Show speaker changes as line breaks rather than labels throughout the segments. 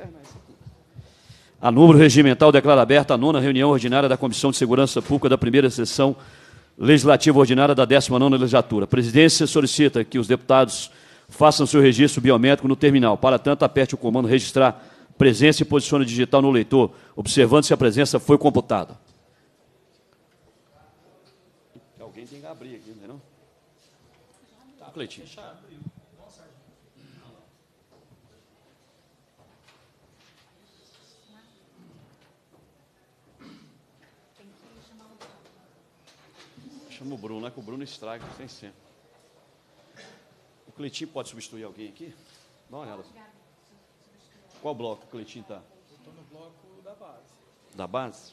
terminar isso aqui. A número regimental declara aberta a nona reunião ordinária da Comissão de Segurança Pública da primeira sessão legislativa ordinária da 19ª legislatura. A presidência solicita que os deputados façam seu registro biométrico no terminal. Para tanto, aperte o comando registrar presença e posicione digital no leitor, observando se a presença foi computada. Alguém tem que abrir aqui, não é não?
Tá, Cleitinho. Fechado.
chama o Bruno, é que o Bruno estraga sem ser. O Cleitinho pode substituir alguém aqui? Dá uma olhada. Qual bloco o Cleitinho está?
estou no bloco da base. Da base?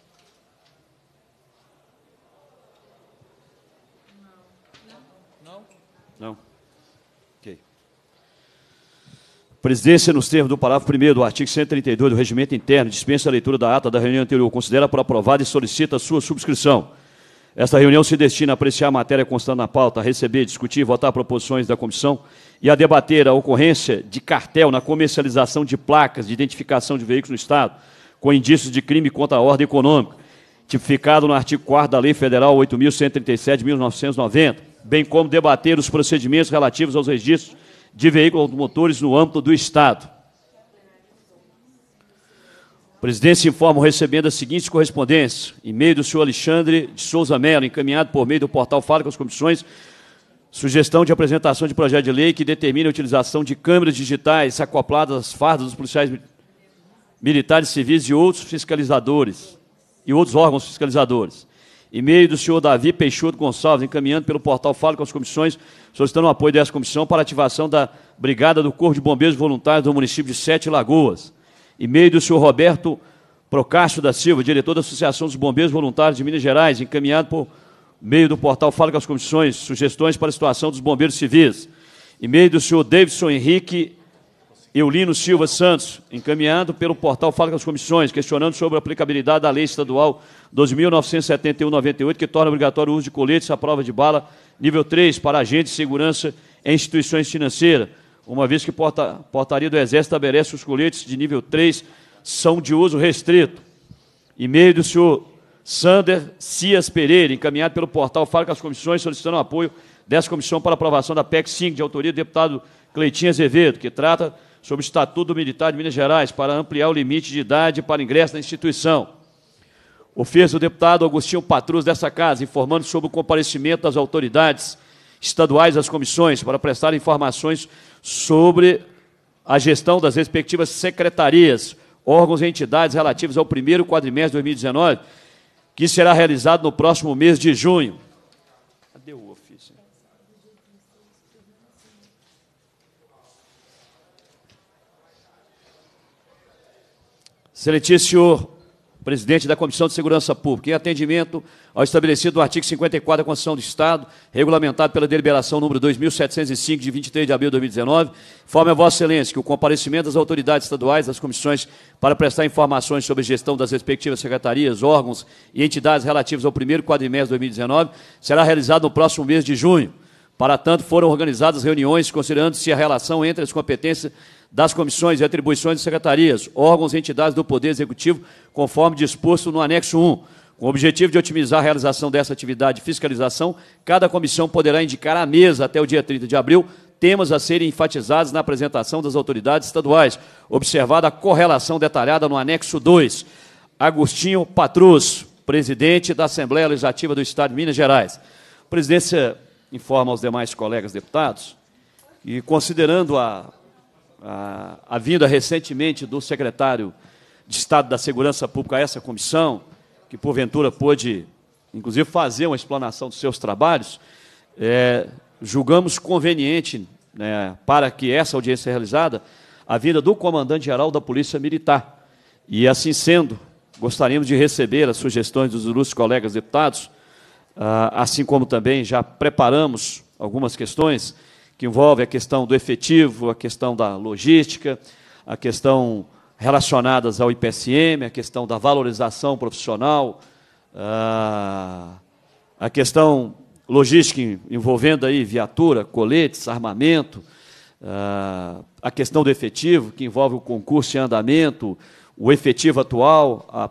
Não.
Não? Ok. Presidência, nos termos do parágrafo 1 do artigo 132 do Regimento Interno, dispensa a leitura da ata da reunião anterior, considera por aprovada e solicita a sua subscrição. Esta reunião se destina a apreciar a matéria constante na pauta, a receber, discutir, votar proposições da comissão e a debater a ocorrência de cartel na comercialização de placas de identificação de veículos no Estado, com indícios de crime contra a ordem econômica, tipificado no artigo 4 da Lei Federal 8.137 de 1990, bem como debater os procedimentos relativos aos registros de veículos automotores no âmbito do Estado se informa recebendo a seguinte correspondência: e-mail do senhor Alexandre de Souza Melo, encaminhado por meio do portal Fala com as Comissões, sugestão de apresentação de projeto de lei que determina a utilização de câmeras digitais acopladas às fardas dos policiais militares civis e outros fiscalizadores e outros órgãos fiscalizadores. E-mail do senhor Davi Peixoto Gonçalves, encaminhando pelo portal Fala com as Comissões, solicitando o apoio dessa comissão para a ativação da Brigada do Corpo de Bombeiros Voluntários do município de Sete Lagoas e-mail do senhor Roberto Procácio da Silva, diretor da Associação dos Bombeiros Voluntários de Minas Gerais, encaminhado por meio do portal Fala com as Comissões, sugestões para a situação dos bombeiros civis. E-mail do senhor Davidson Henrique Eulino Silva Santos, encaminhado pelo portal Fala com as Comissões, questionando sobre a aplicabilidade da Lei Estadual 12.971-98, que torna obrigatório o uso de coletes à prova de bala nível 3 para agentes de segurança em instituições financeiras uma vez que porta, portaria do Exército estabelece que os coletes de nível 3 são de uso restrito. E-mail do senhor Sander Cias Pereira, encaminhado pelo portal Fala com as Comissões, solicitando apoio dessa comissão para aprovação da PEC 5, de autoria do deputado Cleitinho Azevedo, que trata sobre o Estatuto Militar de Minas Gerais, para ampliar o limite de idade para ingresso na instituição. Ofereço o deputado Agostinho Patrus dessa casa, informando sobre o comparecimento das autoridades estaduais às comissões para prestar informações sobre a gestão das respectivas secretarias, órgãos e entidades relativos ao primeiro quadrimestre de 2019, que será realizado no próximo mês de junho. Cadê o ofício? Excelentíssimo senhor presidente da Comissão de Segurança Pública, em atendimento ao estabelecido no artigo 54 da Constituição do Estado, regulamentado pela deliberação número 2705 de 23 de abril de 2019, informe a Vossa Excelência que o comparecimento das autoridades estaduais das comissões para prestar informações sobre a gestão das respectivas secretarias, órgãos e entidades relativas ao primeiro quadrimestre de 2019 será realizado no próximo mês de junho. Para tanto, foram organizadas reuniões considerando-se a relação entre as competências das comissões e atribuições de secretarias, órgãos e entidades do Poder Executivo, conforme disposto no anexo 1. Com o objetivo de otimizar a realização dessa atividade de fiscalização, cada comissão poderá indicar à mesa até o dia 30 de abril temas a serem enfatizados na apresentação das autoridades estaduais, observada a correlação detalhada no anexo 2. Agostinho Patrus, presidente da Assembleia Legislativa do Estado de Minas Gerais. A presidência informa aos demais colegas deputados e, considerando a a, ah, a vinda recentemente do secretário de Estado da Segurança Pública a essa comissão, que porventura pôde, inclusive, fazer uma explanação dos seus trabalhos, é, julgamos conveniente, né, para que essa audiência seja realizada, a vinda do comandante-geral da Polícia Militar. E assim sendo, gostaríamos de receber as sugestões dos ilustres colegas deputados, ah, assim como também já preparamos algumas questões que envolve a questão do efetivo, a questão da logística, a questão relacionadas ao IPSM, a questão da valorização profissional, ah, a questão logística envolvendo aí viatura, coletes, armamento, ah, a questão do efetivo, que envolve o concurso em andamento, o efetivo atual, a,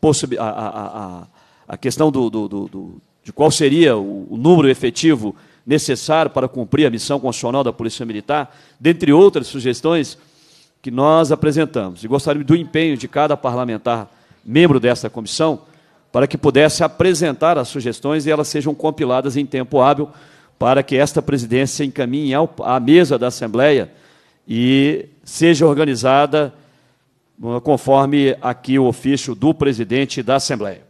a, a, a questão do, do, do, de qual seria o número efetivo necessário para cumprir a missão constitucional da Polícia Militar, dentre outras sugestões que nós apresentamos. E gostaríamos do empenho de cada parlamentar membro desta comissão para que pudesse apresentar as sugestões e elas sejam compiladas em tempo hábil para que esta presidência encaminhe ao, à mesa da Assembleia e seja organizada conforme aqui o ofício do presidente da Assembleia.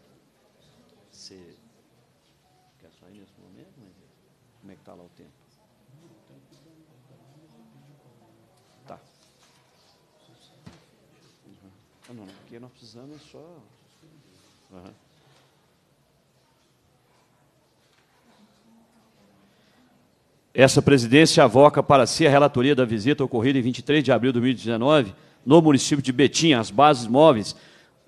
Não, ah, não, porque nós precisamos só. Uhum.
Essa presidência avoca para si a relatoria da visita ocorrida em 23 de abril de 2019 no município de Betim, às bases móveis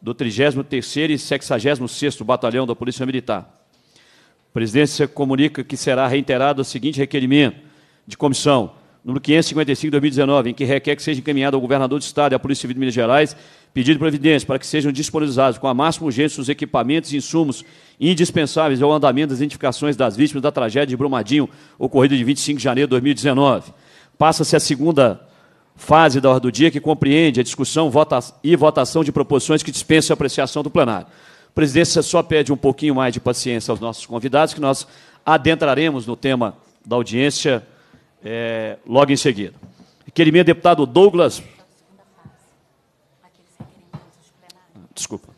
do 33º e 66º Batalhão da Polícia Militar. A presidência comunica que será reiterado o seguinte requerimento de comissão, número 555 de 2019, em que requer que seja encaminhado ao governador do Estado e à Polícia Civil de Minas Gerais pedido de providência para que sejam disponibilizados com a máxima urgência os equipamentos e insumos indispensáveis ao andamento das identificações das vítimas da tragédia de Brumadinho, ocorrida de 25 de janeiro de 2019. Passa-se a segunda fase da ordem do dia, que compreende a discussão vota e votação de proposições que dispensam a apreciação do plenário. A presidência só pede um pouquinho mais de paciência aos nossos convidados, que nós adentraremos no tema da audiência é, logo em seguida. requerimento deputado Douglas. Desculpa.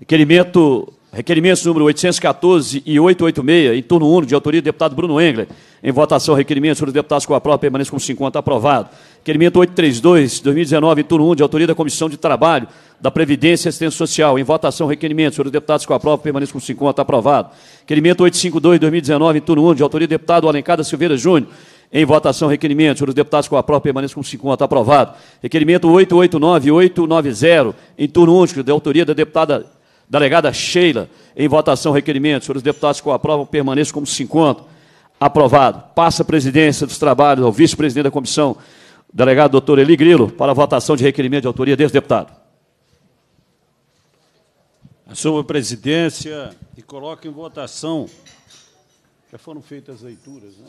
Requerimento, requerimentos número 814 e 886, em turno 1, de autoria do deputado Bruno Engler. Em votação, requerimentos sobre os deputados com a prova permanece com 50, aprovado. Requerimento 832, 2019, em turno 1, de autoria da Comissão de Trabalho, da Previdência e Assistência Social. Em votação, requerimento. Senhores deputados que aprovam, permaneçam com 50. Tá aprovado. Requerimento 852, 2019, em turno 1, de autoria do deputado Alencar Silveira Júnior. Em votação, requerimento. Senhores deputados, com a prova, permaneçam com 50. Aprovado. Requerimento 889-890, em turno único, de autoria da deputada delegada Sheila. Em votação, requerimento. Senhores deputados, com a prova, permaneçam com 50. Aprovado. Passa a presidência dos trabalhos ao vice-presidente da comissão, delegado doutor Eli Grilo, para a votação de requerimento de autoria desse deputado.
Assumo a presidência e coloco em votação. Já foram feitas as leituras, né?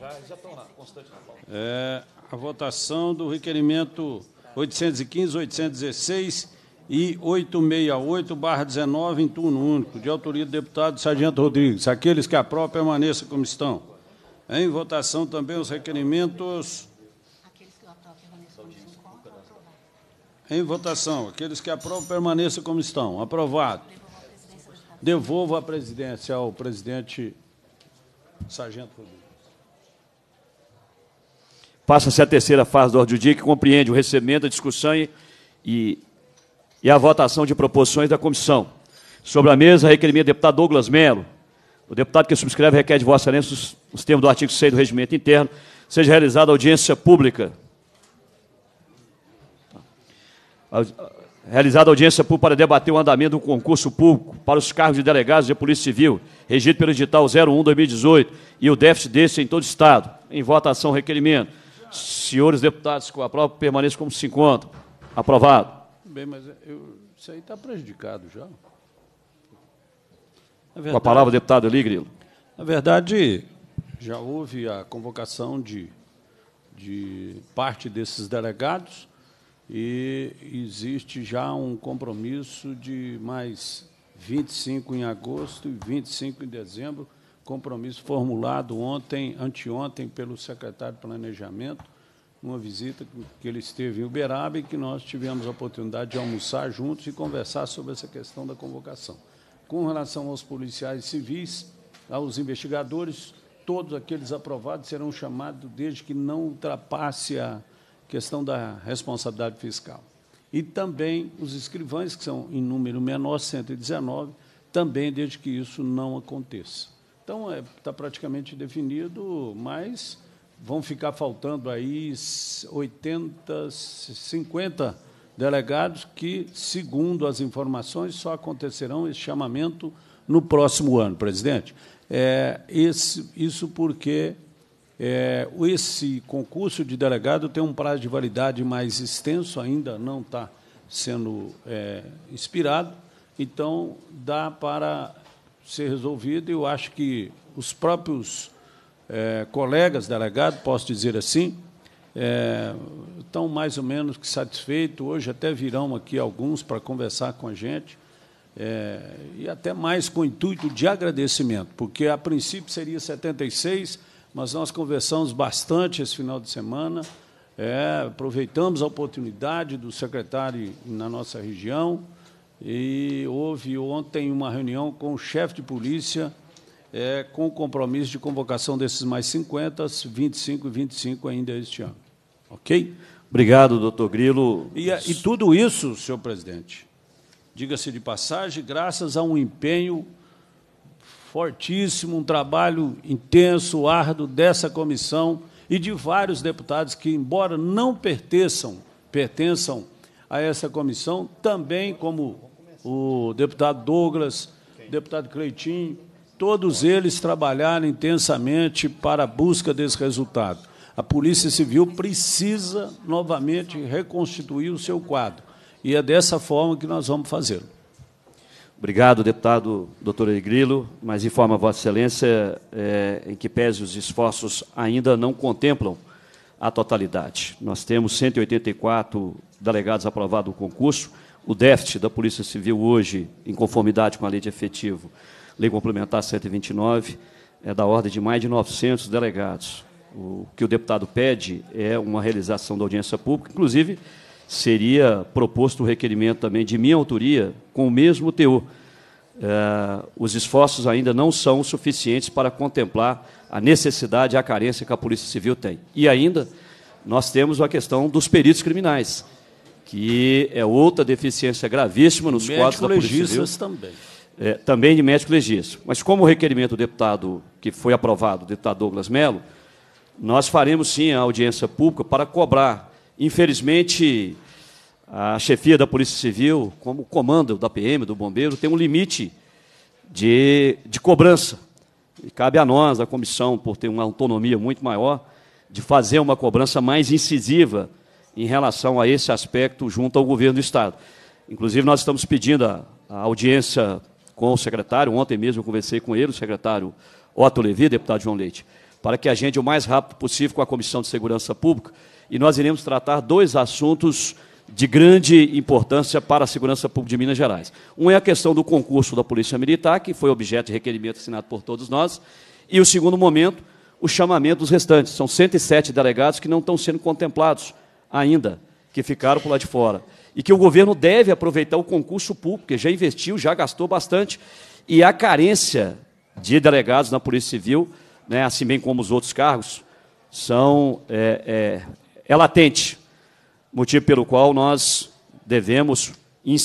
Já, já estão lá, constante na pauta.
É, a votação do requerimento 815, 816 e 868, 19, em turno único, de autoria do deputado Sargento Rodrigues. Aqueles que aprovam, permaneçam como estão. Em votação também os requerimentos Em votação, aqueles que aprovam permaneçam como estão. Aprovado. Devolvo a presidência ao presidente Sargento Rodrigues.
Passa-se a terceira fase do ordem do dia, que compreende o recebimento, a discussão e, e, e a votação de proposições da comissão. Sobre a mesa, requerimento do deputado Douglas Melo. O deputado que subscreve requer de Vossa Excelência os, os termos do artigo 6 do Regimento Interno, seja realizada audiência pública realizada audiência pública para debater o andamento do concurso público para os cargos de delegados de Polícia Civil, regido pelo edital 01-2018, e o déficit desse em todo o Estado. Em votação, requerimento. Senhores deputados, com a prova permaneça como se encontra. Aprovado.
Bem, mas é, eu, isso aí está prejudicado já.
Verdade, com a palavra, deputado ali, Grilo. Na verdade,
já houve a convocação de, de parte desses delegados e existe já um compromisso de mais 25 em agosto e 25 em dezembro, compromisso formulado ontem, anteontem, pelo secretário de Planejamento, uma visita que ele esteve em Uberaba e que nós tivemos a oportunidade de almoçar juntos e conversar sobre essa questão da convocação. Com relação aos policiais civis, aos investigadores, todos aqueles aprovados serão chamados desde que não ultrapasse a questão da responsabilidade fiscal. E também os escrivães, que são em número menor, 119, também desde que isso não aconteça. Então, está é, tá praticamente definido, mas vão ficar faltando aí 80, 50 delegados que, segundo as informações, só acontecerão esse chamamento no próximo ano, presidente. É, esse, isso porque é, esse concurso de delegado tem um prazo de validade mais extenso ainda, não está sendo é, inspirado, então dá para ser resolvido. Eu acho que os próprios é, colegas delegados, posso dizer assim, é, estão mais ou menos que satisfeitos. Hoje até virão aqui alguns para conversar com a gente. É, e até mais com o intuito de agradecimento, porque a princípio seria 76, mas nós conversamos bastante esse final de semana, é, aproveitamos a oportunidade do secretário na nossa região e houve ontem uma reunião com o chefe de polícia é, com o compromisso de convocação desses mais 50, 25 e 25 ainda este ano.
Ok? Obrigado, doutor Grilo.
E, e tudo isso, senhor presidente, diga-se de passagem, graças a um empenho fortíssimo, um trabalho intenso, árduo dessa comissão e de vários deputados que, embora não pertençam, pertençam a essa comissão, também como o deputado Douglas, o deputado Cleitinho, todos eles trabalharam intensamente para a busca desse resultado. A Polícia Civil precisa novamente reconstituir o seu quadro. E é dessa forma que nós vamos fazê-lo.
Obrigado, deputado doutor Grilo, mas informa a Vossa Excelência é, em que pese os esforços ainda não contemplam a totalidade. Nós temos 184 delegados aprovados no concurso. O déficit da Polícia Civil hoje, em conformidade com a lei de efetivo, lei complementar 129, é da ordem de mais de 900 delegados. O que o deputado pede é uma realização da audiência pública, inclusive seria proposto o requerimento também de minha autoria com o mesmo teor. É, os esforços ainda não são suficientes para contemplar a necessidade e a carência que a Polícia Civil tem. E ainda, nós temos a questão dos peritos criminais, que é outra deficiência gravíssima nos quadros da Polícia Civil. também. É, também de médico legista. Mas como o requerimento do deputado, que foi aprovado, o deputado Douglas Mello, nós faremos sim a audiência pública para cobrar Infelizmente, a chefia da Polícia Civil, como comando da PM, do Bombeiro, tem um limite de, de cobrança. E cabe a nós, a comissão, por ter uma autonomia muito maior, de fazer uma cobrança mais incisiva em relação a esse aspecto junto ao governo do Estado. Inclusive, nós estamos pedindo a, a audiência com o secretário, ontem mesmo eu conversei com ele, o secretário Otto Levi, deputado João Leite, para que agende o mais rápido possível com a Comissão de Segurança Pública e nós iremos tratar dois assuntos de grande importância para a segurança pública de Minas Gerais. Um é a questão do concurso da Polícia Militar, que foi objeto de requerimento assinado por todos nós, e o segundo momento, o chamamento dos restantes. São 107 delegados que não estão sendo contemplados ainda, que ficaram por lá de fora. E que o governo deve aproveitar o concurso público, que já investiu, já gastou bastante, e a carência de delegados na Polícia Civil, né, assim bem como os outros cargos, são é, é, é latente, motivo pelo qual nós devemos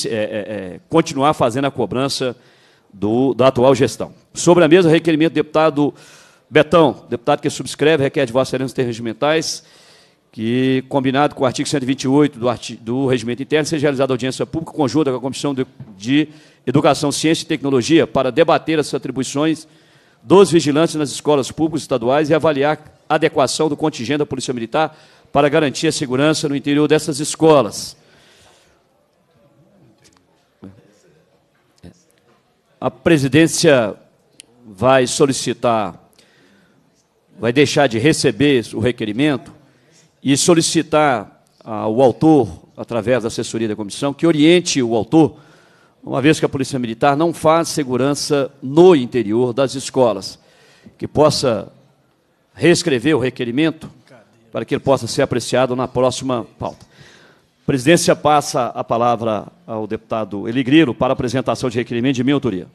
é, é, é, continuar fazendo a cobrança do, da atual gestão. Sobre a mesa, requerimento do deputado Betão, deputado que subscreve, requer de Vossa Excelência Interregimentais, que, combinado com o artigo 128 do, artigo, do Regimento Interno, seja realizada audiência pública conjunta com a Comissão de, de Educação, Ciência e Tecnologia para debater as atribuições dos vigilantes nas escolas públicas estaduais e avaliar a adequação do contingente da Polícia Militar para garantir a segurança no interior dessas escolas. A presidência vai solicitar, vai deixar de receber o requerimento e solicitar ao autor, através da assessoria da comissão, que oriente o autor, uma vez que a Polícia Militar não faz segurança no interior das escolas, que possa reescrever o requerimento para que ele possa ser apreciado na próxima pauta. A presidência passa a palavra ao deputado Eli para apresentação de requerimento de minha autoria.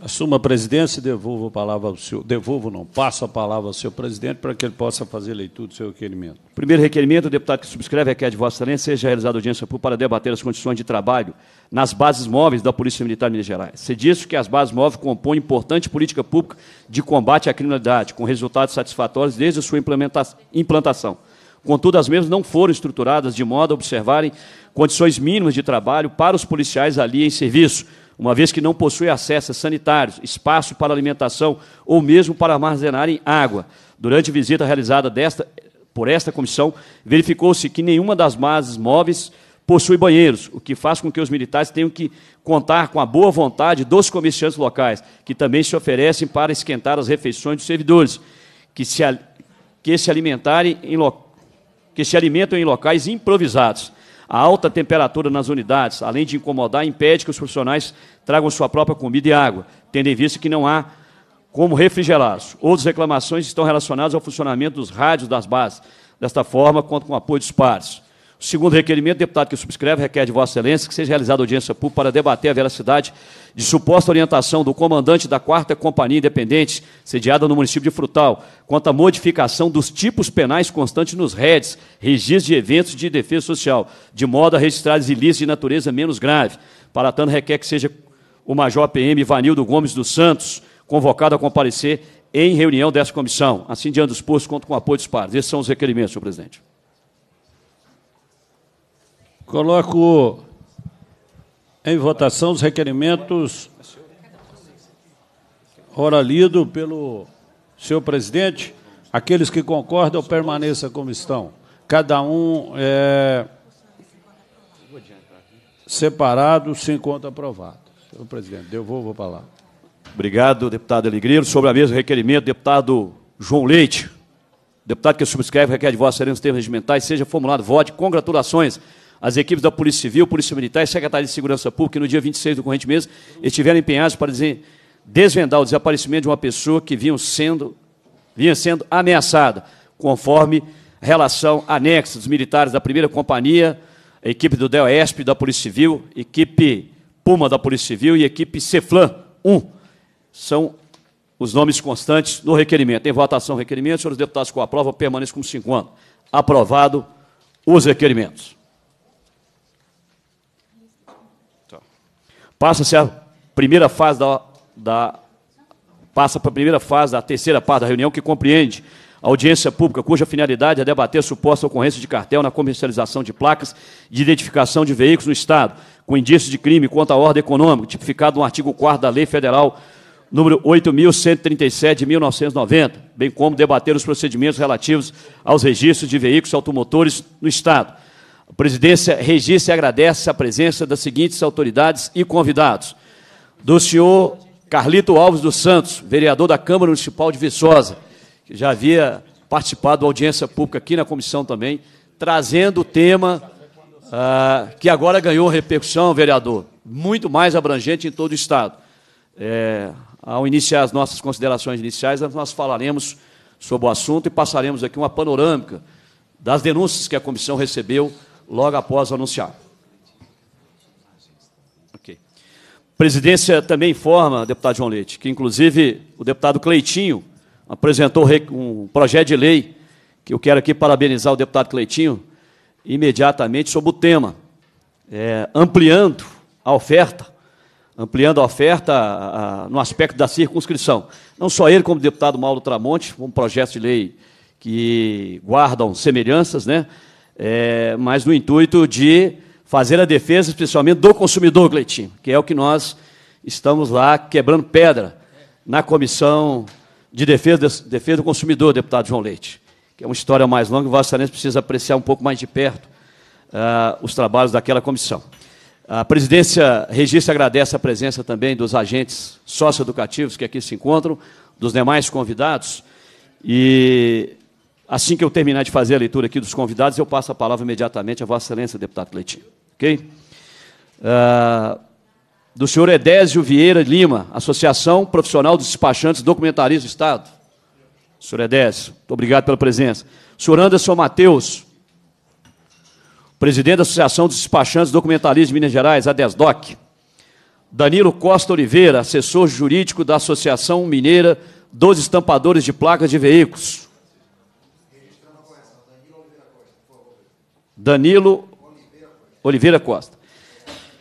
assuma a presidência e devolvo a palavra ao senhor. Devolvo, não, passo a palavra ao senhor presidente para que ele possa fazer leitura do seu requerimento.
Primeiro requerimento, o deputado que subscreve requer é é de Vossa Excelência seja realizada audiência pública para debater as condições de trabalho nas bases móveis da Polícia Militar de Minas Gerais. Se disse que as bases móveis compõem importante política pública de combate à criminalidade, com resultados satisfatórios desde sua implantação. Contudo, as mesmas não foram estruturadas de modo a observarem condições mínimas de trabalho para os policiais ali em serviço uma vez que não possui acessos sanitários, espaço para alimentação ou mesmo para armazenarem água. Durante a visita realizada desta, por esta comissão, verificou-se que nenhuma das bases móveis possui banheiros, o que faz com que os militares tenham que contar com a boa vontade dos comerciantes locais, que também se oferecem para esquentar as refeições dos servidores, que se, que se, alimentarem em, que se alimentam em locais improvisados. A alta temperatura nas unidades, além de incomodar, impede que os profissionais tragam sua própria comida e água, tendo em vista que não há como refrigerá-los. Outras reclamações estão relacionadas ao funcionamento dos rádios das bases. Desta forma, conta com o apoio dos pares. O segundo requerimento, deputado que subscreve, requer de Vossa Excelência que seja realizada audiência pública para debater a veracidade de suposta orientação do comandante da 4 Companhia Independente, sediada no município de Frutal, quanto à modificação dos tipos penais constantes nos REDs, registros de eventos de defesa social, de modo a registrar ilícitos de natureza menos grave. Para tanto, requer que seja o Major PM Vanildo Gomes dos Santos convocado a comparecer em reunião dessa comissão. Assim, diante dos postos, conto com o apoio dos pares. Esses são os requerimentos, senhor presidente.
Coloco em votação, os requerimentos. Ora lido pelo senhor presidente. Aqueles que concordam, permaneçam como estão. Cada um é separado se encontra aprovado. Senhor presidente, devolvo a palavra.
Obrigado, deputado Alegreiro. Sobre a mesa, requerimento, deputado João Leite. Deputado que subscreve, requer de vossa excelência os termos regimentais, seja formulado voto de congratulações as equipes da Polícia Civil, Polícia Militar e Secretaria de Segurança Pública, no dia 26 do corrente mês, estiveram empenhados para desvendar o desaparecimento de uma pessoa que vinha sendo, vinha sendo ameaçada, conforme relação anexa dos militares da primeira companhia, a equipe do DEOESP da Polícia Civil, equipe Puma da Polícia Civil e equipe Ceflan 1. São os nomes constantes no requerimento. Em votação, requerimento. Senhores deputados, com a prova, permaneçam como se encontram. Aprovado os requerimentos. Passa-se a primeira fase da, da passa para a primeira fase da terceira parte da reunião, que compreende a audiência pública, cuja finalidade é debater a suposta ocorrência de cartel na comercialização de placas de identificação de veículos no Estado, com indício de crime contra a ordem econômica, tipificado no artigo 4 da Lei Federal número 8.137 de 1990, bem como debater os procedimentos relativos aos registros de veículos automotores no Estado a presidência registra e agradece a presença das seguintes autoridades e convidados: do senhor Carlito Alves dos Santos, vereador da Câmara Municipal de Viçosa, que já havia participado da audiência pública aqui na comissão também, trazendo o tema ah, que agora ganhou repercussão, vereador, muito mais abrangente em todo o Estado. É, ao iniciar as nossas considerações iniciais, nós falaremos sobre o assunto e passaremos aqui uma panorâmica das denúncias que a comissão recebeu logo após anunciar. Okay. Presidência também informa, deputado João Leite, que inclusive o deputado Cleitinho apresentou um projeto de lei que eu quero aqui parabenizar o deputado Cleitinho imediatamente sobre o tema, é, ampliando a oferta, ampliando a oferta a, a, no aspecto da circunscrição. Não só ele, como o deputado Mauro Tramonte, um projeto de lei que guardam semelhanças, né? é, mas no intuito de fazer a defesa, especialmente do consumidor, Cleitinho, que é o que nós estamos lá quebrando pedra na comissão de defesa, defesa do consumidor, deputado João Leite, que é uma história mais longa, o Vassarense precisa apreciar um pouco mais de perto uh, os trabalhos daquela comissão. A presidência registra agradece a presença também dos agentes socioeducativos que aqui se encontram, dos demais convidados, e Assim que eu terminar de fazer a leitura aqui dos convidados, eu passo a palavra imediatamente a Vossa Excelência, deputado Cleitinho. Ok? Uh, do senhor Edésio Vieira Lima, Associação Profissional dos Despachantes Documentaristas do Estado. Senhor Edésio, muito obrigado pela presença. senhor Anderson Matheus, presidente da Associação dos Despachantes Documentaristas de Minas Gerais, a DESDOC. Danilo Costa Oliveira, assessor jurídico da Associação Mineira dos Estampadores de Placas de Veículos. Danilo Oliveira Costa.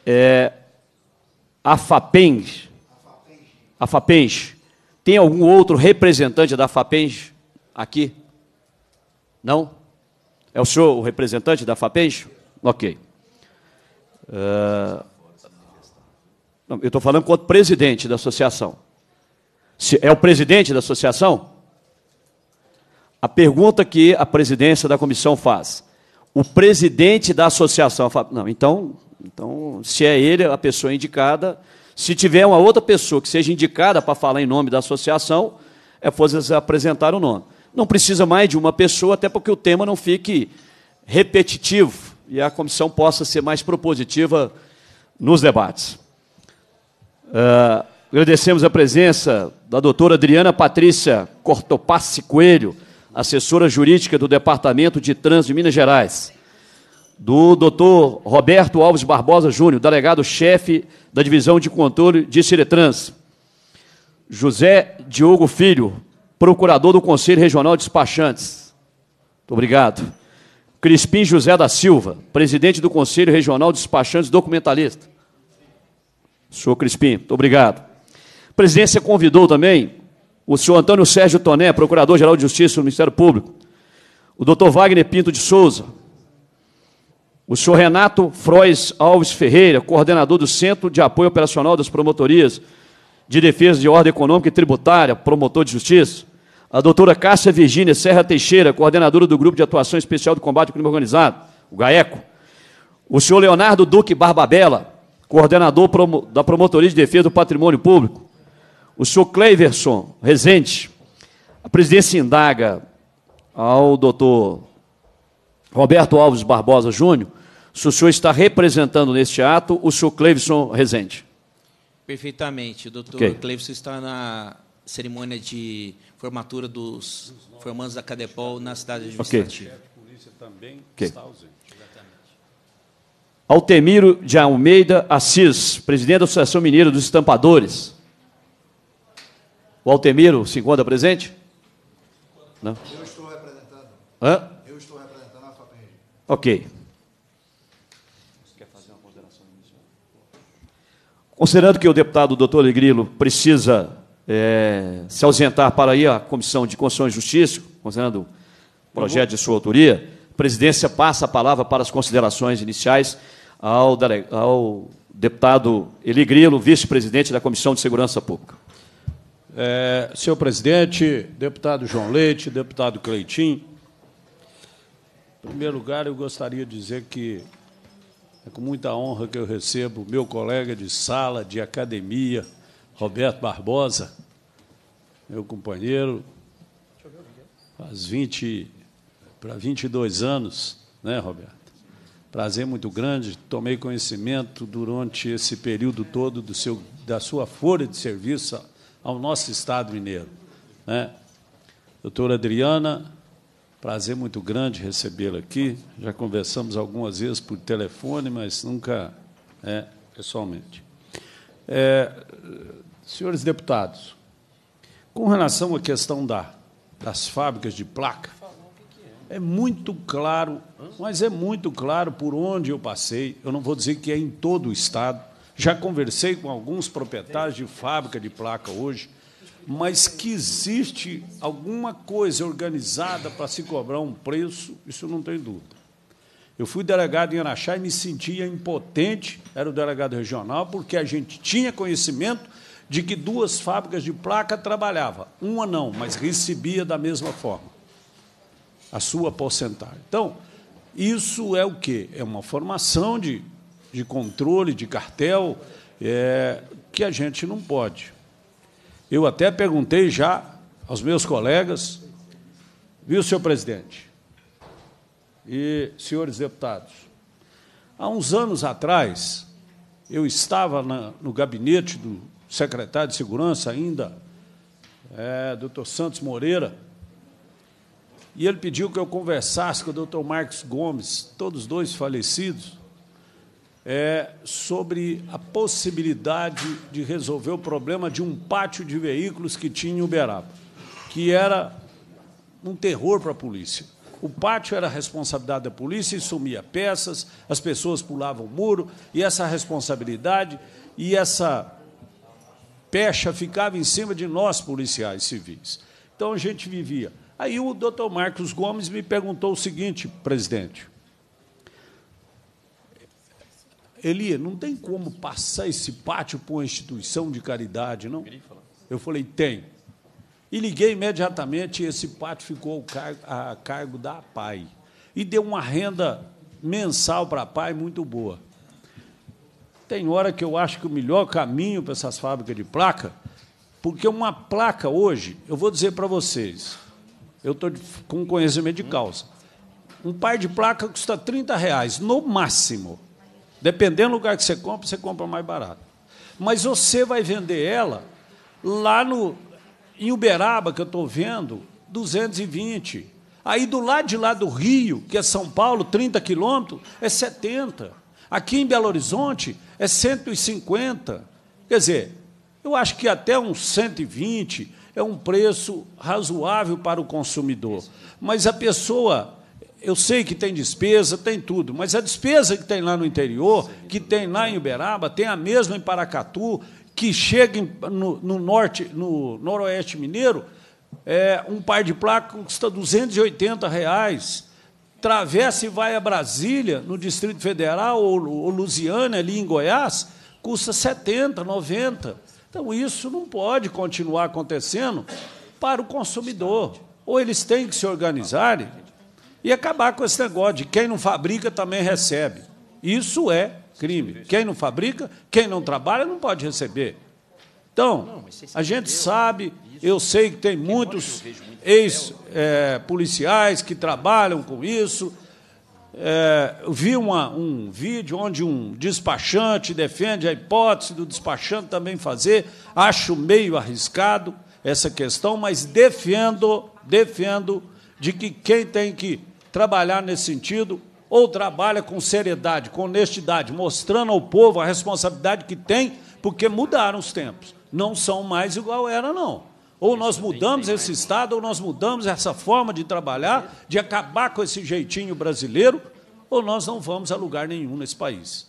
É, a FAPENS, a FAPENS, tem algum outro representante da FAPENS aqui? Não? É o senhor o representante da FAPENS? Ok. Uh, não, eu estou falando quanto presidente da associação. Se é o presidente da associação? A pergunta que a presidência da comissão faz o presidente da associação. Falo, não, então, então, se é ele a pessoa indicada, se tiver uma outra pessoa que seja indicada para falar em nome da associação, é vocês apresentar o nome. Não precisa mais de uma pessoa, até porque o tema não fique repetitivo e a comissão possa ser mais propositiva nos debates. Uh, agradecemos a presença da doutora Adriana Patrícia Cortopassi Coelho, assessora jurídica do Departamento de Trânsito de Minas Gerais, do doutor Roberto Alves Barbosa Júnior, delegado-chefe da Divisão de Controle de Ciretrans, José Diogo Filho, procurador do Conselho Regional de Despachantes. Muito obrigado. Crispim José da Silva, presidente do Conselho Regional de Despachantes Documentalista. Senhor Crispim, muito obrigado. A presidência convidou também o senhor Antônio Sérgio Toné, Procurador-Geral de Justiça do Ministério Público, o doutor Wagner Pinto de Souza, o senhor Renato Frois Alves Ferreira, coordenador do Centro de Apoio Operacional das Promotorias de Defesa de Ordem Econômica e Tributária, promotor de justiça, a doutora Cássia Virgínia Serra Teixeira, coordenadora do Grupo de Atuação Especial do Combate ao Crime Organizado, o GAECO, o senhor Leonardo Duque Barbabella, coordenador da Promotoria de Defesa do Patrimônio Público, o senhor Cleiverson Rezende, a presidência indaga ao doutor Roberto Alves Barbosa Júnior se o senhor está representando neste ato o senhor Cleverson, Rezende.
Perfeitamente. O doutor okay. está na cerimônia de formatura dos formandos da Cadepol na cidade administrativa. É, okay. O polícia
okay.
Altemiro de Almeida Assis, presidente da Associação Mineira dos Estampadores. O Altemiro se encontra presente? Não? Eu estou representando. Hã? Eu estou representando a FAPENG. Ok. Considerando que o deputado doutor Legrilo precisa é, se ausentar para ir à Comissão de Constituição e Justiça, considerando o projeto de sua autoria, a presidência passa a palavra para as considerações iniciais ao, ao deputado Eli Grilo, vice-presidente da Comissão de Segurança Pública.
É, senhor presidente, deputado João Leite, deputado Cleitinho, em primeiro lugar, eu gostaria de dizer que é com muita honra que eu recebo meu colega de sala, de academia, Roberto Barbosa, meu companheiro, faz 20 para 22 anos, né, Roberto? Prazer muito grande, tomei conhecimento durante esse período todo do seu, da sua folha de serviço ao nosso Estado mineiro. Né? Doutora Adriana, prazer muito grande recebê-la aqui. Já conversamos algumas vezes por telefone, mas nunca né, pessoalmente. É, senhores deputados, com relação à questão da, das fábricas de placa, é muito claro, mas é muito claro por onde eu passei. Eu não vou dizer que é em todo o Estado, já conversei com alguns proprietários de fábrica de placa hoje, mas que existe alguma coisa organizada para se cobrar um preço, isso não tem dúvida. Eu fui delegado em Araxá e me sentia impotente, era o delegado regional, porque a gente tinha conhecimento de que duas fábricas de placa trabalhava, uma não, mas recebia da mesma forma a sua porcentagem. Então, isso é o quê? É uma formação de de controle de cartel é, que a gente não pode. Eu até perguntei já aos meus colegas, viu, senhor presidente e senhores deputados, há uns anos atrás, eu estava na, no gabinete do secretário de Segurança ainda, é, doutor Santos Moreira, e ele pediu que eu conversasse com o doutor Marcos Gomes, todos dois falecidos, é, sobre a possibilidade de resolver o problema de um pátio de veículos que tinha em Uberaba, que era um terror para a polícia. O pátio era a responsabilidade da polícia e sumia peças, as pessoas pulavam o muro, e essa responsabilidade e essa pecha ficava em cima de nós, policiais civis. Então a gente vivia. Aí o doutor Marcos Gomes me perguntou o seguinte, presidente: Eli, não tem como passar esse pátio para uma instituição de caridade, não? Eu falei, tem. E liguei imediatamente e esse pátio ficou a cargo da PAI. E deu uma renda mensal para a PAI muito boa. Tem hora que eu acho que o melhor caminho para essas fábricas de placa, porque uma placa hoje, eu vou dizer para vocês, eu estou com conhecimento de causa. Um par de placa custa 30 reais, no máximo. Dependendo do lugar que você compra, você compra mais barato. Mas você vai vender ela lá no, em Uberaba, que eu estou vendo, 220. Aí do lado de lá do Rio, que é São Paulo, 30 quilômetros, é 70. Aqui em Belo Horizonte é 150. Quer dizer, eu acho que até uns 120 é um preço razoável para o consumidor. Mas a pessoa eu sei que tem despesa, tem tudo, mas a despesa que tem lá no interior, que tem lá em Uberaba, tem a mesma em Paracatu, que chega no, no norte, no noroeste mineiro, é, um par de placas custa 280 reais. Travessa e vai a Brasília, no Distrito Federal, ou, ou Lusiana, ali em Goiás, custa 70, 90. Então, isso não pode continuar acontecendo para o consumidor. Ou eles têm que se organizarem e acabar com esse negócio de quem não fabrica também recebe. Isso é crime. Quem não fabrica, quem não trabalha, não pode receber. Então, a gente sabe, eu sei que tem muitos ex-policiais é, que trabalham com isso. É, vi uma, um vídeo onde um despachante defende a hipótese do despachante também fazer. Acho meio arriscado essa questão, mas defendo, defendo de que quem tem que trabalhar nesse sentido, ou trabalha com seriedade, com honestidade, mostrando ao povo a responsabilidade que tem, porque mudaram os tempos. Não são mais igual era, não. Ou nós mudamos esse Estado, ou nós mudamos essa forma de trabalhar, de acabar com esse jeitinho brasileiro, ou nós não vamos a lugar nenhum nesse país.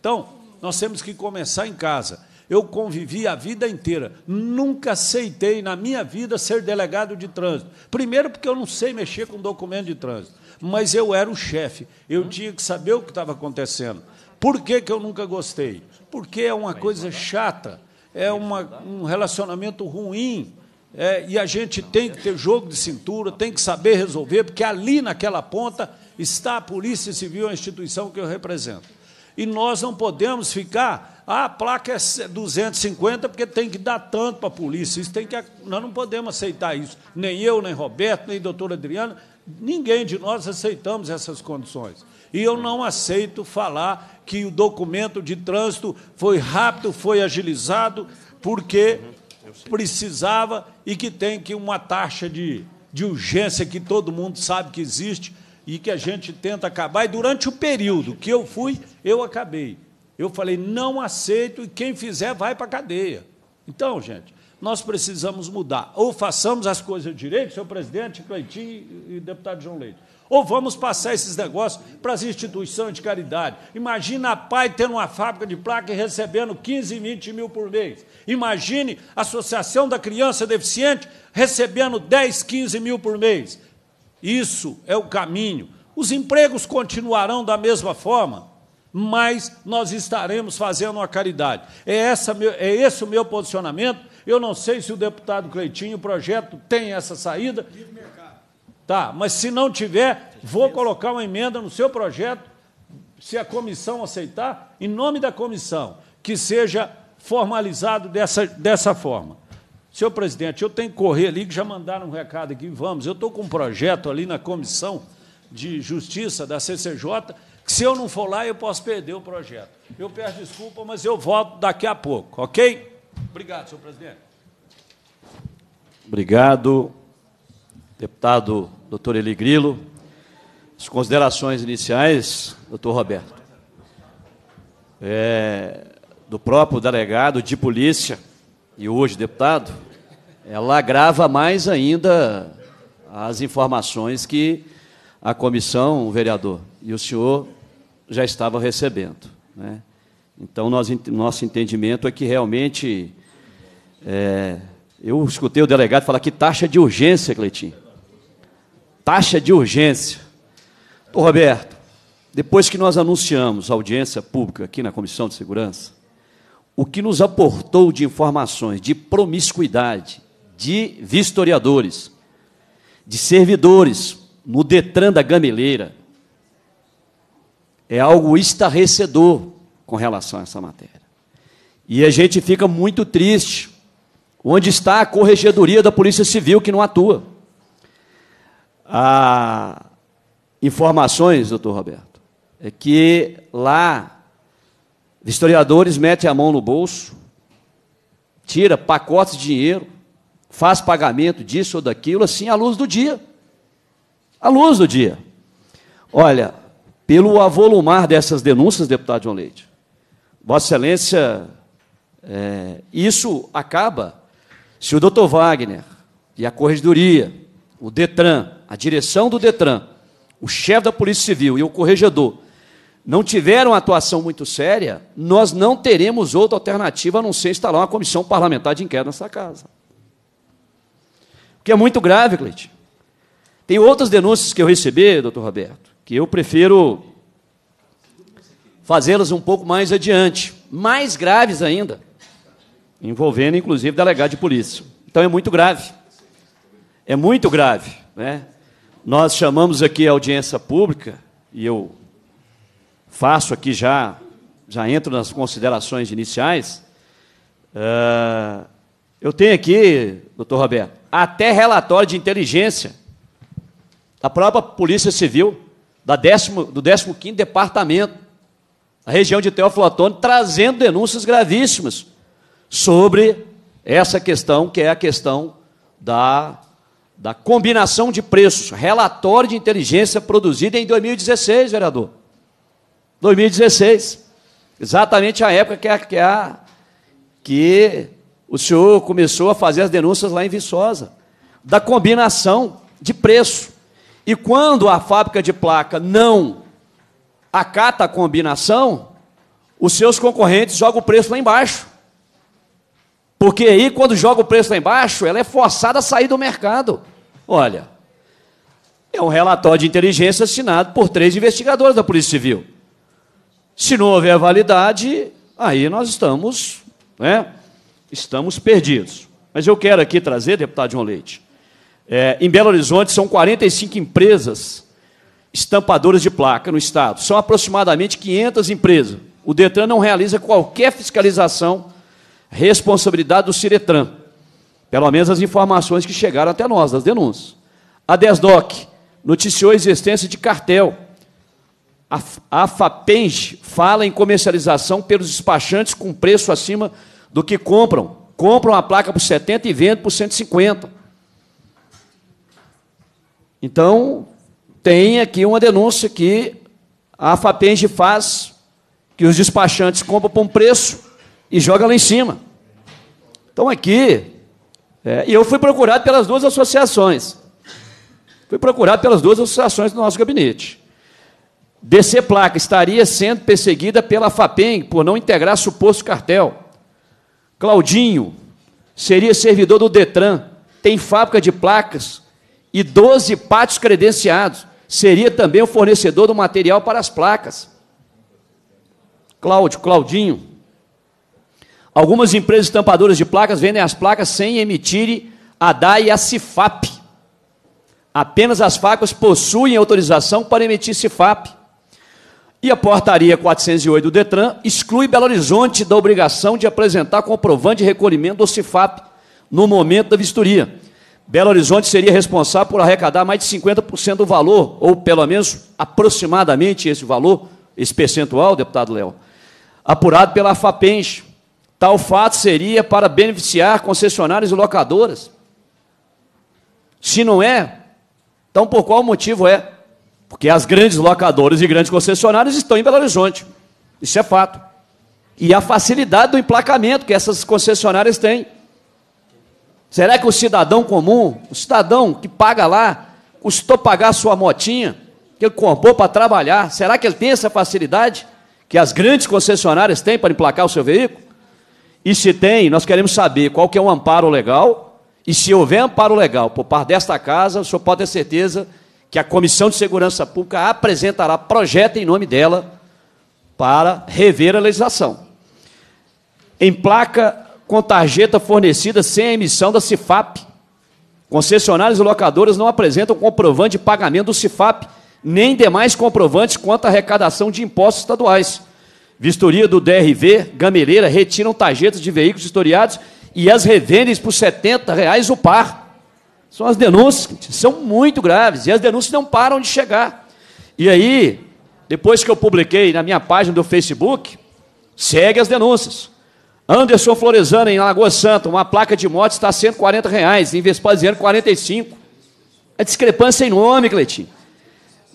Então, nós temos que começar em casa. Eu convivi a vida inteira. Nunca aceitei na minha vida ser delegado de trânsito. Primeiro, porque eu não sei mexer com documento de trânsito mas eu era o chefe. Eu tinha que saber o que estava acontecendo. Por que, que eu nunca gostei? Porque é uma coisa chata, é uma, um relacionamento ruim. É, e a gente tem que ter jogo de cintura, tem que saber resolver, porque ali naquela ponta está a Polícia Civil, a instituição que eu represento. E nós não podemos ficar, ah, a placa é 250 porque tem que dar tanto para a polícia. Isso tem que, nós não podemos aceitar isso. Nem eu, nem Roberto, nem doutor Adriano, Ninguém de nós aceitamos essas condições. E eu não aceito falar que o documento de trânsito foi rápido, foi agilizado, porque precisava e que tem que uma taxa de, de urgência que todo mundo sabe que existe e que a gente tenta acabar. E durante o período que eu fui, eu acabei. Eu falei, não aceito, e quem fizer vai para a cadeia. Então, gente, nós precisamos mudar. Ou façamos as coisas direito, senhor presidente, Cleitinho e deputado João Leite. Ou vamos passar esses negócios para as instituições de caridade. Imagina a PAI tendo uma fábrica de placa e recebendo 15, 20 mil por mês. Imagine a Associação da Criança Deficiente recebendo 10, 15 mil por mês. Isso é o caminho. Os empregos continuarão da mesma forma, mas nós estaremos fazendo uma caridade. É, essa, é esse o meu posicionamento eu não sei se o deputado Cleitinho, o projeto, tem essa saída. mercado. Tá, mas se não tiver, vou colocar uma emenda no seu projeto, se a comissão aceitar, em nome da comissão, que seja formalizado dessa, dessa forma. Senhor presidente, eu tenho que correr ali, que já mandaram um recado aqui, vamos. Eu estou com um projeto ali na comissão de justiça da CCJ, que se eu não for lá, eu posso perder o projeto. Eu peço desculpa, mas eu volto daqui a pouco, ok? Obrigado, senhor presidente.
Obrigado, deputado doutor Eli Grilo. As considerações iniciais, doutor Roberto, é, do próprio delegado de polícia e hoje deputado, ela agrava mais ainda as informações que a comissão, o vereador, e o senhor já estavam recebendo. Né? Então, nós, nosso entendimento é que realmente é, eu escutei o delegado falar que taxa de urgência, Cleitinho. Taxa de urgência. Roberto, depois que nós anunciamos a audiência pública aqui na Comissão de Segurança, o que nos aportou de informações de promiscuidade de vistoriadores, de servidores no Detran da Gameleira, é algo estarrecedor com relação a essa matéria. E a gente fica muito triste onde está a corregedoria da Polícia Civil que não atua. Há informações, doutor Roberto, é que lá historiadores metem a mão no bolso, tira pacotes de dinheiro, faz pagamento disso ou daquilo, assim à luz do dia. À luz do dia. Olha, pelo avolumar dessas denúncias, deputado João Leite, Vossa Excelência é, isso acaba se o doutor Wagner e a corregedoria, o Detran, a direção do Detran, o chefe da Polícia Civil e o corregedor não tiveram atuação muito séria, nós não teremos outra alternativa a não ser instalar uma comissão parlamentar de inquérito nessa casa. O que é muito grave, Cleite. Tem outras denúncias que eu recebi, doutor Roberto, que eu prefiro fazê-las um pouco mais adiante, mais graves ainda envolvendo inclusive delegado de polícia. Então é muito grave. É muito grave. Né? Nós chamamos aqui a audiência pública, e eu faço aqui já, já entro nas considerações iniciais. Uh, eu tenho aqui, doutor Roberto, até relatório de inteligência da própria Polícia Civil, da décimo, do 15 Departamento, da região de Teófilo Otônio, trazendo denúncias gravíssimas sobre essa questão, que é a questão da, da combinação de preços. Relatório de inteligência produzido em 2016, vereador. 2016. Exatamente a época que, a, que, a, que o senhor começou a fazer as denúncias lá em Viçosa. Da combinação de preço. E quando a fábrica de placa não acata a combinação, os seus concorrentes jogam o preço lá embaixo. Porque aí, quando joga o preço lá embaixo, ela é forçada a sair do mercado. Olha, é um relatório de inteligência assinado por três investigadores da Polícia Civil. Se não houver validade, aí nós estamos, né, estamos perdidos. Mas eu quero aqui trazer, deputado João Leite, é, em Belo Horizonte são 45 empresas estampadoras de placa no Estado. São aproximadamente 500 empresas. O DETRAN não realiza qualquer fiscalização Responsabilidade do Ciretran. Pelo menos as informações que chegaram até nós, das denúncias. A DESDOC noticiou a existência de cartel. A, FAPENG fala em comercialização pelos despachantes com preço acima do que compram. Compram a placa por 70 e vendem por 150. Então, tem aqui uma denúncia que a FAPENG faz, que os despachantes compram por um preço e joga lá em cima. Então aqui, é, eu fui procurado pelas duas associações. Fui procurado pelas duas associações do nosso gabinete. DC Placa estaria sendo perseguida pela FAPEM por não integrar suposto cartel. Claudinho seria servidor do Detran, tem fábrica de placas e 12 pátios credenciados. Seria também o fornecedor do material para as placas. Cláudio, Claudinho, Algumas empresas estampadoras de placas vendem as placas sem emitir a DAI e a CIFAP. Apenas as facas possuem autorização para emitir CIFAP. E a portaria 408 do Detran exclui Belo Horizonte da obrigação de apresentar comprovante de recolhimento do CIFAP no momento da vistoria. Belo Horizonte seria responsável por arrecadar mais de 50% do valor, ou pelo menos aproximadamente esse valor, esse percentual, deputado Léo, apurado pela FAPENS, Tal fato seria para beneficiar concessionárias e locadoras. Se não é, então por qual motivo é? Porque as grandes locadoras e grandes concessionárias estão em Belo Horizonte. Isso é fato. E a facilidade do emplacamento que essas concessionárias têm. Será que o cidadão comum, o cidadão que paga lá, custou pagar sua motinha, que ele comprou para trabalhar, será que ele tem essa facilidade que as grandes concessionárias têm para emplacar o seu veículo? E se tem, nós queremos saber qual que é o amparo legal, e se houver amparo legal por parte desta casa, o senhor pode ter certeza que a Comissão de Segurança Pública apresentará projeto em nome dela para rever a legislação. Em placa com tarjeta fornecida sem a emissão da CIFAP. Concessionários e locadoras não apresentam comprovante de pagamento do CIFAP, nem demais comprovantes quanto à arrecadação de impostos estaduais. Vistoria do DRV, Gameleira, retiram tarjetas de veículos historiados e as revendem por 70 reais o par. São as denúncias, são muito graves, e as denúncias não param de chegar. E aí, depois que eu publiquei na minha página do Facebook, segue as denúncias. Anderson Floresano, em Lagoa Santa, uma placa de moto está a 140 reais, em Vespasiano, 45. É discrepância enorme, Cleitinho.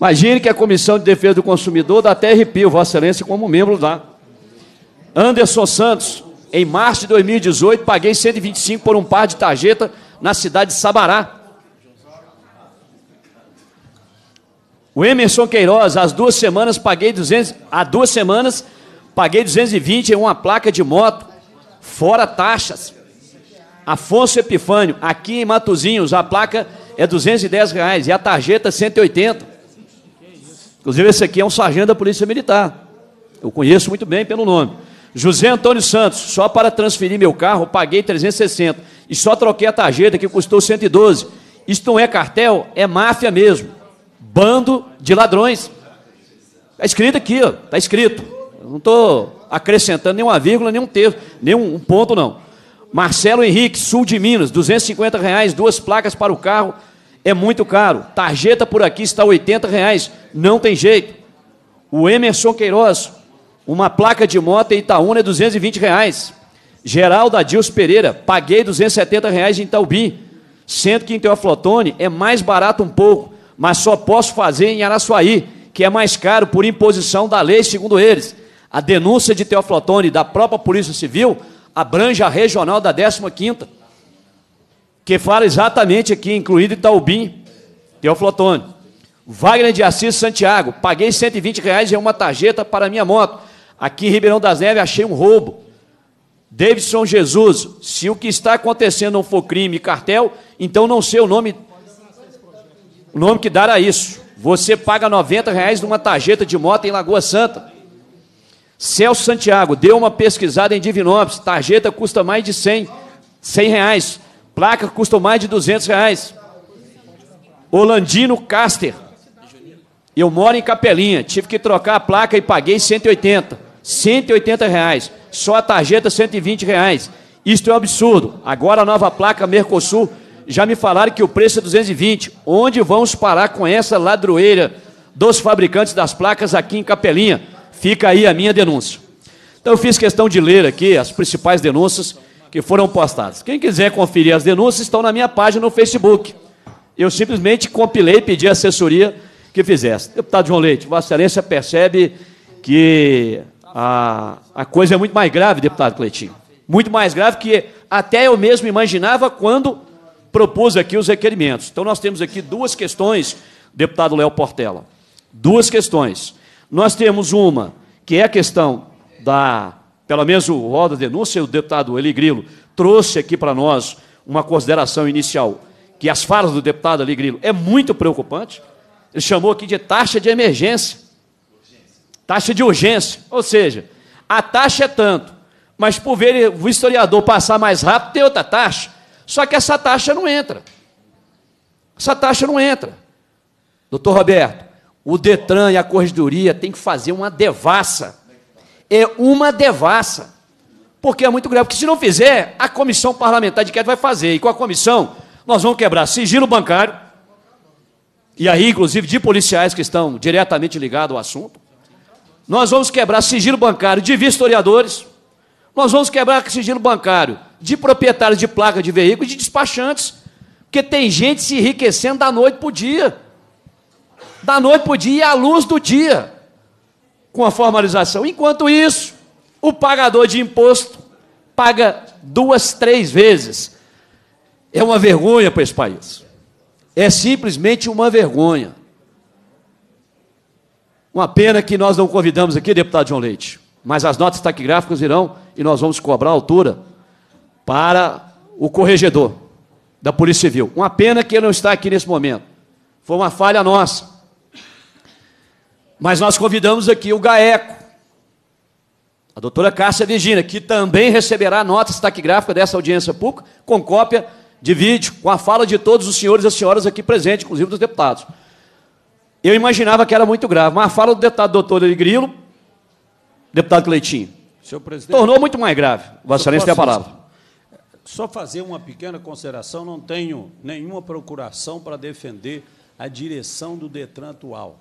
Imagine que a Comissão de Defesa do Consumidor da TRP, Vossa Excelência, como membro lá. Anderson Santos, em março de 2018, paguei 125 por um par de tarjeta na cidade de Sabará. O Emerson Queiroz, às duas semanas paguei 200, há duas semanas paguei 220 em uma placa de moto, fora taxas. Afonso Epifânio, aqui em Matozinhos, a placa é 210 reais e a tarjeta 180. Inclusive, esse aqui é um sargento da Polícia Militar. Eu conheço muito bem pelo nome. José Antônio Santos, só para transferir meu carro, paguei 360 e só troquei a tarjeta que custou 112. Isso não é cartel, é máfia mesmo. Bando de ladrões. Está escrito aqui, está escrito. Eu não estou acrescentando nenhuma vírgula, nenhum texto, nenhum ponto, não. Marcelo Henrique, sul de Minas, 250 reais, duas placas para o carro, é muito caro. Tarjeta por aqui está 80 reais, não tem jeito. O Emerson Queiroz, uma placa de moto em Itaúna é 220 reais. Geraldo Adilson Pereira, paguei 270 reais em Itaubi, sendo que em Teoflotone é mais barato um pouco, mas só posso fazer em Araçuaí, que é mais caro por imposição da lei, segundo eles. A denúncia de Teoflotone da própria Polícia Civil abrange a regional da 15ª que fala exatamente aqui, incluído Itaubim, Teoflotone. É Wagner de Assis Santiago, paguei 120 reais uma tarjeta para minha moto. Aqui em Ribeirão das Neves achei um roubo. Davidson Jesus, se o que está acontecendo não for crime e cartel, então não sei o nome, o nome que dar a isso. Você paga 90 reais numa tarjeta de moto em Lagoa Santa. Celso Santiago, deu uma pesquisada em Divinópolis, tarjeta custa mais de 100, 100 reais. Placa custa mais de 200 reais. Holandino Caster. Eu moro em Capelinha. Tive que trocar a placa e paguei 180. 180 reais. Só a tarjeta 120 reais. Isto é um absurdo. Agora a nova placa Mercosul já me falaram que o preço é 220. Onde vamos parar com essa ladroeira dos fabricantes das placas aqui em Capelinha? Fica aí a minha denúncia. Então eu fiz questão de ler aqui as principais denúncias que foram postadas. Quem quiser conferir as denúncias estão na minha página no Facebook. Eu simplesmente compilei e pedi assessoria que fizesse. Deputado João Leite, Vossa Excelência percebe que a, a coisa é muito mais grave, deputado Cleitinho. Muito mais grave que até eu mesmo imaginava quando propus aqui os requerimentos. Então, nós temos aqui duas questões, deputado Léo Portela. Duas questões. Nós temos uma, que é a questão da pelo menos o Roda Denúncia e o deputado Eli Grilo trouxe aqui para nós uma consideração inicial, que as falas do deputado Eli Grilo é muito preocupante. Ele chamou aqui de taxa de emergência. Taxa de urgência. Ou seja, a taxa é tanto, mas por ver o historiador passar mais rápido, tem outra taxa. Só que essa taxa não entra. Essa taxa não entra. Doutor Roberto, o Detran e a Corregedoria têm que fazer uma devassa é uma devassa. Porque é muito grave. Porque se não fizer, a comissão parlamentar de inquérito vai fazer. E com a comissão, nós vamos quebrar sigilo bancário. E aí, inclusive, de policiais que estão diretamente ligados ao assunto. Nós vamos quebrar sigilo bancário de vistoriadores. Nós vamos quebrar sigilo bancário de proprietários de placa de veículos e de despachantes. Porque tem gente se enriquecendo da noite para o dia. Da noite para o dia e à luz do dia com a formalização. Enquanto isso, o pagador de imposto paga duas, três vezes. É uma vergonha para esse país. É simplesmente uma vergonha. Uma pena que nós não convidamos aqui, deputado João Leite, mas as notas taquigráficas irão e nós vamos cobrar a altura para o corregedor da Polícia Civil. Uma pena que ele não está aqui nesse momento. Foi uma falha nossa. Mas nós convidamos aqui o GAECO, a doutora Cássia Virginia, que também receberá notas taquigráficas dessa audiência pública, com cópia de vídeo, com a fala de todos os senhores e as senhoras aqui presentes, inclusive dos deputados. Eu imaginava que era muito grave, mas a fala do deputado doutor Grilo, deputado Cleitinho, tornou muito mais grave. Vossa Excelência tem a palavra.
Só fazer uma pequena consideração, não tenho nenhuma procuração para defender a direção do Detran atual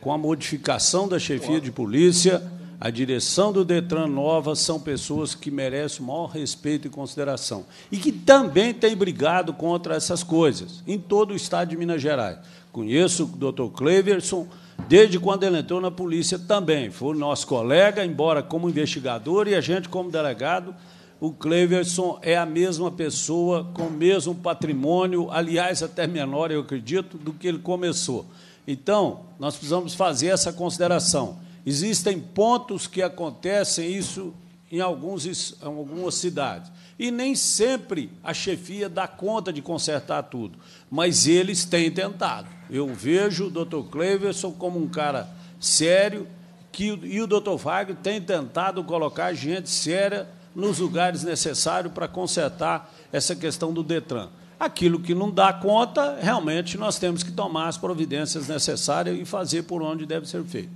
com a modificação da chefia de polícia, a direção do Detran Nova são pessoas que merecem o maior respeito e consideração e que também têm brigado contra essas coisas em todo o estado de Minas Gerais. Conheço o doutor Cleverson desde quando ele entrou na polícia também. Foi nosso colega, embora como investigador e a gente como delegado. O Cleverson é a mesma pessoa, com o mesmo patrimônio, aliás, até menor, eu acredito, do que ele começou. Então, nós precisamos fazer essa consideração. Existem pontos que acontecem isso em, alguns, em algumas cidades. E nem sempre a chefia dá conta de consertar tudo, mas eles têm tentado. Eu vejo o doutor Cleverson como um cara sério que, e o doutor Wagner tem tentado colocar gente séria nos lugares necessários para consertar essa questão do Detran. Aquilo que não dá conta, realmente nós temos que tomar as providências necessárias e fazer por onde deve ser feito.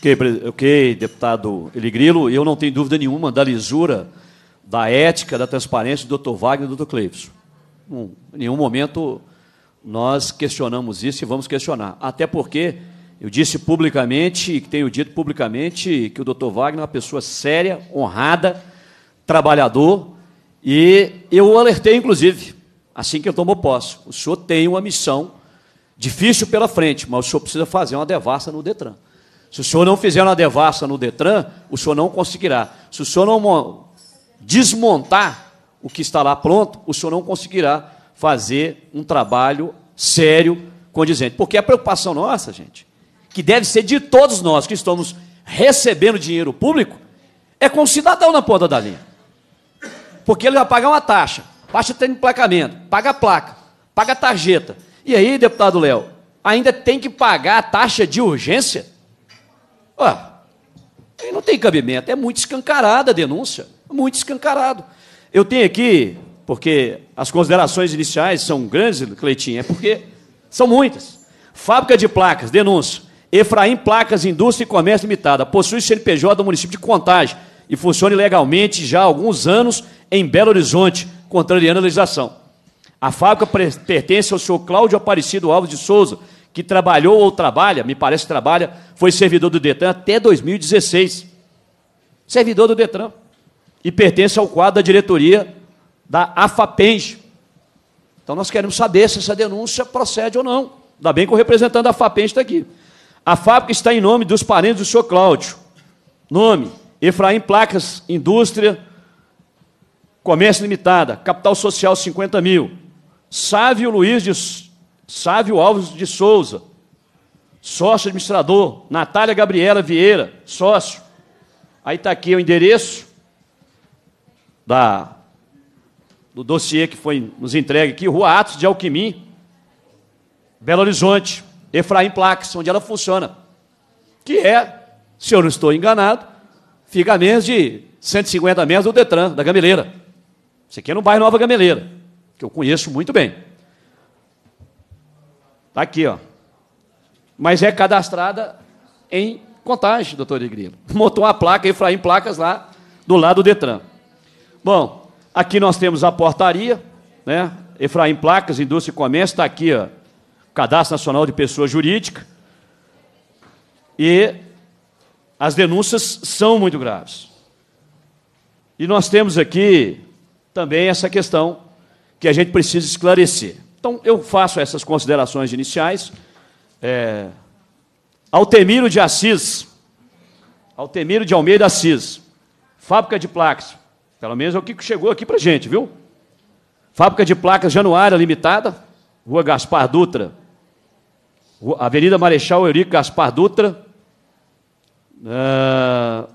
Ok, okay deputado Eligrilo, eu não tenho dúvida nenhuma da lisura, da ética, da transparência do doutor Wagner e do doutor Cleves Em nenhum momento nós questionamos isso e vamos questionar. Até porque eu disse publicamente, e tenho dito publicamente, que o doutor Wagner é uma pessoa séria, honrada, trabalhador, e eu o alertei, inclusive, assim que eu tomo posse. O senhor tem uma missão difícil pela frente, mas o senhor precisa fazer uma devassa no Detran. Se o senhor não fizer uma devassa no Detran, o senhor não conseguirá. Se o senhor não desmontar o que está lá pronto, o senhor não conseguirá fazer um trabalho sério, condizente. Porque a preocupação nossa, gente, que deve ser de todos nós que estamos recebendo dinheiro público, é com o cidadão na ponta da linha. Porque ele vai pagar uma taxa. Baixa ter emplacamento, paga a placa, paga a tarjeta. E aí, deputado Léo, ainda tem que pagar a taxa de urgência? Ó, não tem cabimento, é muito escancarada a denúncia, muito escancarado. Eu tenho aqui, porque as considerações iniciais são grandes, Cleitinho, é porque são muitas. Fábrica de placas, denúncia. Efraim Placas, Indústria e Comércio Limitada, possui CNPJ do município de Contagem, e funciona ilegalmente já há alguns anos em Belo Horizonte, contrariando a legislação. A fábrica pertence ao senhor Cláudio Aparecido Alves de Souza, que trabalhou ou trabalha, me parece trabalha, foi servidor do Detran até 2016. Servidor do Detran. E pertence ao quadro da diretoria da AFAPENG. Então nós queremos saber se essa denúncia procede ou não. Ainda bem que o representante da AFAPENG está aqui. A fábrica está em nome dos parentes do senhor Cláudio. Nome: Efraim Placas, indústria, comércio limitada, capital social 50 mil. Sávio Luiz de Sávio Alves de Souza, sócio administrador. Natália Gabriela Vieira, sócio. Aí está aqui o endereço da, do dossiê que foi nos entregue aqui, Rua Atos de Alquimim, Belo Horizonte, Efraim Placas, onde ela funciona. Que é, se eu não estou enganado, fica a menos de 150 metros do Detran, da Gameleira. Isso aqui é no bairro Nova Gameleira, que eu conheço muito bem. Está aqui, ó. Mas é cadastrada em contagem, doutor Grilo. Montou uma placa, Efraim Placas, lá do lado do Detran. Bom, aqui nós temos a portaria, né? Efraim Placas, Indústria e Comércio, está aqui, ó. Cadastro Nacional de Pessoa Jurídica. E as denúncias são muito graves. E nós temos aqui também essa questão que a gente precisa esclarecer. Então, eu faço essas considerações iniciais. É... Altemiro de Assis, Altemiro de Almeida Assis, fábrica de placas, pelo menos é o que chegou aqui para gente, viu? Fábrica de placas Januária Limitada, Rua Gaspar Dutra, Avenida Marechal Eurico Gaspar Dutra, Uh,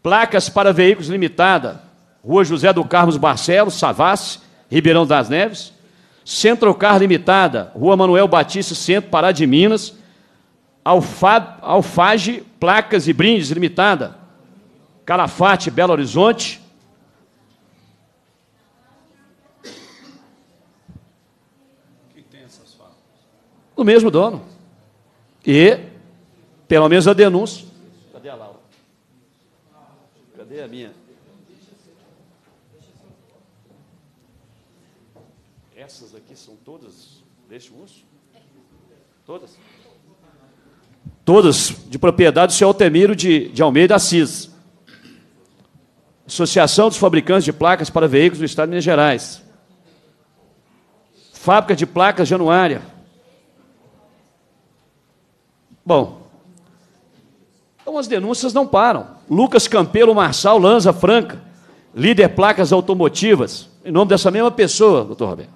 placas para veículos limitada, Rua José do Carlos Barcelos, Savassi, Ribeirão das Neves. Centrocar Limitada, Rua Manuel Batista, Centro, Pará de Minas. Alfa, Alfage Placas e Brindes Limitada, Calafate, Belo Horizonte. O mesmo dono. E, pelo menos a denúncia. Cadê a Laura? Cadê a minha? Essas aqui são todas deste urso? Todas? Todas de propriedade do senhor Altemiro de, de Almeida Assis. Associação dos Fabricantes de Placas para Veículos do Estado de Minas Gerais. Fábrica de Placas Januária. Bom, então as denúncias não param. Lucas Campelo Marçal, Lanza Franca, líder placas automotivas, em nome dessa mesma pessoa, doutor Roberto.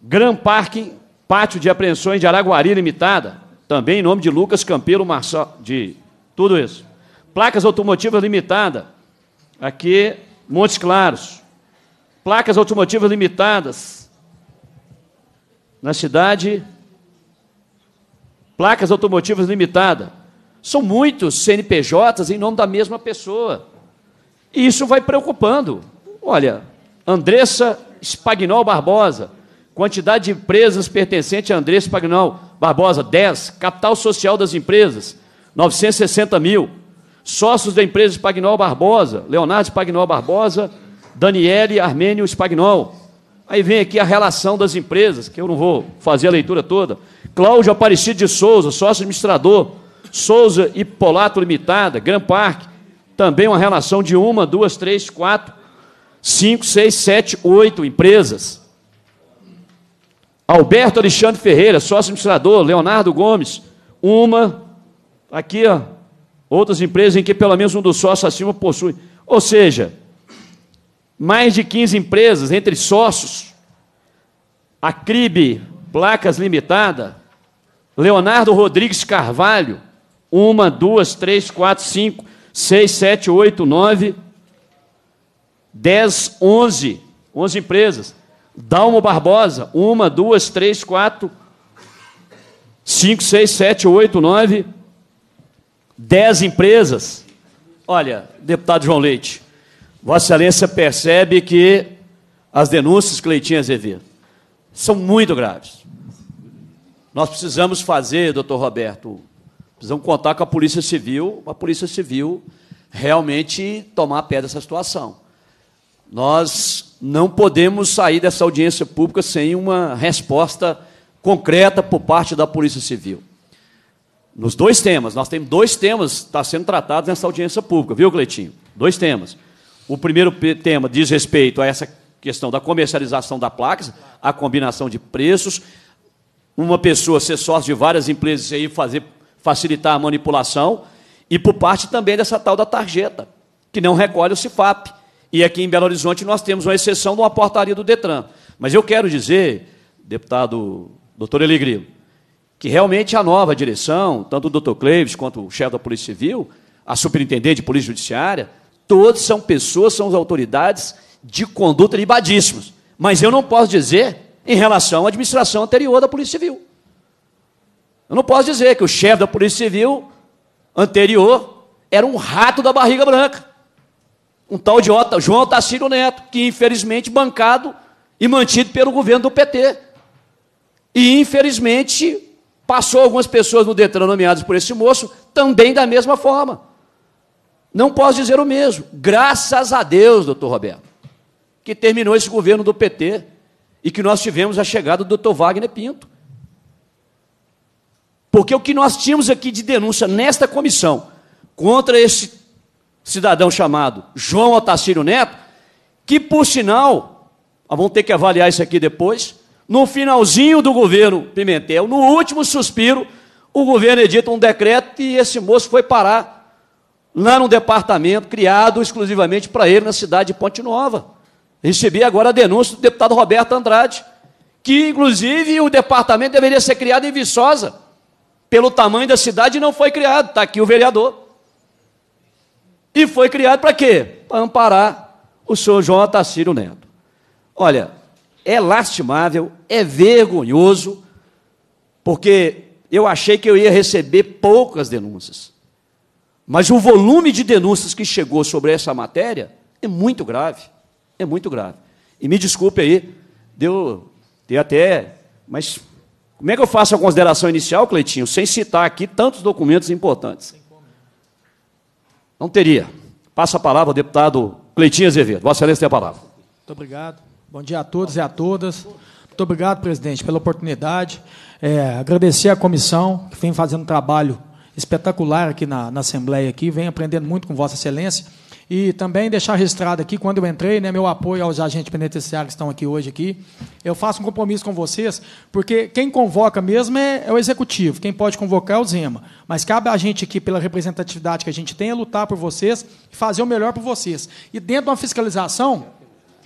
Gran Parque, pátio de apreensões de Araguari Limitada, também em nome de Lucas Campelo Marçal, de tudo isso. Placas Automotivas Limitada, aqui, Montes Claros. Placas Automotivas Limitadas, na cidade placas automotivas limitada. São muitos CNPJs em nome da mesma pessoa. E isso vai preocupando. Olha, Andressa Spagnol Barbosa, quantidade de empresas pertencentes a Andressa Spagnol Barbosa, 10, capital social das empresas, 960 mil. Sócios da empresa Spagnol Barbosa, Leonardo Spagnol Barbosa, Daniele Armênio Spagnol, Aí vem aqui a relação das empresas, que eu não vou fazer a leitura toda. Cláudio Aparecido de Souza, sócio administrador. Souza e Polato Limitada, Gran Parque. Também uma relação de uma, duas, três, quatro, cinco, seis, sete, oito empresas. Alberto Alexandre Ferreira, sócio administrador. Leonardo Gomes, uma. Aqui, ó. Outras empresas em que pelo menos um dos sócios acima possui. Ou seja, mais de 15 empresas entre sócios, a CRIB Placas Limitada, Leonardo Rodrigues Carvalho, uma, duas, três, quatro, cinco, seis, sete, oito, nove, dez, onze, onze empresas. Dalmo Barbosa, uma, duas, três, quatro, cinco, seis, sete, oito, nove, dez empresas. Olha, deputado João Leite, Vossa Excelência percebe que as denúncias, Cleitinho Azevedo, são muito graves. Nós precisamos fazer, doutor Roberto, precisamos contar com a Polícia Civil, a Polícia Civil realmente tomar pé dessa situação. Nós não podemos sair dessa audiência pública sem uma resposta concreta por parte da Polícia Civil. Nos dois temas, nós temos dois temas que estão tá sendo tratados nessa audiência pública, viu, Cleitinho? Dois temas. O primeiro tema diz respeito a essa questão da comercialização da placa, a combinação de preços, uma pessoa ser sócio de várias empresas e fazer, facilitar a manipulação, e por parte também dessa tal da tarjeta, que não recolhe o CIFAP. E aqui em Belo Horizonte nós temos uma exceção de uma portaria do Detran. Mas eu quero dizer, deputado doutor Eligrilo, que realmente a nova direção, tanto o doutor Cleves quanto o chefe da Polícia Civil, a superintendente de Polícia Judiciária, Todos são pessoas, são autoridades de conduta libadíssimas. Mas eu não posso dizer em relação à administração anterior da Polícia Civil. Eu não posso dizer que o chefe da Polícia Civil anterior era um rato da barriga branca. Um tal de Ota, João Otacílio Neto, que infelizmente bancado e mantido pelo governo do PT. E infelizmente passou algumas pessoas no Detran nomeadas por esse moço também da mesma forma. Não posso dizer o mesmo. Graças a Deus, doutor Roberto, que terminou esse governo do PT e que nós tivemos a chegada do doutor Wagner Pinto. Porque o que nós tínhamos aqui de denúncia nesta comissão contra esse cidadão chamado João Otacílio Neto, que por sinal, ah, vamos ter que avaliar isso aqui depois, no finalzinho do governo Pimentel, no último suspiro, o governo edita um decreto e esse moço foi parar lá num departamento criado exclusivamente para ele na cidade de Ponte Nova. Recebi agora a denúncia do deputado Roberto Andrade, que inclusive o departamento deveria ser criado em Viçosa. Pelo tamanho da cidade não foi criado, está aqui o vereador. E foi criado para quê? Para amparar o senhor João Atacírio Neto. Olha, é lastimável, é vergonhoso, porque eu achei que eu ia receber poucas denúncias. Mas o volume de denúncias que chegou sobre essa matéria é muito grave. É muito grave. E me desculpe aí, deu, deu até. Mas como é que eu faço a consideração inicial, Cleitinho, sem citar aqui tantos documentos importantes? Não teria. Passa a palavra ao deputado Cleitinho Azevedo. Vossa Excelência tem a palavra.
Muito obrigado. Bom dia a todos e a todas. Muito obrigado, presidente, pela oportunidade. É, agradecer à comissão, que vem fazendo um trabalho espetacular aqui na, na Assembleia, aqui, venho aprendendo muito com Vossa Excelência. E também deixar registrado aqui, quando eu entrei, né, meu apoio aos agentes penitenciários que estão aqui hoje. aqui. Eu faço um compromisso com vocês, porque quem convoca mesmo é, é, o executivo, quem pode convocar é o Zema. Mas cabe a gente aqui, pela representatividade que a gente tem, é lutar por vocês e fazer o melhor por vocês. E dentro de uma fiscalização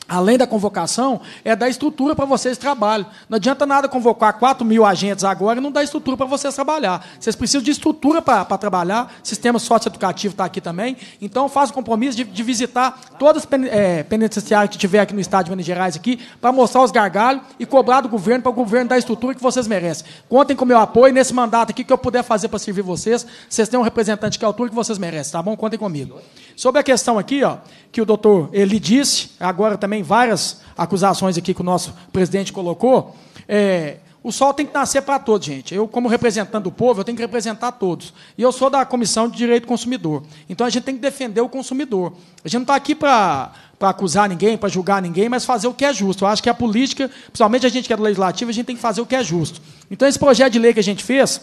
além da convocação, é dar estrutura para vocês trabalharem. Não adianta nada convocar 4 mil agentes agora e não dar estrutura para vocês trabalhar. Vocês precisam de estrutura para trabalhar, sistema socioeducativo está aqui também. Então, faça o compromisso de, de, visitar todas as é, penitenciárias que tiver aqui no Estado de Minas Gerais aqui, para mostrar os gargalhos e cobrar do governo, para o governo dar a estrutura que vocês merecem. Contem com o meu apoio nesse mandato aqui que eu puder fazer para servir vocês. Vocês têm um representante que é a altura que vocês merecem, tá bom? Contem comigo. Sobre a questão aqui, ó, que o doutor Eli disse, agora também também várias acusações aqui que o nosso presidente colocou. É, o sol tem que nascer para todos, gente. Eu, como representante do povo, eu tenho que representar todos. E eu sou da Comissão de Direito do Consumidor. Então a gente tem que defender o consumidor. A gente não está aqui para acusar ninguém, para julgar ninguém, mas fazer o que é justo. Eu acho que a política, principalmente a gente que é do legislativo, a gente tem que fazer o que é justo. Então esse projeto de lei que a gente fez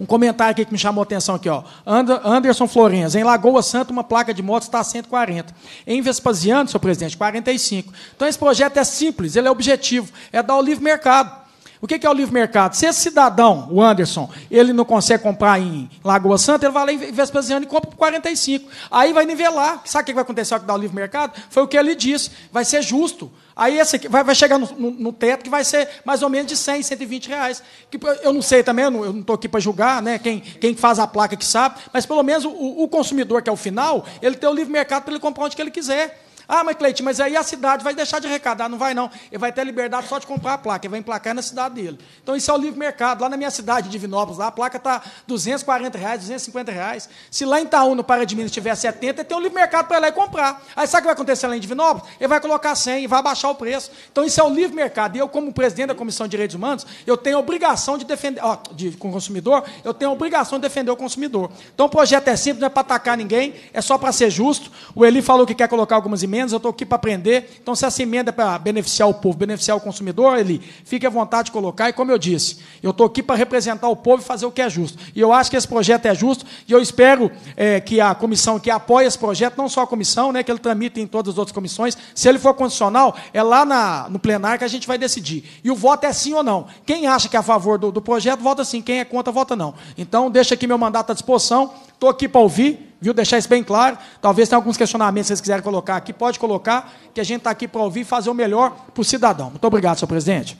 um comentário aqui que me chamou a atenção aqui, ó. Anderson Florenz, em Lagoa Santa, uma placa de motos está a 140. Em Vespasiano, senhor presidente, 45. Então esse projeto é simples, ele é objetivo, é dar o livre mercado. O que é o livre mercado? Se esse cidadão, o Anderson, ele não consegue comprar em Lagoa Santa, ele vai lá em Vespasiano e compra por 45. Aí vai nivelar. Sabe o que vai acontecer ao que dá o livre mercado? Foi o que ele disse. Vai ser justo. Aí esse aqui vai, chegar no, teto que vai ser mais ou menos de 100, 120 reais. Que eu não sei também, eu não estou aqui para julgar, né? Quem, quem faz a placa que sabe, mas pelo menos o, o consumidor, que é o final, ele tem o livre mercado para ele comprar onde que ele quiser. Ah, mas Cleite, mas aí a cidade vai deixar de arrecadar, não vai não. Ele vai ter liberdade só de comprar a placa, ele vai emplacar na cidade dele. Então isso é o livre mercado. Lá na minha cidade, de Divinópolis, lá a placa está 240 reais, 250 reais. Se lá em Itaú, no Pará de Minas, tiver 70, tem um livre mercado para ir lá e comprar. Aí sabe o que vai acontecer lá em Divinópolis? Ele vai colocar 100 e vai abaixar o preço. Então isso é o livre mercado. E eu, como presidente da Comissão de Direitos Humanos, eu tenho a obrigação de defender, ó, de, com o consumidor, eu tenho a obrigação de defender o consumidor. Então o projeto é simples, não é para atacar ninguém, é só para ser justo. O Eli falou que quer colocar algumas emendas emendas, eu estou aqui para aprender. Então, se essa emenda é para beneficiar o povo, beneficiar o consumidor, ele fique à vontade de colocar. E como eu disse, eu estou aqui para representar o povo e fazer o que é justo. E eu acho que esse projeto é justo e eu espero é, que a comissão que apoia esse projeto, não só a comissão, né, que ele tramite em todas as outras comissões, se ele for condicional, é lá na, no plenário que a gente vai decidir. E o voto é sim ou não. Quem acha que é a favor do, do projeto, vota sim. Quem é contra, vota não. Então, deixa aqui meu mandato à disposição. Estou aqui para ouvir viu? Deixar isso bem claro. Talvez tenha alguns questionamentos que vocês quiserem colocar aqui, pode colocar, que a gente está aqui para ouvir e fazer o melhor para o cidadão. Muito obrigado, senhor presidente.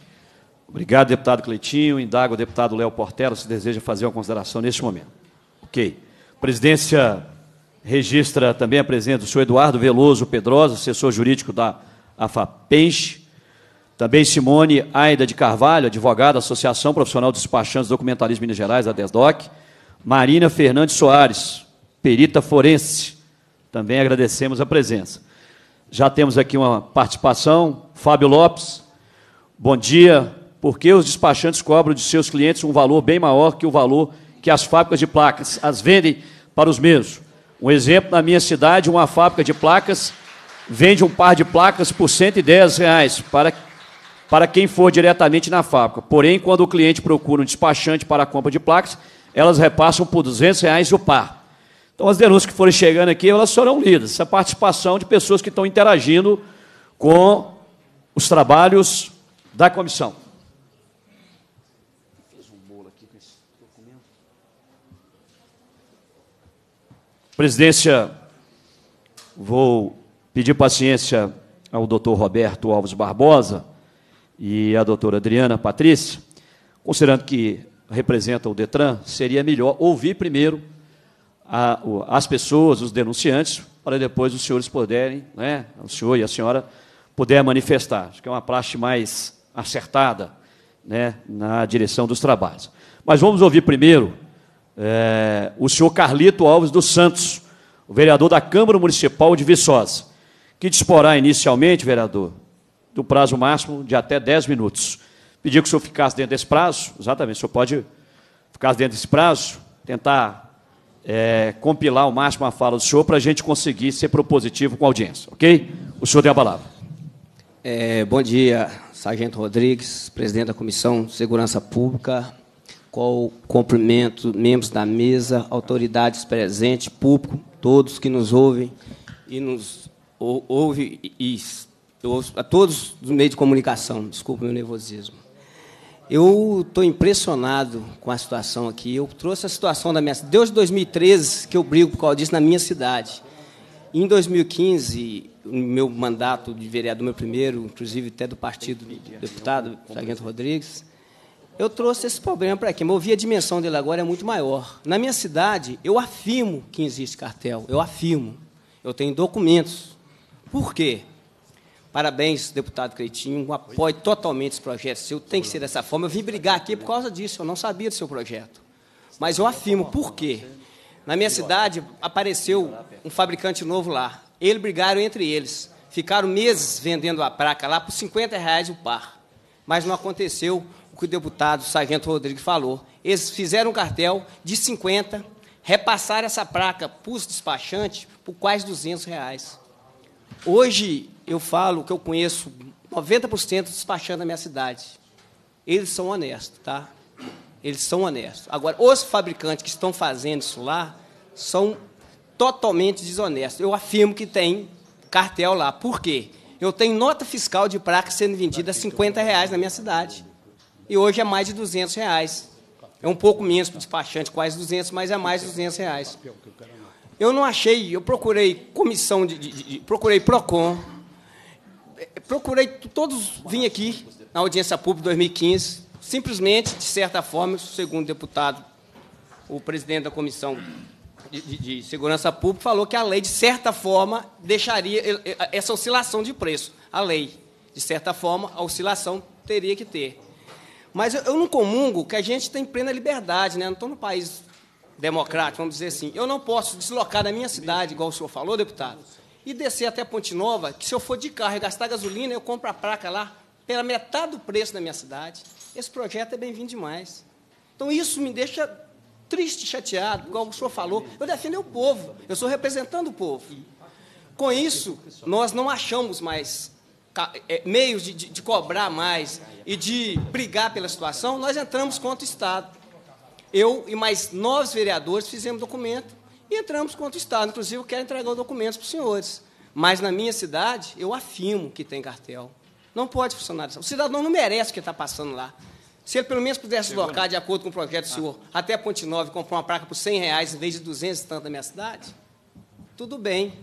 Obrigado, deputado Cleitinho. Indago o deputado Léo Portela se deseja fazer uma consideração neste momento. Ok. Presidência registra também a presença do senhor Eduardo Veloso Pedrosa, assessor jurídico da AFAPENCH. Também Simone Aida de Carvalho, advogada, Associação Profissional dos Despachantes Documentalismo Minas Gerais, a DESDOC. Marina Fernandes Soares, perita forense. Também agradecemos a presença. Já temos aqui uma participação, Fábio Lopes. Bom dia. Por que os despachantes cobram de seus clientes um valor bem maior que o valor que as fábricas de placas as vendem para os mesmos? Um exemplo, na minha cidade, uma fábrica de placas vende um par de placas por 110 reais para, para quem for diretamente na fábrica. Porém, quando o cliente procura um despachante para a compra de placas, elas repassam por 200 reais o par. Então, as denúncias que forem chegando aqui, elas serão lidas. Essa é participação de pessoas que estão interagindo com os trabalhos da comissão. Presidência, vou pedir paciência ao doutor Roberto Alves Barbosa e à doutora Adriana Patrícia, considerando que representa o DETRAN, seria melhor ouvir primeiro a, o, as pessoas, os denunciantes, para depois os senhores poderem, né, o senhor e a senhora, puder manifestar. Acho que é uma praxe mais acertada né, na direção dos trabalhos. Mas vamos ouvir primeiro é, o senhor Carlito Alves dos Santos, o vereador da Câmara Municipal de Viçosa, que disporá inicialmente, vereador, do prazo máximo de até 10 minutos. Pedir que o senhor ficasse dentro desse prazo, exatamente, o senhor pode ficar dentro desse prazo, tentar é, compilar o máximo a fala do senhor para a gente conseguir ser propositivo
com a audiência, ok? O senhor tem a palavra. É, bom dia, Sargento Rodrigues, presidente da Comissão de Segurança Pública. Qual cumprimento membros da mesa, autoridades presentes, público, todos que nos ouvem e nos ou, ouve e, e, a todos do meio de comunicação. Desculpe meu nervosismo. Eu estou impressionado com a situação aqui. Eu trouxe a situação da minha cidade. Desde 2013 que eu brigo por causa disso na minha cidade. Em 2015, no meu mandato de vereador, meu primeiro, inclusive até do partido do deputado Sargento Rodrigues, eu trouxe esse problema para aqui. Mas eu vi a dimensão dele agora é muito maior. Na minha cidade, eu afirmo que existe cartel. Eu afirmo. Eu tenho documentos. Por quê? Parabéns, deputado Creitinho. Apoio totalmente esse projeto seu. Tem que ser dessa forma. Eu vim brigar aqui por causa disso. Eu não sabia do seu projeto. Mas eu afirmo por quê. Na minha cidade apareceu um fabricante novo lá. Eles brigaram entre eles. Ficaram meses vendendo a placa lá por 50 reais o par. Mas não aconteceu o que o deputado Sargento Rodrigues falou. Eles fizeram um cartel de 50, repassaram essa placa para os despachantes por quase 200 reais. Hoje eu falo que eu conheço 90% dos despachantes da minha cidade. Eles são honestos, tá? Eles são honestos. Agora, os fabricantes que estão fazendo isso lá são totalmente desonestos. Eu afirmo que tem cartel lá. Por quê? Eu tenho nota fiscal de placa sendo vendida a 50 reais na minha cidade. E hoje é mais de 200 reais. É um pouco menos para o despachante, quase 200, mas é mais de 200 reais. Eu não achei, eu procurei comissão de. de, de procurei PROCON, procurei todos. Vim aqui na audiência pública de 2015, simplesmente, de certa forma, segundo o deputado, o presidente da comissão de, de, segurança pública falou que a lei, de certa forma, deixaria essa oscilação de preço. A lei, de certa forma, a oscilação teria que ter. Mas eu, eu não comungo que a gente tem plena liberdade, né? Não estou no país democrático, vamos dizer assim, eu não posso deslocar da minha cidade, igual o senhor falou, deputado, e descer até Ponte Nova, que se eu for de carro e gastar gasolina, eu compro a placa lá pela metade do preço da minha cidade. Esse projeto é bem-vindo demais. Então, isso me deixa triste, chateado, igual o senhor falou. Eu defendo o povo, eu sou representando o povo. Com isso, nós não achamos mais é, meios de, de, de cobrar mais e de brigar pela situação, nós entramos contra o Estado eu e mais nove vereadores fizemos documento e entramos contra o Estado. Inclusive, eu quero entregar os documentos para os senhores. Mas na minha cidade, eu afirmo que tem cartel. Não pode funcionar isso. O cidadão não merece o que está passando lá. Se ele pelo menos pudesse Chegou, deslocar, né? de acordo com o projeto do ah. senhor, até a Ponte 9 comprar uma placa por 100 reais em vez de 200 e tanto da minha cidade, tudo bem.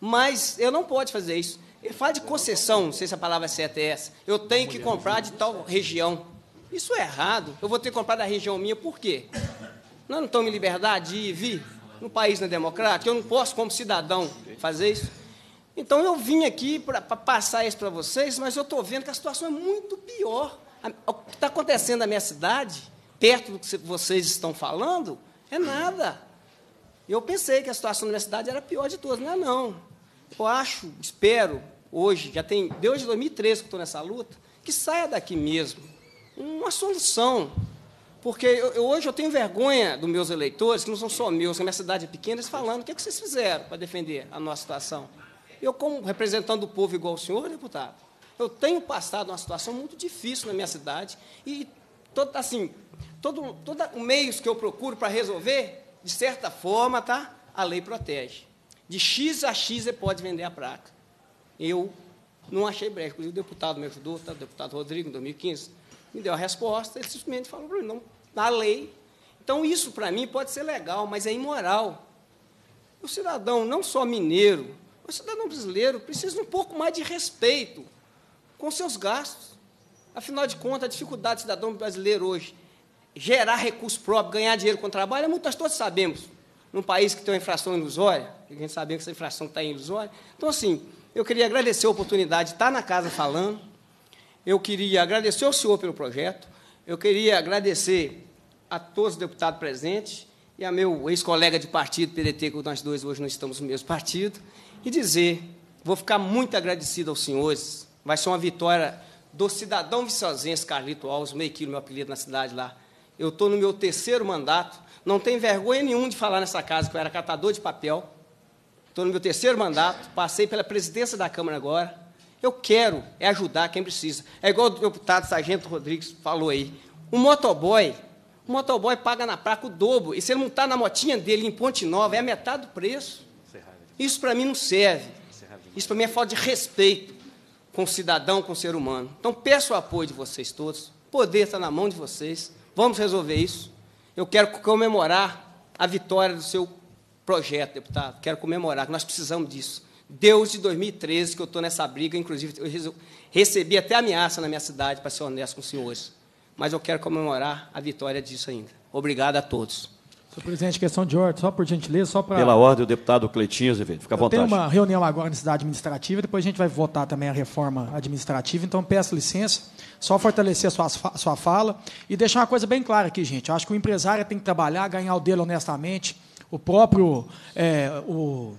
Mas eu não pode fazer isso. Ele fala de concessão, não sei se a palavra certa é essa. Eu tenho que comprar né? de tal região. Isso é errado. Eu vou ter que comprar da região minha, por quê? Nós não estamos em liberdade de ir e vir no país não é democrático? Eu não posso, como cidadão, fazer isso? Então, eu vim aqui para passar isso para vocês, mas eu estou vendo que a situação é muito pior. O que está acontecendo na minha cidade, perto do que vocês estão falando, é nada. Eu pensei que a situação na minha cidade era a pior de todas, não é não. Eu acho, espero, hoje, já tem, desde 2013 que estou nessa luta, que saia daqui mesmo uma solução. Porque eu, eu, hoje eu tenho vergonha dos meus eleitores, que não são só meus, que a minha cidade é pequena, eles falando: o que, é que vocês fizeram para defender a nossa situação? Eu, como representando o povo igual o senhor, deputado, eu tenho passado uma situação muito difícil na minha cidade e todo assim, todo, todo o meios que eu procuro para resolver, de certa forma, tá? A lei protege. De X a X você pode vender a placa. Eu não achei brecha, o deputado me ajudou, tá? O deputado Rodrigo em 2015 me deu a resposta, ele simplesmente falou para mim, não, na lei. Então, isso para mim pode ser legal, mas é imoral. O cidadão, não só mineiro, o cidadão brasileiro precisa de um pouco mais de respeito com seus gastos. Afinal de contas, a dificuldade do cidadão brasileiro hoje gerar recurso próprio, ganhar dinheiro com o trabalho, é muito, nós todos sabemos, num país que tem uma infração ilusória, a gente sabe que essa infração está ilusória. Então, assim, eu queria agradecer a oportunidade de estar na casa falando. Eu queria agradecer ao senhor pelo projeto, eu queria agradecer a todos os deputados presentes e a meu ex-colega de partido, PDT, que nós dois hoje não estamos no mesmo partido, e dizer, vou ficar muito agradecido aos senhores, vai ser uma vitória do cidadão viçosense Carlito Alves, meio quilo, meu apelido na cidade lá. Eu estou no meu terceiro mandato, não tenho vergonha nenhuma de falar nessa casa que eu era catador de papel, estou no meu terceiro mandato, passei pela presidência da Câmara agora, eu quero é ajudar quem precisa. É igual o deputado Sargento Rodrigues falou aí. Um motoboy, o motoboy paga na placa o dobro. E se ele não está na motinha dele em Ponte Nova, é a metade do preço. Isso para mim não serve. Isso para mim é falta de respeito com o cidadão, com o ser humano. Então peço o apoio de vocês todos. O poder está na mão de vocês. Vamos resolver isso. Eu quero comemorar a vitória do seu projeto, deputado. Quero comemorar, nós precisamos disso. Desde 2013 que eu estou nessa briga, inclusive eu recebi até ameaça na minha cidade para ser honesto com os senhores. Mas eu quero comemorar a vitória disso ainda. Obrigado a todos.
Senhor presidente, questão de ordem, só por gentileza, só para. Pela
ordem, o deputado Cleitinho Azevedo, fica à vontade.
Tem uma reunião agora na cidade administrativa, depois a gente vai votar também a reforma administrativa, então peço licença, só fortalecer a sua, sua fala e deixar uma coisa bem clara aqui, gente. Eu acho que o empresário tem que trabalhar, ganhar o dele honestamente. O próprio. É, o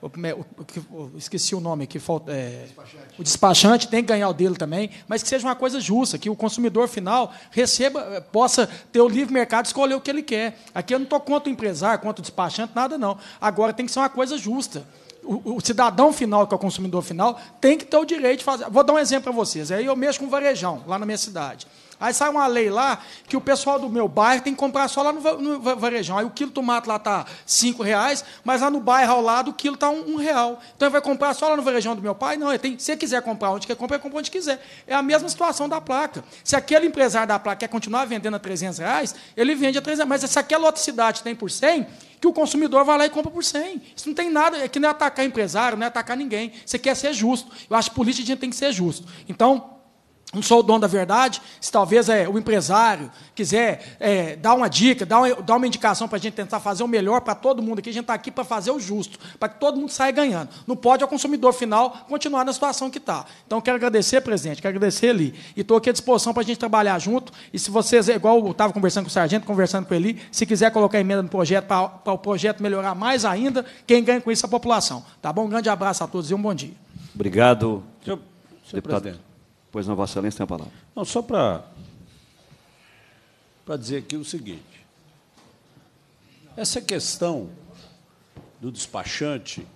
o, o, o, esqueci o nome aqui, falta, é, despachante. o despachante tem que ganhar o dele também, mas que seja uma coisa justa, que o consumidor final receba, eh, possa ter o livre mercado escolher o que ele quer. Aqui eu não estou contra o empresário, contra o despachante, nada não. Agora tem que ser uma coisa justa. O, o cidadão final, que é o consumidor final, tem que ter o direito de fazer. Vou dar um exemplo para vocês. Aí eu mexo com varejão, lá na minha cidade. Aí sai uma lei lá que o pessoal do meu bairro tem que comprar só lá no, no varejão. Aí o quilo de tomate lá está cinco reais, mas lá no bairro ao lado o quilo está um, um, real. Então ele vai comprar só lá no varejão do meu pai? Não, ele tem, se ele quiser comprar onde quer comprar, ele compra onde quiser. É a mesma situação da placa. Se aquele empresário da placa quer continuar vendendo a 300 reais, ele vende a 300 Mas se aquela outra cidade tem por 100, que o consumidor vai lá e compra por 100. Isso não tem nada, é que não é atacar empresário, não é atacar ninguém. Você quer é ser justo. Eu acho que política a gente tem que ser justo. Então, não sou o dono da verdade, se talvez é, o empresário quiser é, dar uma dica, dar uma, dar uma indicação para a gente tentar fazer o melhor para todo mundo aqui, a gente está aqui para fazer o justo, para que todo mundo saia ganhando. Não pode o consumidor final continuar na situação que está. Então, quero agradecer, presidente, quero agradecer ali. E estou aqui à disposição para a gente trabalhar junto. E se vocês, é, igual eu estava conversando com o sargento, conversando com ele, se quiser colocar emenda no projeto para o projeto melhorar mais ainda, quem ganha com isso é a população. Tá bom? Um grande abraço a todos e um bom dia.
Obrigado, Senhor, senhor deputado. Presidente. Pois não, Vossa Excelência tem a palavra.
Não,
só para para dizer aqui o seguinte: essa questão do despachante,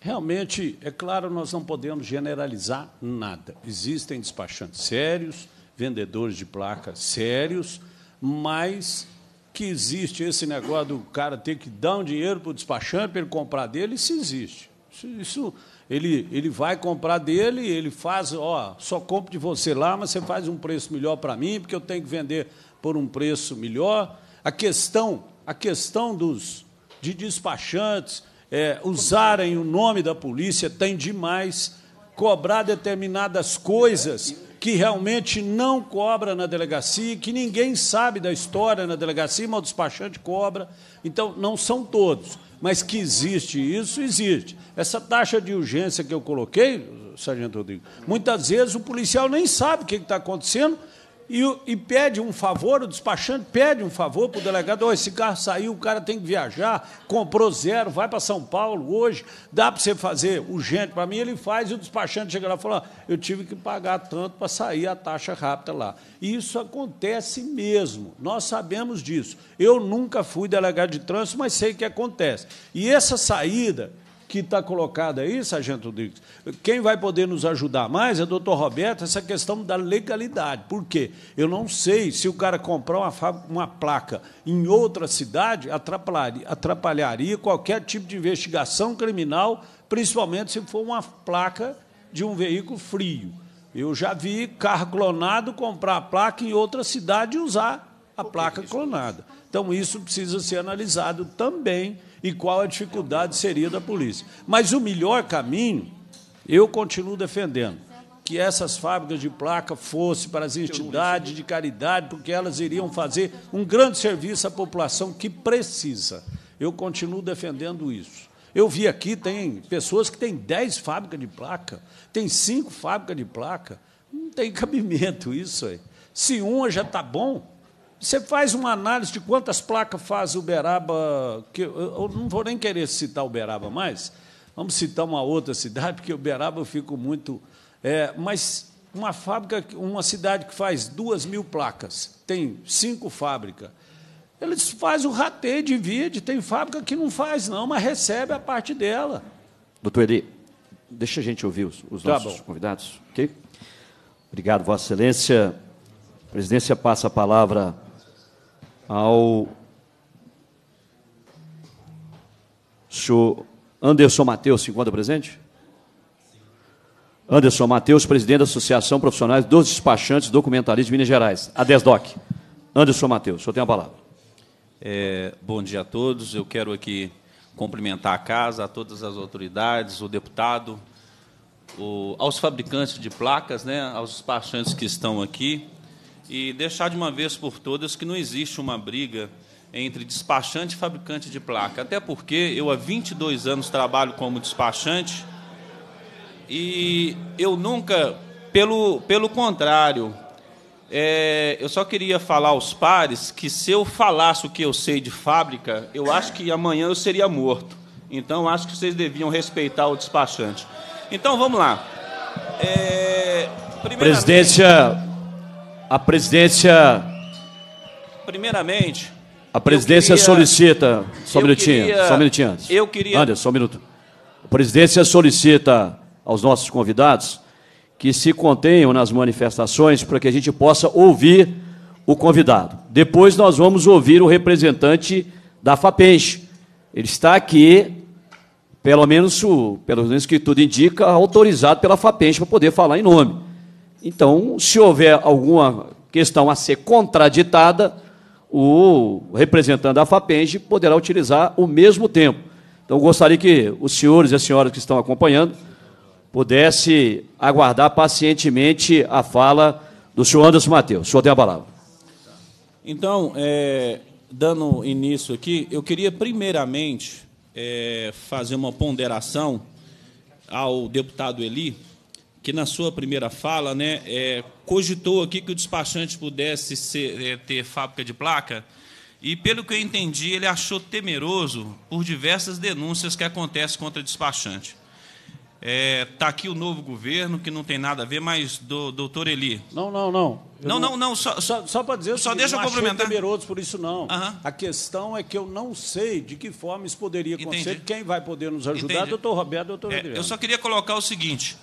realmente, é claro, nós não podemos generalizar nada. Existem despachantes sérios, vendedores de placa sérios, mas que existe esse negócio do cara ter que dar um dinheiro para o despachante para ele comprar dele, isso existe. Isso, isso ele, ele vai comprar dele, ele faz, ó, só compro de você lá, mas você faz um preço melhor para mim, porque eu tenho que vender por um preço melhor. A questão, a questão dos de despachantes é, usarem o nome da polícia tem demais. Cobrar determinadas coisas que realmente não cobra na delegacia, que ninguém sabe da história na delegacia, mas o despachante cobra. Então, não são todos, mas que existe isso, existe. Essa taxa de urgência que eu coloquei, Sargento Rodrigo, muitas vezes o policial nem sabe o que está acontecendo e, e, pede um favor, o despachante pede um favor para o delegado, oh, esse carro saiu, o cara tem que viajar, comprou zero, vai para São Paulo hoje, dá para você fazer urgente para mim, ele faz, e o despachante chega lá e fala, eu tive que pagar tanto para sair a taxa rápida lá. E isso acontece mesmo, nós sabemos disso. Eu nunca fui delegado de trânsito, mas sei que acontece. E essa saída que está colocada aí, Sargento Rodrigues, quem vai poder nos ajudar mais é o doutor Roberto, essa questão da legalidade. Por quê? Eu não sei se o cara comprar uma, uma placa em outra cidade atrapalharia, atrapalharia qualquer tipo de investigação criminal, principalmente se for uma placa de um veículo frio. Eu já vi carro clonado comprar a placa em outra cidade e usar a placa clonada. Então, isso precisa ser analisado também e qual a dificuldade seria da polícia. Mas o melhor caminho, eu continuo defendendo, que essas fábricas de placa fossem para as entidades de caridade, porque elas iriam fazer um grande serviço à população que precisa. Eu continuo defendendo isso. Eu vi aqui, tem pessoas que têm 10 fábricas de placa, tem cinco fábricas de placa. Não tem cabimento isso aí. Se uma já está bom, você faz uma análise de quantas placas faz Uberaba. Que eu, não vou nem querer citar Uberaba mais. Vamos citar uma outra cidade, porque Uberaba eu fico muito. É, mas uma fábrica, uma cidade que faz duas mil placas, tem cinco fábricas. Eles fazem o rateio, divide, tem fábrica que não faz, não, mas recebe a parte dela.
Doutor Eli, deixa a gente ouvir os, os tá nossos bom. convidados, ok? Obrigado, Vossa Excelência. A presidência passa a palavra ao senhor Anderson Mateus, se encontra presente? Anderson Mateus, presidente da Associação Profissionais dos Despachantes Documentaristas de Minas Gerais, a DESDOC. Anderson Mateus, o senhor tem a palavra.
É,
bom dia a todos. Eu quero aqui cumprimentar a casa, a todas as autoridades, o deputado, o, aos fabricantes de placas, né, aos despachantes que estão aqui e deixar de uma vez por todas que não existe uma briga entre despachante e fabricante de placa. Até porque eu há 22 anos trabalho como despachante e eu nunca, pelo, pelo contrário, é, eu só queria falar aos pares que se eu falasse o que eu sei de fábrica, eu acho que amanhã eu seria morto. Então acho que vocês deviam respeitar o
despachante. Então vamos lá. É, Presidência, a presidência.
Primeiramente.
A presidência queria, solicita. Só um minutinho. Queria, só um minutinho antes. Eu queria. Anderson, só um minuto. A presidência solicita aos nossos convidados que se contenham nas manifestações para que a gente possa ouvir o convidado. Depois nós vamos ouvir o representante da FAPENCH. Ele está aqui, pelo menos, pelo menos que tudo indica, autorizado pela FAPENCH para poder falar em nome. Então, se houver alguma questão a ser contraditada, o representante da FAPENG poderá utilizar o mesmo tempo. Então, gostaria que os senhores e as senhoras que estão acompanhando pudesse aguardar pacientemente a fala do senhor Anderson Mateus. O senhor tem a palavra.
Então, é, dando início aqui, eu queria primeiramente é, fazer uma ponderação ao deputado Eli, que na sua primeira fala, né, é, cogitou aqui que o despachante pudesse ser, é, ter fábrica de placa, e pelo que eu entendi, ele achou temeroso por diversas denúncias que acontecem contra despachante. Está é, tá aqui o novo governo, que não tem nada a ver, mas, do, doutor Eli.
Não, não, não. Não, não, não, não, Só, só, só para dizer, só deixa eu complementar. temeroso por isso, não. Uhum. A questão é que eu não sei de que forma isso poderia acontecer. Entendi. Quem vai poder nos ajudar, Entendi. doutor Roberto, doutor é, Adriano. Eu só
queria colocar o seguinte: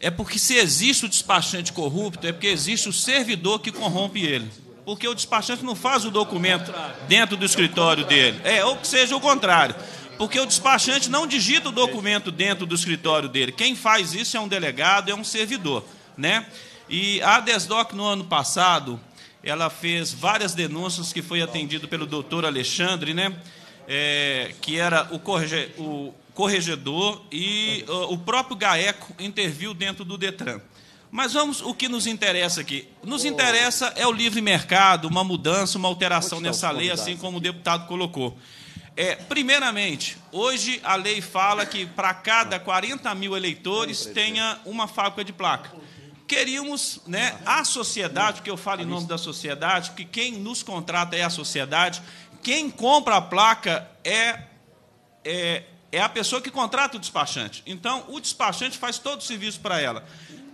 é porque se existe o despachante corrupto, é porque existe o servidor que corrompe ele. Porque o despachante não faz o documento dentro do escritório dele. É, ou que seja o contrário. Porque o despachante não digita o documento dentro do escritório dele. Quem faz isso é um delegado, é um servidor. Né? E a Desdoc, no ano passado, ela fez várias denúncias que foi atendido pelo doutor Alexandre, né? É, que era o, corre... o corregedor e uh, o próprio Gaeco interviu dentro do Detran. Mas vamos o que nos interessa aqui. Nos interessa é o livre mercado, uma mudança, uma alteração nessa lei, assim como o deputado colocou. É, primeiramente, hoje a lei fala que para cada 40 mil eleitores tenha uma fábrica de placa. Queríamos, né, a sociedade, porque eu falo em nome da sociedade, que quem nos contrata é a sociedade, quem compra a placa é, é é a pessoa que contrata o despachante. Então, o despachante faz todo o serviço para ela.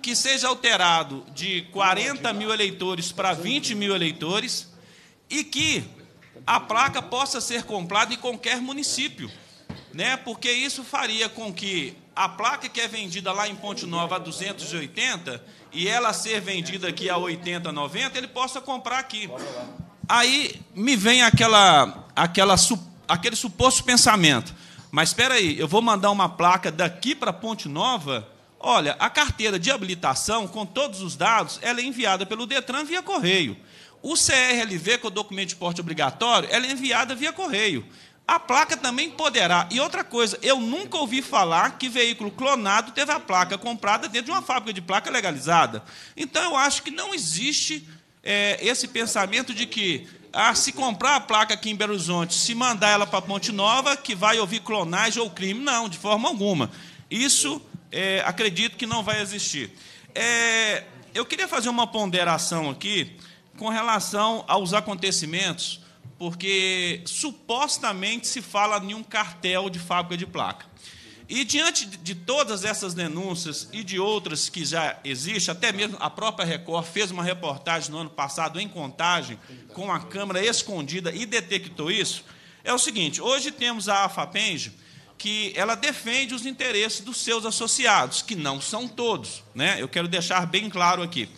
Que seja alterado de 40 mil eleitores para 20 mil eleitores e que a placa possa ser comprada em qualquer município. Né? Porque isso faria com que a placa que é vendida lá em Ponte Nova a 280 e ela ser vendida aqui a 80, 90, ele possa comprar aqui. Aí me vem aquela, aquela, aquele suposto pensamento. Mas espera aí, eu vou mandar uma placa daqui para Ponte Nova. Olha, a carteira de habilitação, com todos os dados, ela é enviada pelo Detran via correio. O CRLV, que é o documento de porte obrigatório, ela é enviada via correio. A placa também poderá. E outra coisa, eu nunca ouvi falar que veículo clonado teve a placa comprada dentro de uma fábrica de placa legalizada. Então, eu acho que não existe é, esse pensamento de que a se comprar a placa aqui em Belo Horizonte, se mandar ela para Ponte Nova, que vai ouvir clonagem ou crime. Não, de forma alguma. Isso é, acredito que não vai existir. É, eu queria fazer uma ponderação aqui com relação aos acontecimentos, porque supostamente se fala em um cartel de fábrica de placa. E diante de todas essas denúncias e de outras que já existem, até mesmo a própria Record fez uma reportagem no ano passado em contagem, com a câmera escondida e detectou isso. É o seguinte: hoje temos a AFAPENJ que ela defende os interesses dos seus associados, que não são todos. Né? Eu quero deixar bem claro aqui.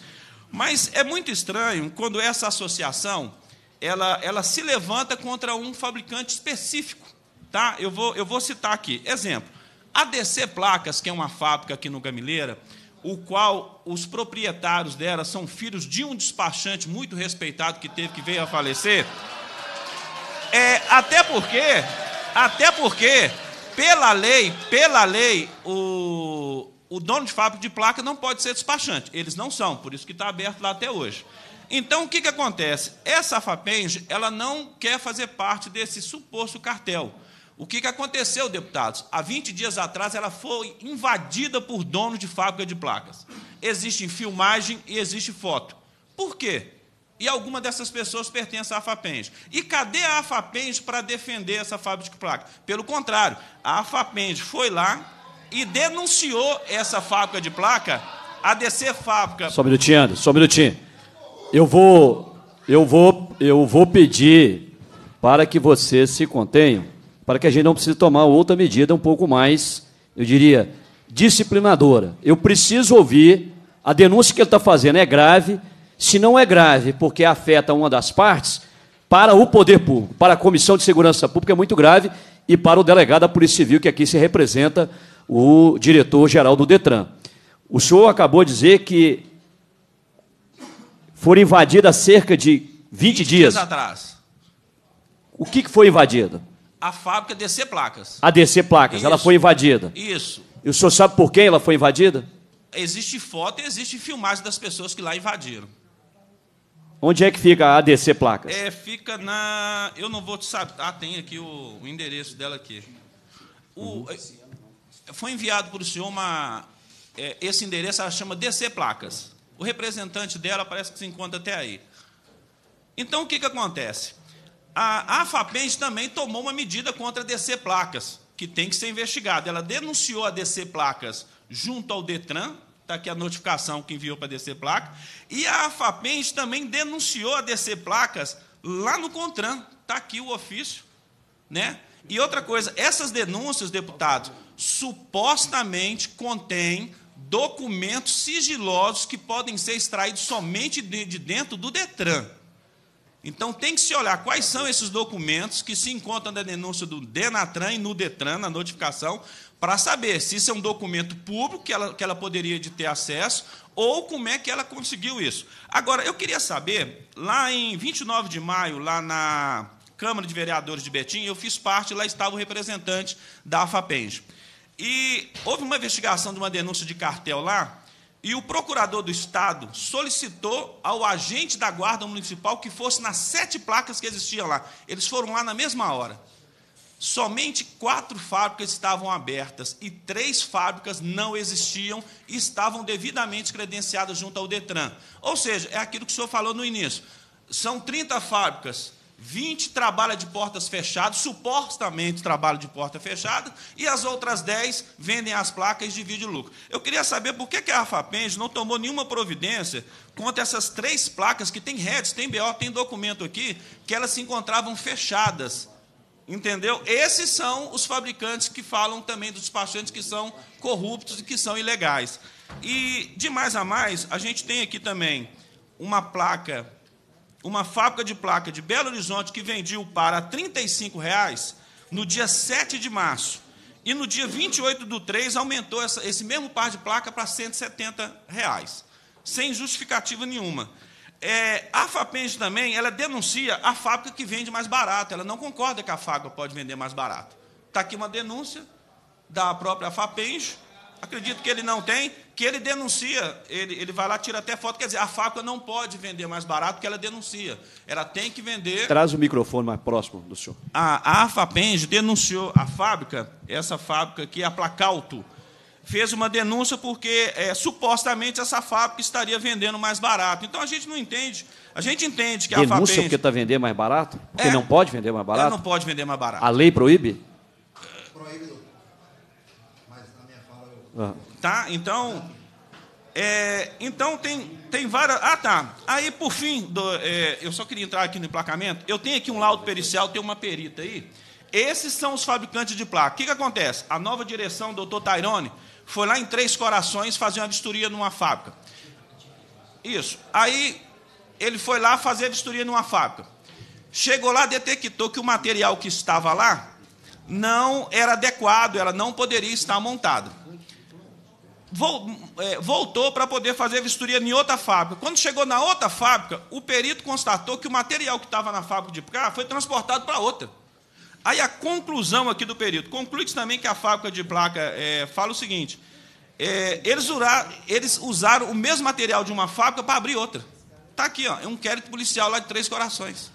Mas é muito estranho quando essa associação ela, ela se levanta contra um fabricante específico. Tá? Eu, vou, eu vou citar aqui. Exemplo. A DC Placas, que é uma fábrica aqui no Gamileira, o qual os proprietários dela são filhos de um despachante muito respeitado que teve que veio a falecer. É, até porque, até porque, pela lei, pela lei, o, o dono de fábrica de placa não pode ser despachante. Eles não são, por isso que está aberto lá até hoje. Então, o que, que acontece? Essa FAPENG, ela não quer fazer parte desse suposto cartel. O que, que aconteceu, deputados? Há 20 dias atrás, ela foi invadida por donos de fábrica de placas. Existe filmagem e existe foto. Por quê? E alguma dessas pessoas pertence à AFAPENG. E cadê a AFAPENG para defender essa fábrica de placas? Pelo contrário, a AFAPENG foi lá e denunciou essa fábrica de placa, a DC Fábrica.
Só um minutinho, Anderson, só um minutinho. Eu vou, eu vou, eu vou pedir para que vocês se contenham para que a gente não precise tomar outra medida um pouco mais, eu diria, disciplinadora. Eu preciso ouvir, a denúncia que ele está fazendo é grave, se não é grave porque afeta uma das partes, para o poder público, para a Comissão de Segurança Pública é muito grave e para o delegado da Polícia Civil, que aqui se representa o diretor-geral do DETRAN. O senhor acabou de dizer que foram invadidas cerca de 20 dias. dias atrás. O que foi invadido?
a fábrica DC Placas.
A DC Placas, Isso. ela foi invadida. Isso. E o senhor sabe por quem ela foi invadida?
Existe foto e existe filmagem das pessoas que lá invadiram.
Onde é que fica a ADC Placas?
É, fica na. Eu não vou te saber. Ah, tem aqui o, o endereço dela aqui. O, uhum. Foi enviado para o senhor uma. É, esse endereço ela chama DC Placas. O representante dela parece que se encontra até aí. Então o que, que acontece? a FAPENS também tomou uma medida contra a DC Placas, que tem que ser investigada. Ela denunciou a DC Placas junto ao DETRAN, está aqui a notificação que enviou para a DC Placa, e a FAPENS também denunciou a DC Placas lá no CONTRAN, está aqui o ofício. Né? E outra coisa, essas denúncias, deputados, supostamente contêm documentos sigilosos que podem ser extraídos somente de, de dentro do DETRAN. Então tem que se olhar quais são esses documentos que se encontram na denúncia do Denatran e no Detran, na notificação, para saber se isso é um documento público que ela, que ela poderia de ter acesso ou como é que ela conseguiu isso. Agora, eu queria saber, lá em 29 de maio, lá na Câmara de Vereadores de Betim, eu fiz parte, lá estava o representante da AFAPENG. E houve uma investigação de uma denúncia de cartel lá, e o procurador do Estado solicitou ao agente da Guarda Municipal que fosse nas sete placas que existiam lá. Eles foram lá na mesma hora. Somente quatro fábricas estavam abertas e três fábricas não existiam e estavam devidamente credenciadas junto ao Detran. Ou seja, é aquilo que o senhor falou no início. São 30 fábricas, 20 trabalham de portas fechadas, supostamente trabalham de porta fechada, e as outras 10 vendem as placas e dividem o lucro. Eu queria saber por que a Rafapend não tomou nenhuma providência contra essas três placas que tem redes, tem BO, tem documento aqui, que elas se encontravam fechadas. Entendeu? Esses são os fabricantes que falam também dos despachantes que são corruptos e que são ilegais. E, de mais a mais, a gente tem aqui também uma placa uma fábrica de placa de Belo Horizonte que vendia o par a R$ 35,00 no dia 7 de março. E no dia 28 do 3 aumentou essa, esse mesmo par de placa para R$ 170, reais, sem justificativa nenhuma. É, a FAPENG também ela denuncia a fábrica que vende mais barato, ela não concorda que a fábrica pode vender mais barato. Está aqui uma denúncia da própria FAPENG, acredito que ele não tem, que ele denuncia, ele, ele vai lá, tira até foto, quer dizer, a fábrica não pode vender mais barato porque ela denuncia. Ela tem que vender. Traz
o microfone mais próximo do senhor. A,
a denunciou a fábrica, essa fábrica aqui, a Placauto, fez uma denúncia porque é, supostamente essa fábrica estaria vendendo mais barato. Então a gente não entende. A gente entende que denúncia a Denúncia porque
está vendendo mais barato? Porque é, não pode vender mais barato? Ela não pode vender mais barato. A lei proíbe? Ah.
Tá? Então, é, então tem, tem várias. Ah, tá. Aí, por fim, do, é, eu só queria entrar aqui no emplacamento. Eu tenho aqui um laudo pericial, tem uma perita aí. Esses são os fabricantes de placa. O que, que acontece? A nova direção, doutor Tairone, foi lá em Três Corações fazer uma vistoria numa fábrica. Isso. Aí ele foi lá fazer a vistoria numa fábrica. Chegou lá, detectou que o material que estava lá não era adequado, ela não poderia estar montada. É, voltou para poder fazer vistoria em outra fábrica. Quando chegou na outra fábrica, o perito constatou que o material que estava na fábrica de cá foi transportado para outra. Aí a conclusão aqui do perito, conclui também que a fábrica de placa é, fala o seguinte, é, eles, eles, usaram o mesmo material de uma fábrica para abrir outra. Está aqui, ó, é um inquérito policial lá de Três Corações.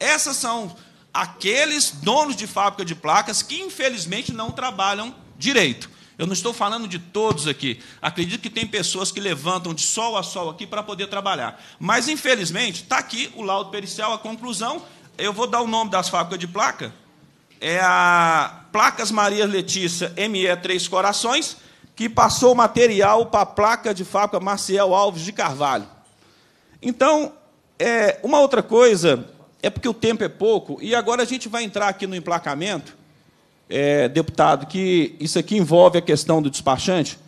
Essas são aqueles donos de fábrica de placas que, infelizmente, não trabalham direito. Eu não estou falando de todos aqui. Acredito que tem pessoas que levantam de sol a sol aqui para poder trabalhar. Mas, infelizmente, está aqui o laudo pericial, a conclusão. Eu vou dar o nome das fábricas de placa. É a Placas Maria Letícia ME Três Corações, que passou o material para a placa de fábrica Marcial Alves de Carvalho. Então, é, uma outra coisa é porque o tempo é pouco, e agora a gente vai entrar aqui no emplacamento é, deputado, que isso aqui envolve a questão do despachante,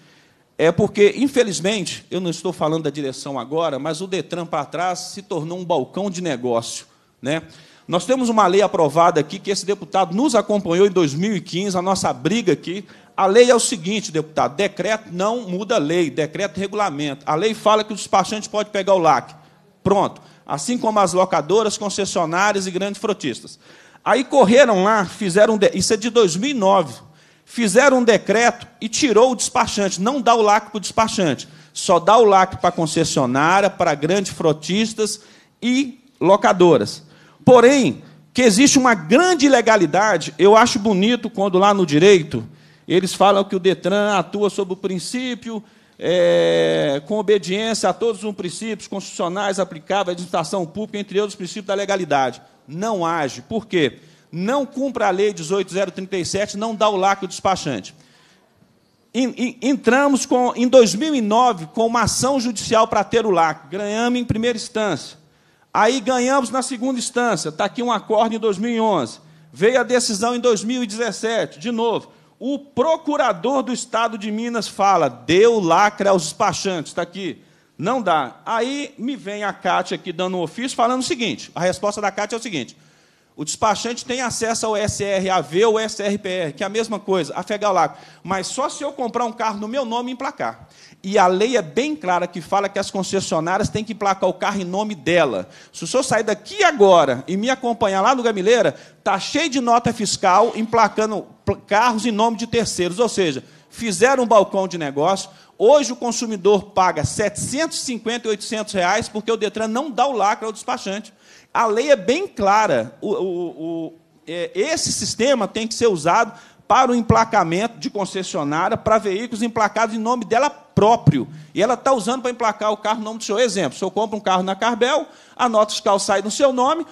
é porque, infelizmente, eu não estou falando da direção agora, mas o Detran para trás se tornou um balcão de negócio. Né? Nós temos uma lei aprovada aqui que esse deputado nos acompanhou em 2015, a nossa briga aqui. A lei é o seguinte, deputado: decreto não muda lei, decreto regulamento. A lei fala que o despachante pode pegar o LAC. Pronto. Assim como as locadoras, concessionárias e grandes frotistas. Aí correram lá, fizeram um de... isso é de 2009, fizeram um decreto e tirou o despachante, não dá o LAC para o despachante, só dá o LAC para a concessionária, para grandes frotistas e locadoras. Porém, que existe uma grande ilegalidade, eu acho bonito quando lá no direito eles falam que o Detran atua sob o princípio, é, com obediência a todos os princípios constitucionais aplicáveis à administração pública, entre outros princípios da legalidade não age. Por quê? Não cumpre a lei 18037, não dá o lacre ao despachante. Entramos com, em 2009 com uma ação judicial para ter o lacre. Ganhamos em primeira instância. Aí ganhamos na segunda instância. Está aqui um acordo em 2011. Veio a decisão em 2017, de novo. O procurador do Estado de Minas fala: deu lacre aos despachantes. Está aqui. Não dá. Aí me vem a Cátia aqui dando um ofício falando o seguinte: a resposta da Cátia é o seguinte: o despachante tem acesso ao SRAV ou SRPR, que é a mesma coisa, a FEGALAC, mas só se eu comprar um carro no meu nome e emplacar. E a lei é bem clara que fala que as concessionárias têm que emplacar o carro em nome dela. Se o senhor sair daqui agora e me acompanhar lá no Gamileira, tá cheio de nota fiscal emplacando carros em nome de terceiros, ou seja, fizeram um balcão de negócio, Hoje o consumidor paga 750 e 800 reais porque o Detran não dá o lacre ao despachante. A lei é bem clara. O, o, o, é, esse sistema tem que ser usado para o emplacamento de concessionária para veículos emplacados em nome dela próprio. E ela está usando para emplacar o carro em nome do seu. Exemplo, se eu compro um carro na Carbel, a nota fiscal sai no seu nome,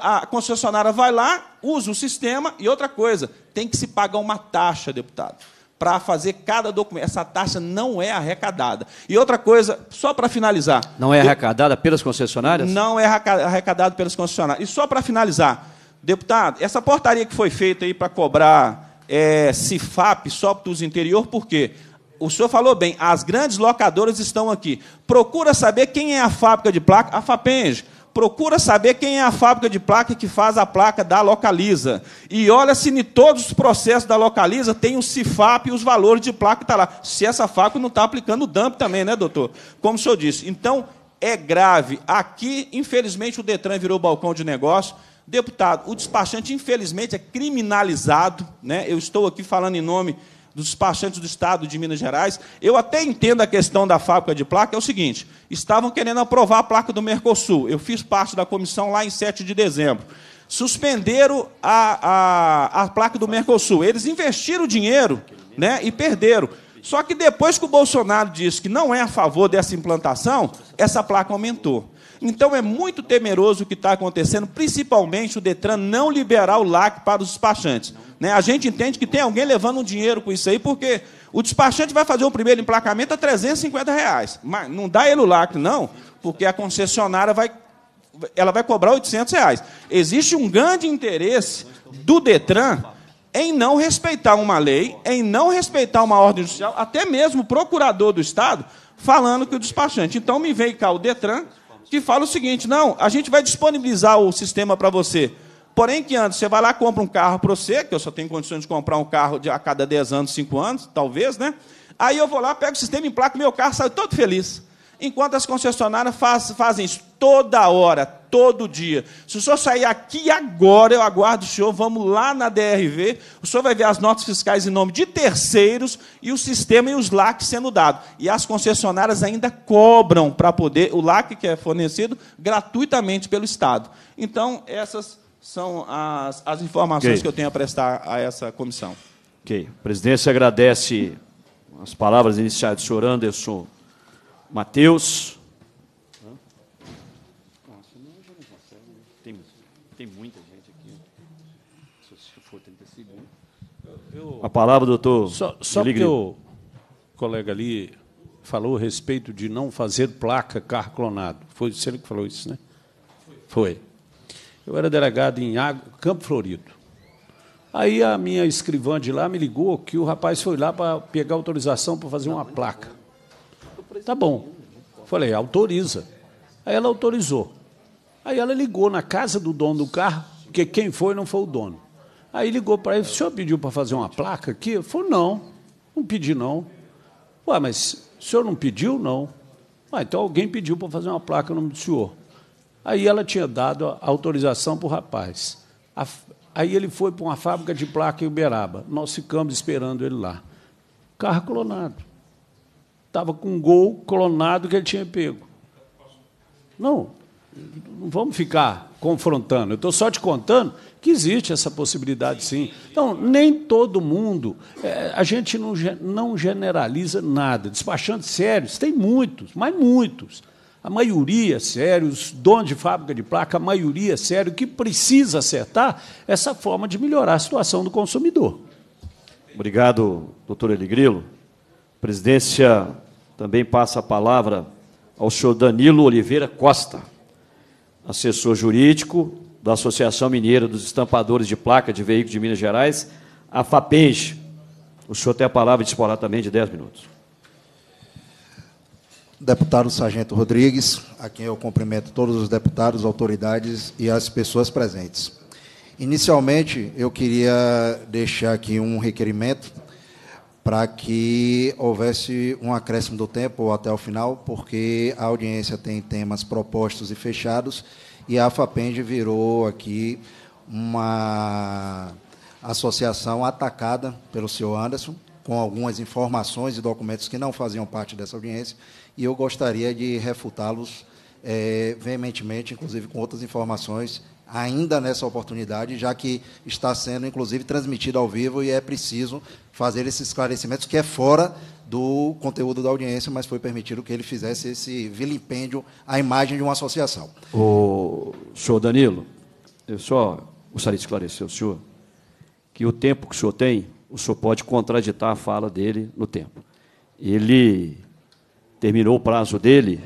a concessionária vai lá, usa o sistema e outra coisa, tem que se pagar uma taxa, deputado para fazer cada documento. Essa taxa não é arrecadada. E outra coisa, só para finalizar.
Não é arrecadada pelas concessionárias?
Não é arrecadada pelas concessionárias. E só para finalizar, deputado, essa portaria que foi feita aí para cobrar é, CIFAP só para os interior, por quê? O senhor falou bem, as grandes locadoras estão aqui. Procura saber quem é a fábrica de placa, a FAPENGE procura saber quem é a fábrica de placa que faz a placa da Localiza. E olha se em todos os processos da Localiza tem o CIFAP e os valores de placa está lá. Se essa fábrica não está aplicando o dump também, né, doutor? Como o senhor disse. Então, é grave. Aqui, infelizmente, o Detran virou balcão de negócio. Deputado, o despachante, infelizmente, é criminalizado. Né? Eu estou aqui falando em nome dos despachantes do Estado de Minas Gerais. Eu até entendo a questão da fábrica de placa, é o seguinte: estavam querendo aprovar a placa do Mercosul. Eu fiz parte da comissão lá em 7 de dezembro. Suspenderam a, a, a placa do Mercosul. Eles investiram dinheiro né, e perderam. Só que depois que o Bolsonaro disse que não é a favor dessa implantação, essa placa aumentou. Então é muito temeroso o que está acontecendo, principalmente o Detran não liberar o LAC para os despachantes. Né? A gente entende que tem alguém levando um dinheiro com isso aí, porque o despachante vai fazer um primeiro emplacamento a 350 reais. Mas não dá ele o LAC, não, porque a concessionária vai, ela vai cobrar 800 reais. Existe um grande interesse do Detran em não respeitar uma lei, em não respeitar uma ordem judicial, até mesmo o procurador do Estado falando que o despachante. Então me vem cá o Detran que fala o seguinte: não, a gente vai disponibilizar o sistema para você. Porém, que antes você vai lá compra um carro para você, que eu só tenho condições de comprar um carro de, a cada 10 anos, 5 anos, talvez, né? Aí eu vou lá, pego o sistema, emplaco meu carro, saio todo feliz. Enquanto as concessionárias faz, fazem isso toda hora, todo dia. Se o senhor sair aqui agora, eu aguardo o senhor, vamos lá na DRV, o senhor vai ver as notas fiscais em nome de terceiros e o sistema e os LACs sendo dados. E as concessionárias ainda cobram para poder, o LAC que é fornecido gratuitamente pelo Estado. Então, essas são as, as informações okay. que eu tenho a prestar a essa comissão.
Ok. A presidência agradece as palavras iniciais do senhor Anderson Matheus
A palavra, doutor. Só, só que
o colega ali falou a respeito de não fazer placa carro clonado. Foi você que falou isso, né? Foi. Eu era delegado em Campo Florido. Aí a minha escrivã de lá me ligou que o rapaz foi lá para pegar autorização para fazer uma placa. Tá bom. Falei, autoriza. Aí ela autorizou. Aí ela ligou na casa do dono do carro, porque quem foi não foi o dono. Aí ligou para ele, o senhor pediu para fazer uma placa aqui? Eu falei, não, não pedi não. Ué, mas o senhor não pediu? Não. Ué, então alguém pediu para fazer uma placa no nome do senhor. Aí ela tinha dado a autorização para o rapaz. A, aí ele foi para uma fábrica de placa em Uberaba. Nós ficamos esperando ele lá. Carro clonado. Estava com um gol clonado que ele tinha pego. Não, não vamos ficar confrontando. Eu estou só te contando que existe essa possibilidade sim. Então, nem todo mundo, é, a gente não, não generaliza nada. Despachantes sérios, tem muitos, mas muitos. A maioria é sério, os donos de fábrica de placa, a maioria é sério, que precisa acertar essa forma de melhorar a
situação do consumidor. Obrigado, doutor Eligrilo. A presidência também passa a palavra ao senhor Danilo Oliveira Costa, assessor jurídico da Associação Mineira dos Estampadores de Placa de Veículos de Minas Gerais, a FAPENG. O senhor tem a palavra disporá também de 10 minutos.
Deputado Sargento Rodrigues, a quem eu cumprimento todos os deputados, autoridades e as pessoas presentes. Inicialmente, eu queria deixar aqui um requerimento para que houvesse um acréscimo do tempo até o final, porque a audiência tem temas propostos e fechados e a FAPEND virou aqui uma associação atacada pelo senhor Anderson, com algumas informações e documentos que não faziam parte dessa audiência, e eu gostaria de refutá-los é, veementemente, inclusive com outras informações, ainda nessa oportunidade, já que está sendo, inclusive, transmitido ao vivo e é preciso fazer esses esclarecimentos, que é fora do conteúdo da audiência, mas foi permitido que ele fizesse esse vilipêndio à imagem de uma associação.
O senhor Danilo, eu só gostaria de esclarecer ao senhor que o tempo que o senhor tem, o senhor pode contraditar a fala dele no tempo. Ele terminou o prazo dele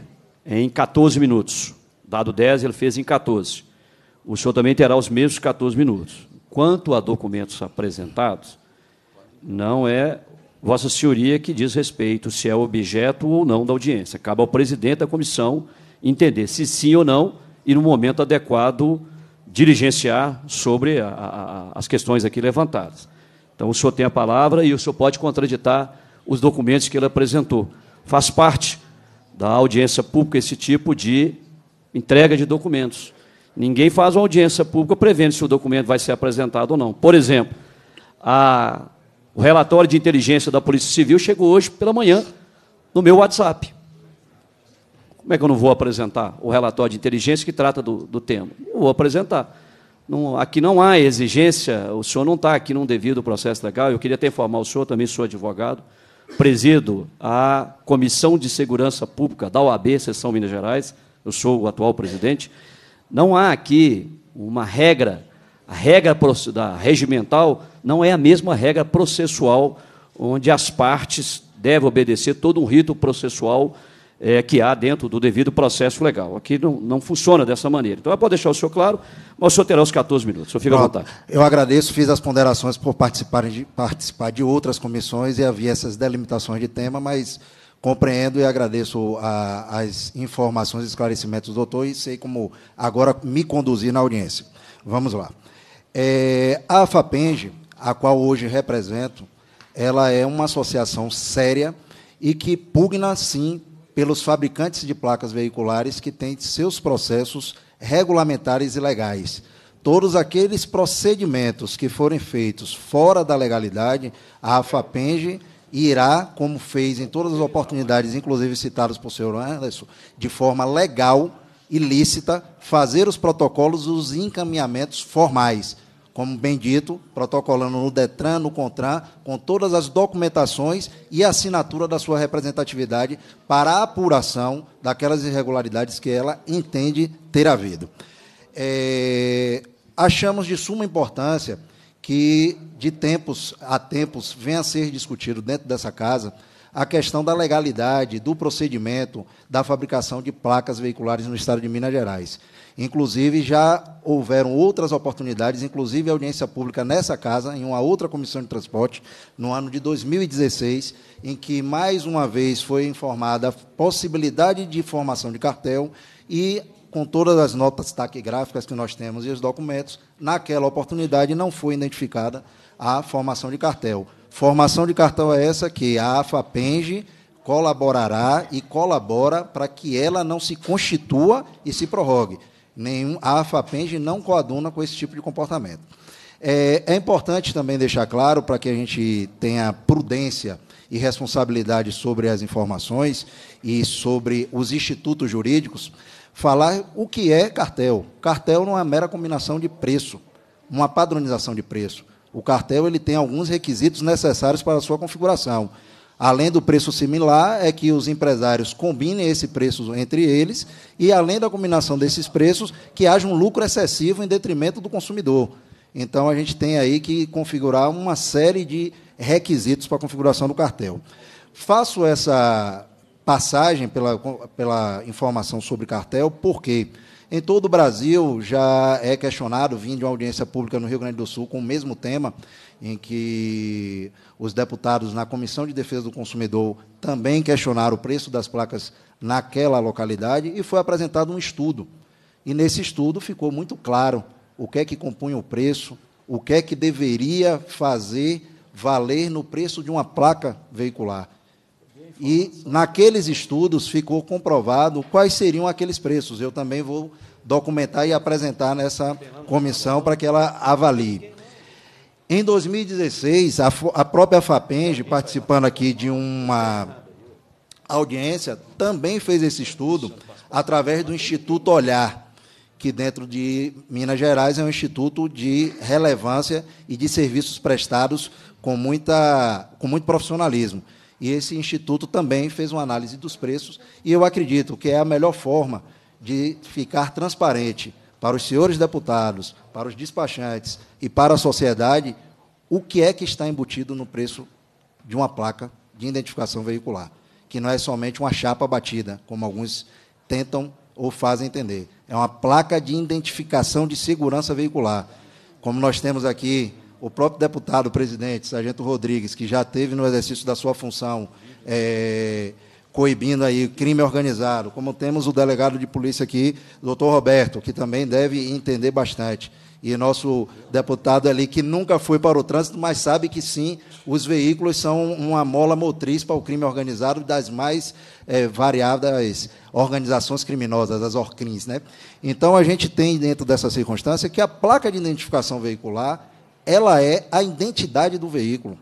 em 14 minutos. Dado 10, ele fez em 14. O senhor também terá os mesmos 14 minutos. Quanto a documentos apresentados, não é Vossa Senhoria que diz respeito se é objeto ou não da audiência. Cabe ao presidente da comissão entender se sim ou não e, no momento adequado, dirigenciar sobre a, a, as questões aqui levantadas. Então, o senhor tem a palavra e o senhor pode contraditar os documentos que ele apresentou. Faz parte da audiência pública esse tipo de entrega de documentos. Ninguém faz uma audiência pública prevendo se o documento vai ser apresentado ou não. Por exemplo, a o relatório de inteligência da Polícia Civil chegou hoje pela manhã no meu WhatsApp. Como é que eu não vou apresentar o relatório de inteligência que trata do, do tema? Eu vou apresentar. Não, aqui não há exigência, o senhor não está aqui num devido processo legal. Eu queria até informar o senhor, também sou advogado, presido a Comissão de Segurança Pública da OAB, sessão Minas Gerais, eu sou o atual presidente. Não há aqui uma regra, a regra da regimental não é a mesma regra processual, onde as partes devem obedecer todo um rito processual é, que há dentro do devido processo legal. Aqui não, não funciona dessa maneira. Então, pode deixar o senhor claro, mas o senhor terá os 14 minutos. O senhor fica à vontade.
Eu agradeço, fiz as ponderações por participar de, participar de outras comissões e havia essas delimitações de tema, mas compreendo e agradeço a, as informações e esclarecimentos do doutor e sei como agora me conduzir na audiência. Vamos lá. É, a FAPENGE, a qual hoje represento, ela é uma associação séria e que pugna, sim, pelos fabricantes de placas veiculares que têm seus processos regulamentares e legais. Todos aqueles procedimentos que forem feitos fora da legalidade, a AFAPENGE irá, como fez em todas as oportunidades, inclusive citadas por senhor Anderson, de forma legal e lícita, fazer os protocolos e os encaminhamentos formais como bem dito, protocolando no Detran, no CONTRAN, com todas as documentações e assinatura da sua representatividade para a apuração daquelas irregularidades que ela entende ter havido. É, achamos de suma importância que, de tempos a tempos, venha a ser discutido dentro dessa casa a questão da legalidade, do procedimento da fabricação de placas veiculares no Estado de Minas Gerais. Inclusive, já houveram outras oportunidades, inclusive audiência pública nessa casa, em uma outra comissão de transporte, no ano de 2016, em que mais uma vez foi informada a possibilidade de formação de cartel e com todas as notas taquigráficas que nós temos e os documentos, naquela oportunidade não foi identificada a formação de cartel. Formação de cartel é essa que a AFAPENGE colaborará e colabora para que ela não se constitua e se prorrogue. Nenhum, a AFAPENG não coaduna com esse tipo de comportamento. É, é importante também deixar claro, para que a gente tenha prudência e responsabilidade sobre as informações e sobre os institutos jurídicos, falar o que é cartel. Cartel não é mera combinação de preço, uma padronização de preço. O cartel ele tem alguns requisitos necessários para a sua configuração. Além do preço similar, é que os empresários combinem esse preço entre eles e, além da combinação desses preços, que haja um lucro excessivo em detrimento do consumidor. Então, a gente tem aí que configurar uma série de requisitos para a configuração do cartel. Faço essa passagem pela, pela informação sobre cartel, porque em todo o Brasil já é questionado, vim de uma audiência pública no Rio Grande do Sul com o mesmo tema, em que os deputados na Comissão de Defesa do Consumidor também questionaram o preço das placas naquela localidade e foi apresentado um estudo. E nesse estudo ficou muito claro o que é que compunha o preço, o que é que deveria fazer valer no preço de uma placa veicular. E naqueles estudos ficou comprovado quais seriam aqueles preços. Eu também vou documentar e apresentar nessa comissão para que ela avalie. Em 2016, a, a própria FAPENG, participando aqui de uma audiência, também fez esse estudo através do Instituto Olhar, que dentro de Minas Gerais é um instituto de relevância e de serviços prestados com, muita, com muito profissionalismo. E esse instituto também fez uma análise dos preços, e eu acredito que é a melhor forma de ficar transparente para os senhores deputados, para os despachantes e para a sociedade o que é que está embutido no preço de uma placa de identificação veicular, que não é somente uma chapa batida, como alguns tentam ou fazem entender. É uma placa de identificação de segurança veicular. Como nós temos aqui o próprio deputado, o presidente, Sargento Rodrigues, que já teve no exercício da sua função. É, coibindo aí crime organizado, como temos o delegado de polícia aqui, doutor Roberto, que também deve entender bastante. E nosso deputado ali, que nunca foi para o trânsito, mas sabe que sim, os veículos são uma mola motriz para o crime organizado das mais é, variadas organizações criminosas, as ORCRINs. Né? Então, a gente tem dentro dessa circunstância que a placa de identificação veicular ela é a identidade do veículo.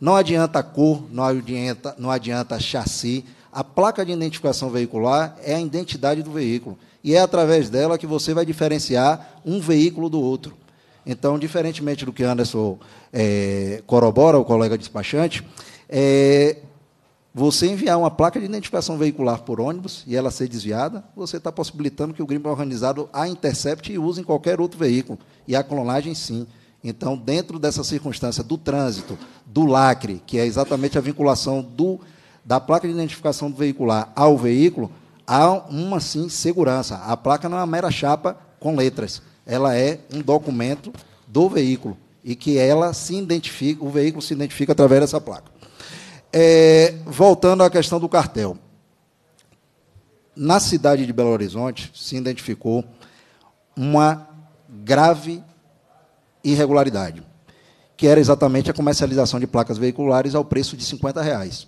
Não adianta cor, não adianta, não adianta chassi. A placa de identificação veicular é a identidade do veículo. E é através dela que você vai diferenciar um veículo do outro. Então, diferentemente do que Anderson é, corrobora, o colega despachante, é, você enviar uma placa de identificação veicular por ônibus e ela ser desviada, você está possibilitando que o crime organizado a intercepte e use em qualquer outro veículo. E a clonagem, sim, então, dentro dessa circunstância do trânsito, do lacre, que é exatamente a vinculação do, da placa de identificação do veicular ao veículo, há uma sim segurança. A placa não é uma mera chapa com letras. Ela é um documento do veículo e que ela se identifica, o veículo se identifica através dessa placa. É, voltando à questão do cartel. Na cidade de Belo Horizonte se identificou uma grave irregularidade, que era exatamente a comercialização de placas veiculares ao preço de 50 reais.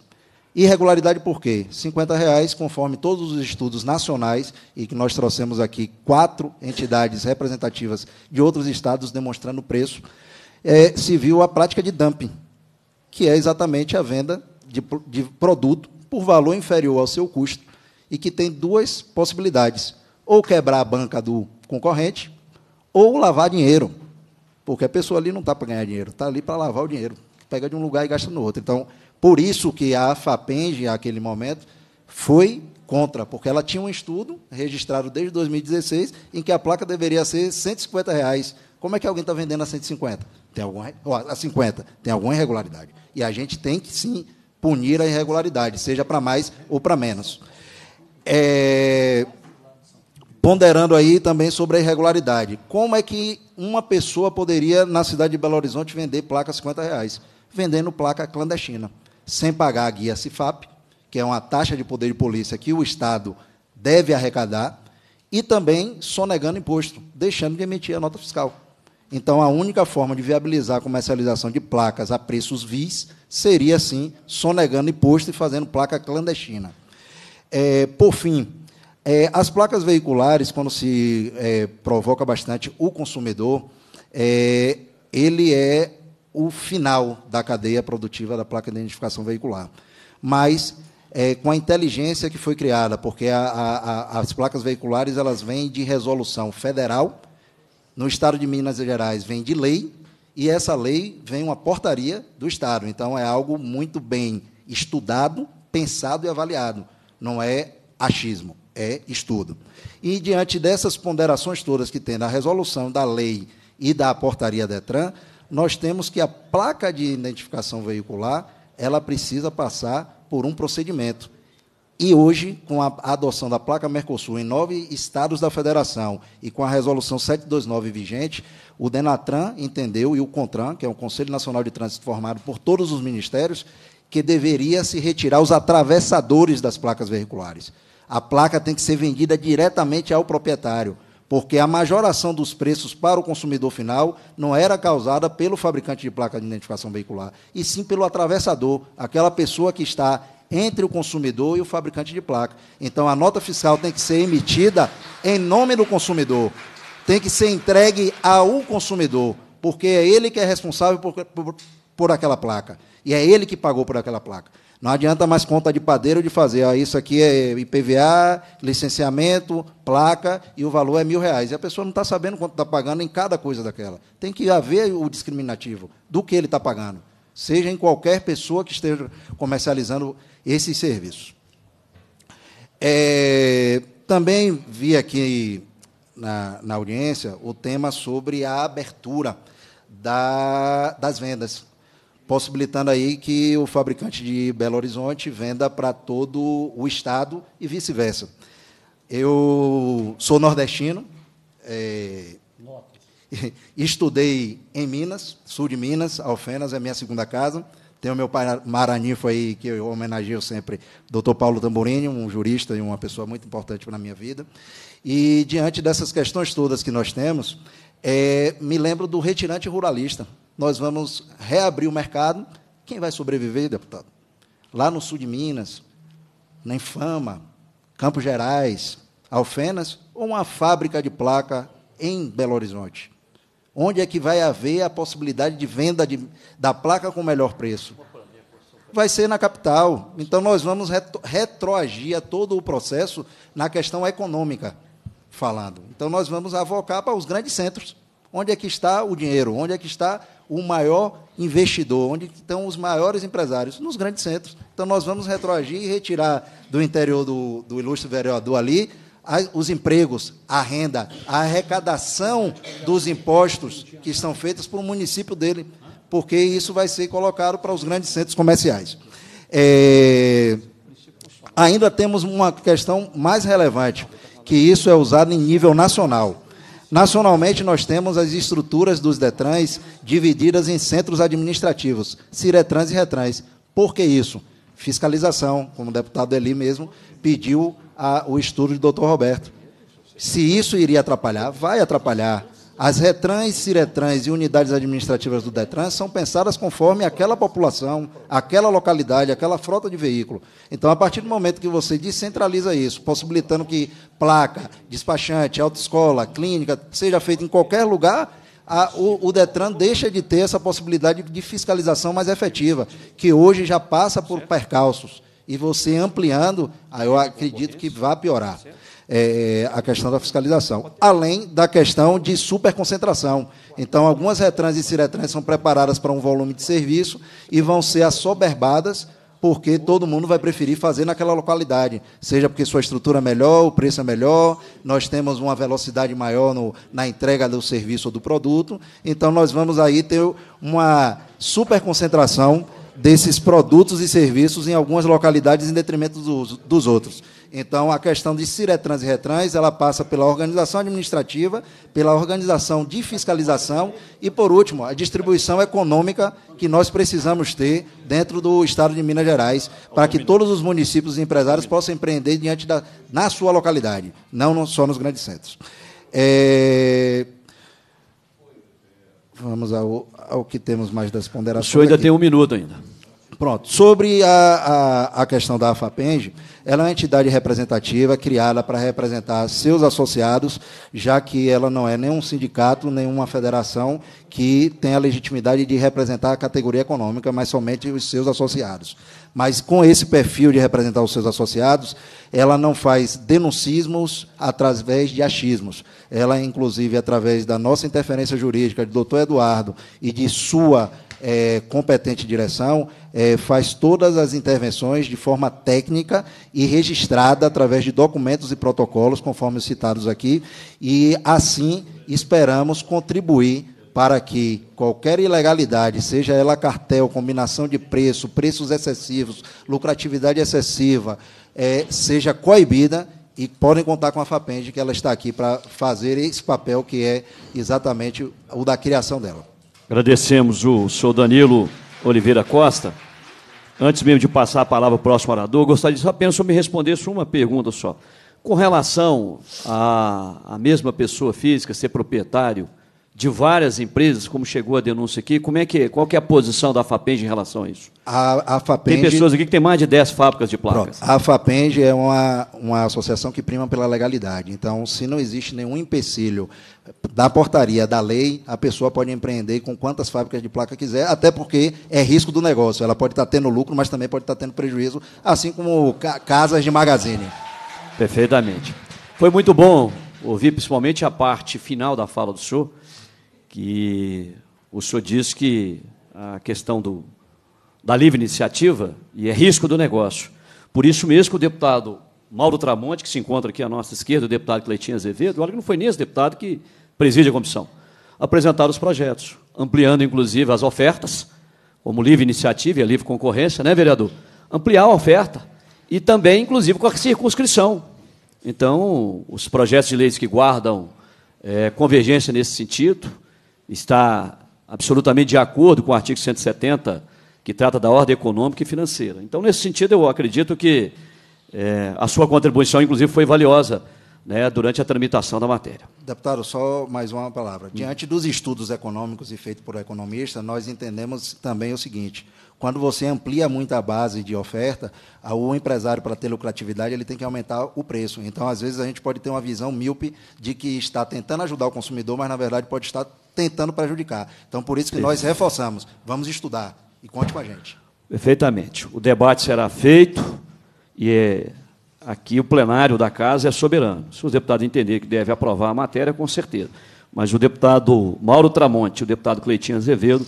Irregularidade por quê? 50 reais, conforme todos os estudos nacionais, e que nós trouxemos aqui quatro entidades representativas de outros estados demonstrando o preço, é, se viu a prática de dumping, que é exatamente a venda de, de produto por valor inferior ao seu custo, e que tem duas possibilidades: ou quebrar a banca do concorrente, ou lavar dinheiro. Porque a pessoa ali não está para ganhar dinheiro, está ali para lavar o dinheiro. Pega de um lugar e gasta no outro. Então, por isso que a FAPENG, naquele momento, foi contra, porque ela tinha um estudo registrado desde 2016 em que a placa deveria ser R$ 150. Reais. Como é que alguém está vendendo a 150? Tem alguma, a 50? Tem alguma irregularidade. E a gente tem que, sim, punir a irregularidade, seja para mais ou para menos. É, ponderando aí também sobre a irregularidade. Como é que uma pessoa poderia, na cidade de Belo Horizonte, vender placa a 50 reais? Vendendo placa clandestina, sem pagar a guia CIFAP, que é uma taxa de poder de polícia que o Estado deve arrecadar, e também sonegando imposto, deixando de emitir a nota fiscal. Então, a única forma de viabilizar a comercialização de placas a preços vis seria, sim, sonegando imposto e fazendo placa clandestina. É, por fim, é, as placas veiculares, quando se é, provoca bastante o consumidor, é, ele é o final da cadeia produtiva da placa de identificação veicular. Mas é, com a inteligência que foi criada, porque a, a, as placas veiculares elas vêm de resolução federal, no estado de Minas Gerais vem de lei, e essa lei vem uma portaria do estado. Então é algo muito bem estudado, pensado e avaliado, não é achismo é estudo. E diante dessas ponderações todas que tem na resolução da lei e da portaria Detran, nós temos que a placa de identificação veicular, ela precisa passar por um procedimento. E hoje, com a adoção da placa Mercosul em nove estados da federação e com a resolução 729 vigente, o Denatran entendeu e o CONTRAN, que é o Conselho Nacional de Trânsito formado por todos os ministérios, que deveria se retirar os atravessadores das placas veiculares a placa tem que ser vendida diretamente ao proprietário, porque a majoração dos preços para o consumidor final não era causada pelo fabricante de placa de identificação veicular, e sim pelo atravessador, aquela pessoa que está entre o consumidor e o fabricante de placa. Então a nota fiscal tem que ser emitida em nome do consumidor, tem que ser entregue ao consumidor, porque é ele que é responsável por, por, por aquela placa e é ele que pagou por aquela placa. Não adianta mais conta de padeiro de fazer. Ah, isso aqui é IPVA, licenciamento, placa e o valor é mil reais. E a pessoa não está sabendo quanto está pagando em cada coisa daquela. Tem que haver o discriminativo do que ele está pagando, seja em qualquer pessoa que esteja comercializando esses serviços. É, também vi aqui na, na audiência o tema sobre a abertura da, das vendas possibilitando aí que o fabricante de Belo Horizonte venda para todo o estado e vice-versa. Eu sou nordestino, é, estudei em Minas, sul de Minas, Alfenas é minha segunda casa. Tenho meu pai Maranifo aí, que eu homenageio sempre, doutor Paulo Tamburini, um jurista e uma pessoa muito importante na minha vida. E, diante dessas questões todas que nós temos, é, me lembro do retirante ruralista, nós vamos reabrir o mercado. Quem vai sobreviver, deputado? Lá no sul de Minas, na Infama, Campos Gerais, Alfenas, ou uma fábrica de placa em Belo Horizonte? Onde é que vai haver a possibilidade de venda de, da placa com melhor preço? Vai ser na capital. Então, nós vamos retroagir a todo o processo na questão econômica, falando. Então, nós vamos avocar para os grandes centros. Onde é que está o dinheiro? Onde é que está o maior investidor, onde estão os maiores empresários, nos grandes centros. Então, nós vamos retroagir e retirar do interior do, do ilustre vereador ali os empregos, a renda, a arrecadação dos impostos que estão feitos para o município dele, porque isso vai ser colocado para os grandes centros comerciais. É... ainda temos uma questão mais relevante, que isso é usado em nível nacional. Nacionalmente, nós temos as estruturas dos DETRANs divididas em centros administrativos, CIRETRANs e RETRANs. Por que isso? Fiscalização, como o deputado Eli mesmo pediu a, o estudo do doutor Roberto. Se isso iria atrapalhar, vai atrapalhar. As retrans, ciretrans e unidades administrativas do DETRAN são pensadas conforme aquela população, aquela localidade, aquela frota de veículo. Então, a partir do momento que você descentraliza isso, possibilitando que placa, despachante, autoescola, clínica, seja feita em qualquer lugar, a, o, o, DETRAN deixa de ter essa possibilidade de fiscalização mais efetiva, que hoje já passa por percalços. E você ampliando, ah, eu acredito que vai piorar é, a questão da fiscalização, além da questão de superconcentração. Então, algumas retrans e ciretrans são preparadas para um volume de serviço e vão ser assoberbadas porque todo mundo vai preferir fazer naquela localidade, seja porque sua estrutura é melhor, o preço é melhor, nós temos uma velocidade maior no, na entrega do serviço ou do produto, então nós vamos aí ter uma superconcentração desses produtos e serviços em algumas localidades em detrimento dos outros. Então, a questão de Ciretrans e Retrans, ela passa pela organização administrativa, pela organização de fiscalização e, por último, a distribuição econômica que nós precisamos ter dentro do Estado de Minas Gerais para que todos os municípios e empresários possam empreender diante da, na sua localidade, não só nos grandes centros. É... Vamos ao, ao que temos mais das ponderações. O senhor ainda aqui. tem um minuto ainda. Pronto. Sobre a, a, a questão da AFAPENG, ela é uma entidade representativa criada para representar seus associados, já que ela não é nenhum sindicato, nenhuma federação que tem a legitimidade de representar a categoria econômica, mas somente os seus associados. Mas com esse perfil de representar os seus associados, ela não faz denuncismos através de achismos. Ela, inclusive, através da nossa interferência jurídica, de doutor Eduardo e de sua é, competente direção é, faz todas as intervenções de forma técnica e registrada através de documentos e protocolos, conforme citados aqui, e assim esperamos contribuir para que qualquer ilegalidade, seja ela cartel, combinação de preço, preços excessivos, lucratividade excessiva, é, seja coibida e podem contar com a FAPEND, que ela está aqui para fazer esse papel que é exatamente o da criação dela.
Agradecemos o senhor Danilo Oliveira Costa. Antes mesmo de passar a palavra para o próximo orador, gostaria de apenas me responder uma pergunta só. Com relação à mesma pessoa física ser proprietário de várias empresas, como chegou a denúncia aqui, como é que, qual que é a posição da FAPENG em relação a isso?
A, a FAPENG, tem pessoas
aqui que têm mais de 10 fábricas de placas. Pronto.
A FAPENG é uma, uma associação que prima pela legalidade. Então, se não existe nenhum empecilho da portaria, da lei, a pessoa pode empreender com quantas fábricas de placa quiser, até porque é risco do negócio. Ela pode estar tendo lucro, mas também pode estar tendo prejuízo, assim como ca casas de magazine.
Perfeitamente. Foi muito bom ouvir, principalmente, a parte final da fala do senhor que o senhor disse que a questão do, da livre iniciativa e é risco do negócio. Por isso mesmo que o deputado Mauro Tramonte, que se encontra aqui à nossa esquerda, o deputado Cleitinho Azevedo, olha que não foi nem esse deputado que preside a comissão, apresentaram os projetos, ampliando inclusive as ofertas, como livre iniciativa e a livre concorrência, né, vereador? Ampliar a oferta e também, inclusive, com a circunscrição. Então, os projetos de leis que guardam é, convergência nesse sentido, está absolutamente de acordo com o artigo 170, que trata da ordem econômica e financeira. Então, nesse sentido, eu acredito que é, a sua contribuição, inclusive, foi valiosa né, durante a tramitação da matéria.
Deputado, só mais uma palavra. Hum. Diante dos estudos econômicos e feitos por economistas, nós entendemos também o seguinte: quando você amplia muito a base de oferta, o empresário, para ter lucratividade, ele tem que aumentar o preço. Então, às vezes, a gente pode ter uma visão míope de que está tentando ajudar o consumidor, mas, na verdade, pode estar tentando prejudicar. Então, por isso que nós reforçamos. Vamos estudar e conte com a gente.
Perfeitamente. O debate será feito e é aqui o plenário da casa é soberano. Se os deputados entenderem que deve aprovar a matéria, com certeza. Mas o deputado Mauro Tramonte e o deputado Cleitinho Azevedo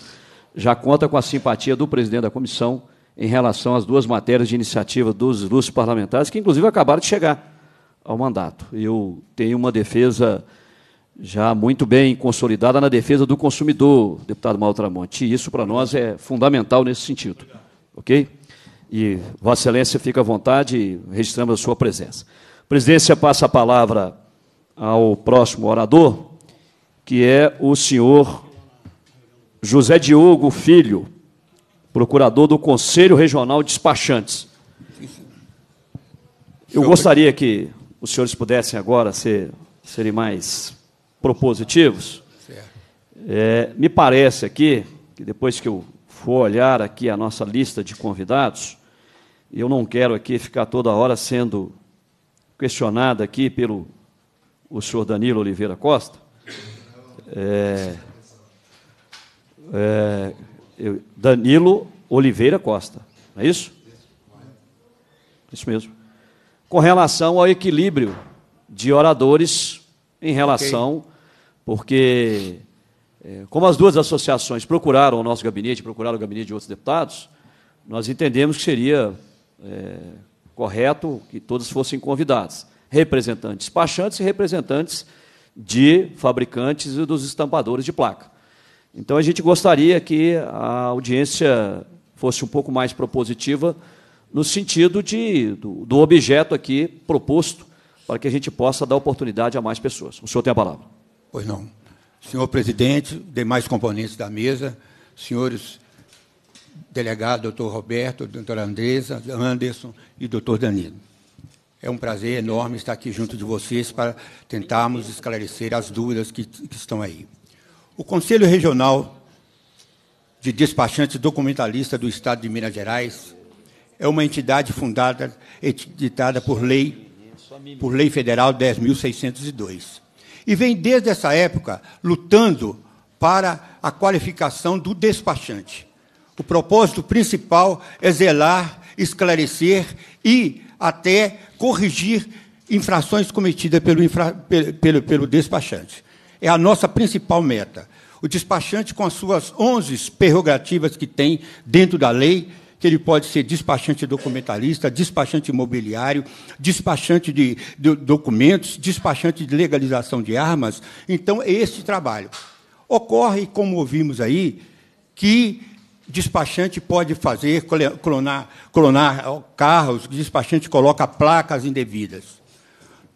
já conta com a simpatia do presidente da comissão em relação às duas matérias de iniciativa dos ilustres parlamentares, que inclusive acabaram de chegar ao mandato. Eu tenho uma defesa já muito bem consolidada na defesa do consumidor, deputado Maltramonte, e isso para nós é fundamental nesse sentido. Ok? E Vossa Excelência fica à vontade, registramos a sua presença. A presidência passa a palavra ao próximo orador, que é o senhor José Diogo Filho, procurador do Conselho Regional de Despachantes. Eu gostaria que os senhores pudessem agora ser, serem mais propositivos. É, me parece aqui, que depois que eu for olhar aqui a nossa lista de convidados, eu não quero aqui ficar toda hora sendo questionado aqui pelo o senhor Danilo Oliveira Costa. É, é, eu, Danilo Oliveira Costa. Não é isso? Isso mesmo. Com relação ao equilíbrio de oradores em relação, okay. porque é, como as duas associações procuraram o nosso gabinete, procuraram o gabinete de outros deputados, nós entendemos que seria é, correto que todos fossem convidados, representantes despachantes e representantes de fabricantes e dos estampadores de placa. Então a gente gostaria que a audiência fosse um pouco mais propositiva no sentido de, do, do objeto aqui proposto para que a gente possa dar oportunidade a mais pessoas. O senhor tem a palavra.
Pois não. Senhor presidente, demais componentes da mesa, senhores delegados, doutor Roberto, doutora Andresa, Anderson e doutor Danilo. É um prazer enorme estar aqui junto de vocês para tentarmos esclarecer as dúvidas que, que estão aí. O Conselho Regional de Despachantes Documentalistas do Estado de Minas Gerais é uma entidade fundada, editada por lei, por lei federal 10.602. E vem desde essa época lutando para a qualificação do despachante. O propósito principal é zelar, esclarecer e até corrigir infrações cometidas pelo, infra, pelo, pelo, pelo despachante é a nossa principal meta. O despachante, com as suas 11 prerrogativas que tem dentro da lei, que ele pode ser despachante documentalista, despachante imobiliário, despachante de, de, documentos, despachante de legalização de armas. Então, é esse trabalho. Ocorre, como ouvimos aí, que despachante pode fazer, clonar, clonar carros, despachante coloca placas indevidas.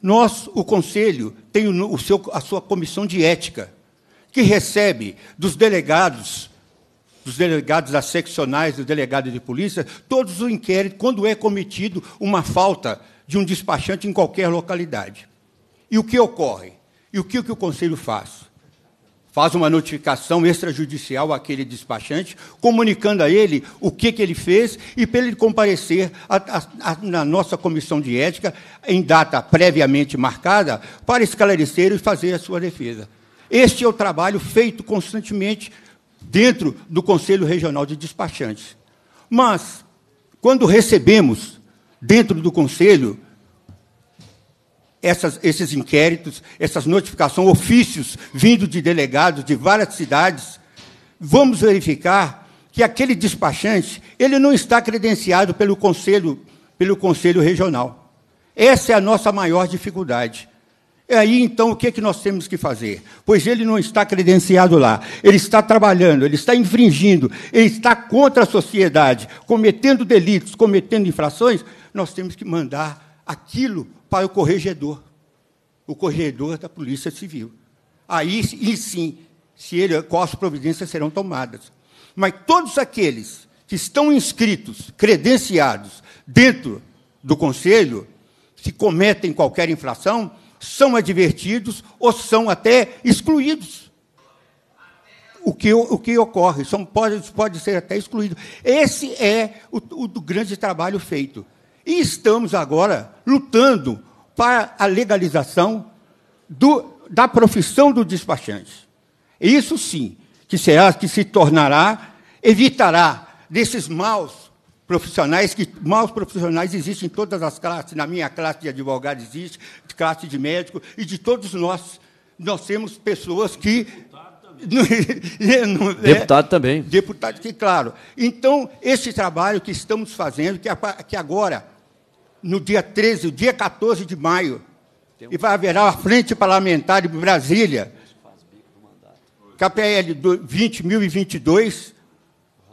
Nós, o Conselho, tem o, seu, a sua comissão de ética, que recebe dos delegados, dos delegados das seccionais, dos delegados de polícia, todos os inquéritos quando é cometido uma falta de um despachante em qualquer localidade. E o que ocorre? E o que, o, que o Conselho faz? faz uma notificação extrajudicial àquele despachante, comunicando a ele o que, que ele fez e para ele comparecer a, a, a, na nossa comissão de ética em data previamente marcada para esclarecer e fazer a sua defesa. Este é o trabalho feito constantemente dentro do Conselho Regional de Despachantes. Mas, quando recebemos, dentro do Conselho, essas, esses inquéritos, essas notificações, ofícios vindo de delegados de várias cidades, vamos verificar que aquele despachante ele não está credenciado pelo conselho, pelo conselho regional. Essa é a nossa maior dificuldade. E aí, então, o que, é que nós temos que fazer? Pois ele não está credenciado lá, ele está trabalhando, ele está infringindo, ele está contra a sociedade, cometendo delitos, cometendo infrações, nós temos que mandar aquilo para o corregedor, o corregedor da Polícia Civil. Aí, e sim, se ele, quais providências serão tomadas. Mas todos aqueles que estão inscritos, credenciados dentro do Conselho, se cometem qualquer infração, são advertidos ou são até excluídos. O que, o que ocorre, são, pode, pode ser até excluído. Esse é o, o grande trabalho feito. E estamos agora lutando para a legalização do, da profissão do despachante. Isso sim, que será que se tornará, evitará desses maus profissionais, que maus profissionais existem em todas as classes, na minha classe de advogado existe, de classe de médico, e de todos nós. Nós temos pessoas que. Deputado é, também. Deputado, que claro. Então, esse trabalho que estamos fazendo, que, que agora no dia 13, dia 14 de maio, e vai haverá a frente parlamentar de Brasília, KPL 20.022,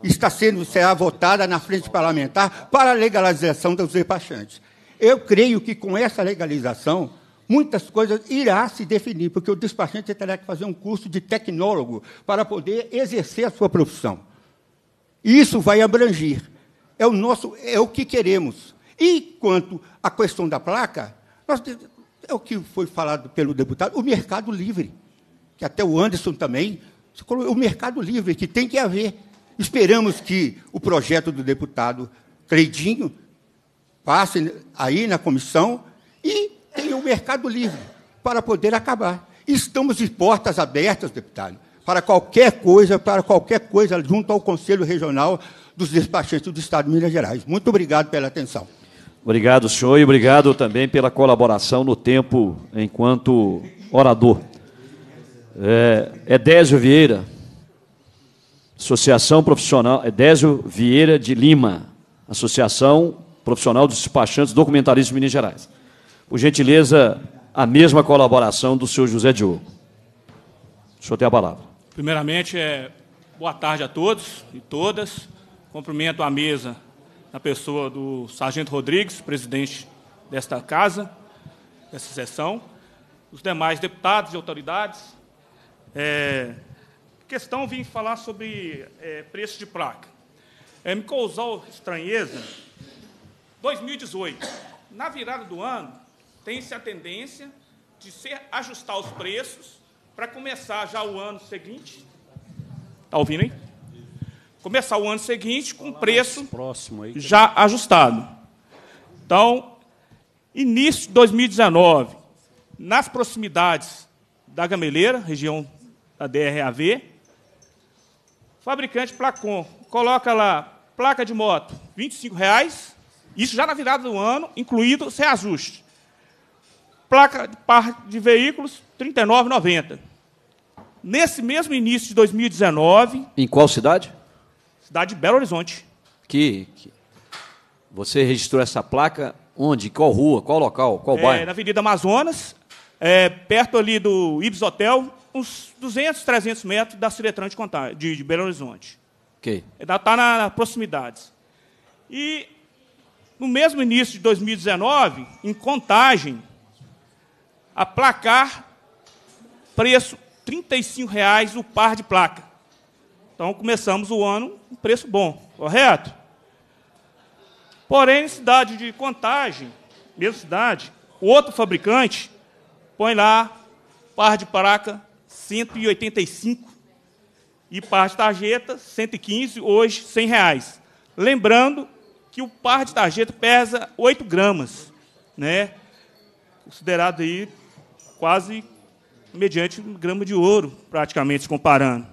está sendo será votada na frente parlamentar para a legalização dos despachantes. Eu creio que com essa legalização, muitas coisas irá se definir, porque o despachante terá que fazer um curso de tecnólogo para poder exercer a sua profissão. Isso vai abranger. É o nosso, é o que queremos. E quanto à questão da placa, nós, é o que foi falado pelo deputado, o mercado livre, que até o Anderson também, o mercado livre, que tem que haver. Esperamos que o projeto do deputado Cleidinho passe aí na comissão e tenha o mercado livre para poder acabar. Estamos de portas abertas, deputado, para qualquer coisa, para qualquer coisa junto ao Conselho Regional dos Despachantes do Estado de Minas Gerais. Muito obrigado pela atenção.
Obrigado, senhor, e obrigado também pela colaboração no tempo enquanto orador. É, Edésio Vieira, Associação Profissional, Edésio Vieira de Lima, Associação Profissional dos Despachantes Documentaristas de Minas Gerais. Por gentileza, a mesma colaboração do senhor José Diogo. O senhor tem a palavra.
Primeiramente, é, boa tarde a todos e todas. Cumprimento a mesa na pessoa do Sargento Rodrigues, presidente desta casa, dessa sessão, os demais deputados e autoridades. É, questão, vim falar sobre é, preço de placa. É, me causou estranheza, 2018, na virada do ano, tem-se a tendência de ser ajustar os preços para começar já o ano seguinte. Está ouvindo, hein? começar o ano seguinte com preço já ajustado. Então, início de 2019, nas proximidades da Gameleira, região da DRAV, fabricante Placon coloca lá placa de moto R$ 25,00, isso já na virada do ano, incluído sem ajuste. Placa de par de veículos R$ 39,90. Nesse mesmo início de 2019.
Em qual cidade?
cidade de Belo Horizonte. Que, que... Você registrou essa placa onde?
Qual rua? Qual local? Qual é, bairro? Na
Avenida Amazonas, é, perto ali do Ibis Hotel, uns 200, 300 metros da Ciretran de, de, de Belo Horizonte. Ok. Ainda está na, na proximidades. E no mesmo início de 2019, em Contagem, a placar preço R$ 35,00 o par de placa. Então começamos o ano com preço bom, correto? Porém, cidade de Contagem, mesma cidade, outro fabricante põe lá par de paraca 185 e par de tarjeta 115, hoje 100 reais. Lembrando que o par de tarjeta pesa 8 gramas, né? considerado aí quase mediante um grama de ouro, praticamente, comparando.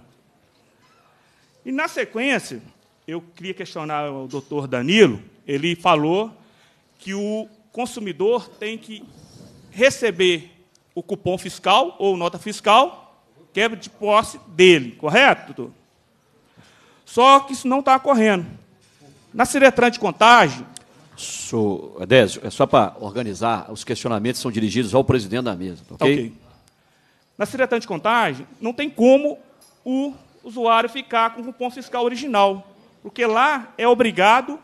E, na sequência, eu queria questionar o doutor Danilo. Ele falou que o consumidor tem que receber o cupom fiscal ou nota fiscal, quebra de posse dele, correto, doutor? Só que isso não está ocorrendo. Na Ciretran de Contagem.
So, Adésio, é só para organizar, os questionamentos são dirigidos ao presidente da mesa, ok? okay.
Na Ciretran de Contagem, não tem como o usuário ficar com o cupom fiscal original, porque lá é obrigado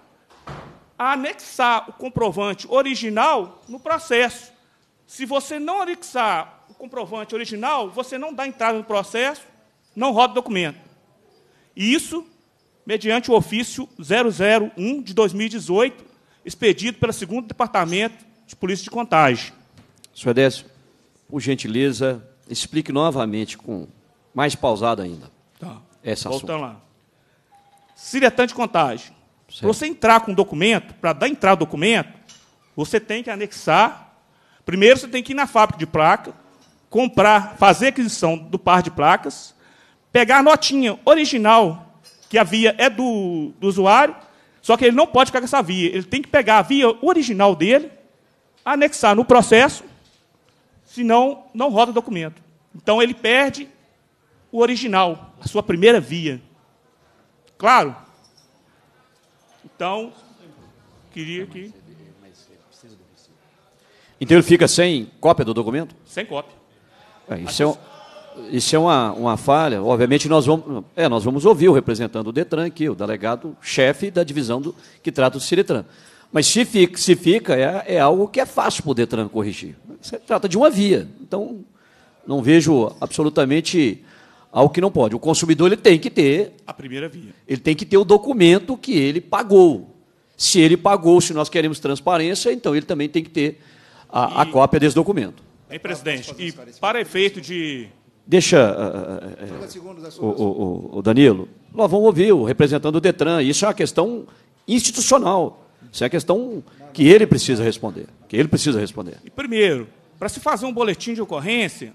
a anexar o comprovante original no processo. Se você não anexar o comprovante original, você não dá entrada no processo, não roda o documento. E isso mediante o ofício 001 de 2018, expedido pelo 2 Departamento
de Polícia de Contagem. Senhor Edécio, por gentileza, explique novamente, com mais pausado ainda. Tá. Essa Voltando
assunto. lá. Ciretante de contagem. Certo. Para você entrar com um documento, para dar entrada o documento, você tem que anexar. Primeiro você tem que ir na fábrica de placa, comprar, fazer aquisição do par de placas, pegar a notinha original que a via é do, do usuário, só que ele não pode ficar com essa via. Ele tem que pegar a via original dele, anexar no processo, senão não roda o documento. Então ele perde o original, a sua primeira via. Claro? Então, queria que.
Então ele fica sem cópia do documento? Sem cópia. É, isso, é um, isso é uma, uma falha. Obviamente, nós vamos, é, nós vamos ouvir o representante do Detran aqui, o delegado-chefe da divisão do, que trata do Ciretran. Mas se fica, se fica é, é algo que é fácil para o Detran corrigir. Você trata de uma via. Então, não vejo absolutamente ao que não pode. O consumidor ele tem que ter a primeira via. Ele tem que ter o documento que ele pagou. Se ele pagou, se nós queremos transparência, então ele também tem que ter a, e... a cópia desse documento.
Hein, presidente? E para efeito de
Deixa, uh, uh, uh, o, o, o, Danilo, nós vamos ouvir o representante do DETRAN. Isso é uma questão institucional. Isso é uma questão que ele precisa responder. Que ele precisa responder. E
primeiro, para se fazer um boletim de ocorrência,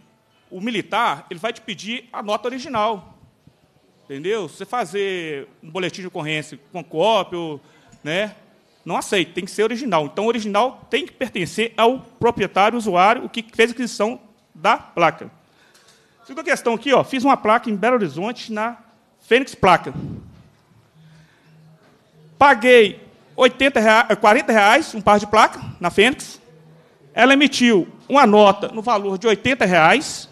o militar ele vai te pedir a nota original. Entendeu? Se você fazer um boletim de ocorrência com cópia, né? Não aceita, tem que ser original. Então, original tem que pertencer ao proprietário, usuário, o que fez a aquisição da placa. Segunda questão aqui, ó, fiz uma placa em Belo Horizonte na Fênix Placa. Paguei 80 reais, 40 reais um par de placa na Fênix. Ela emitiu uma nota no valor de 80 reais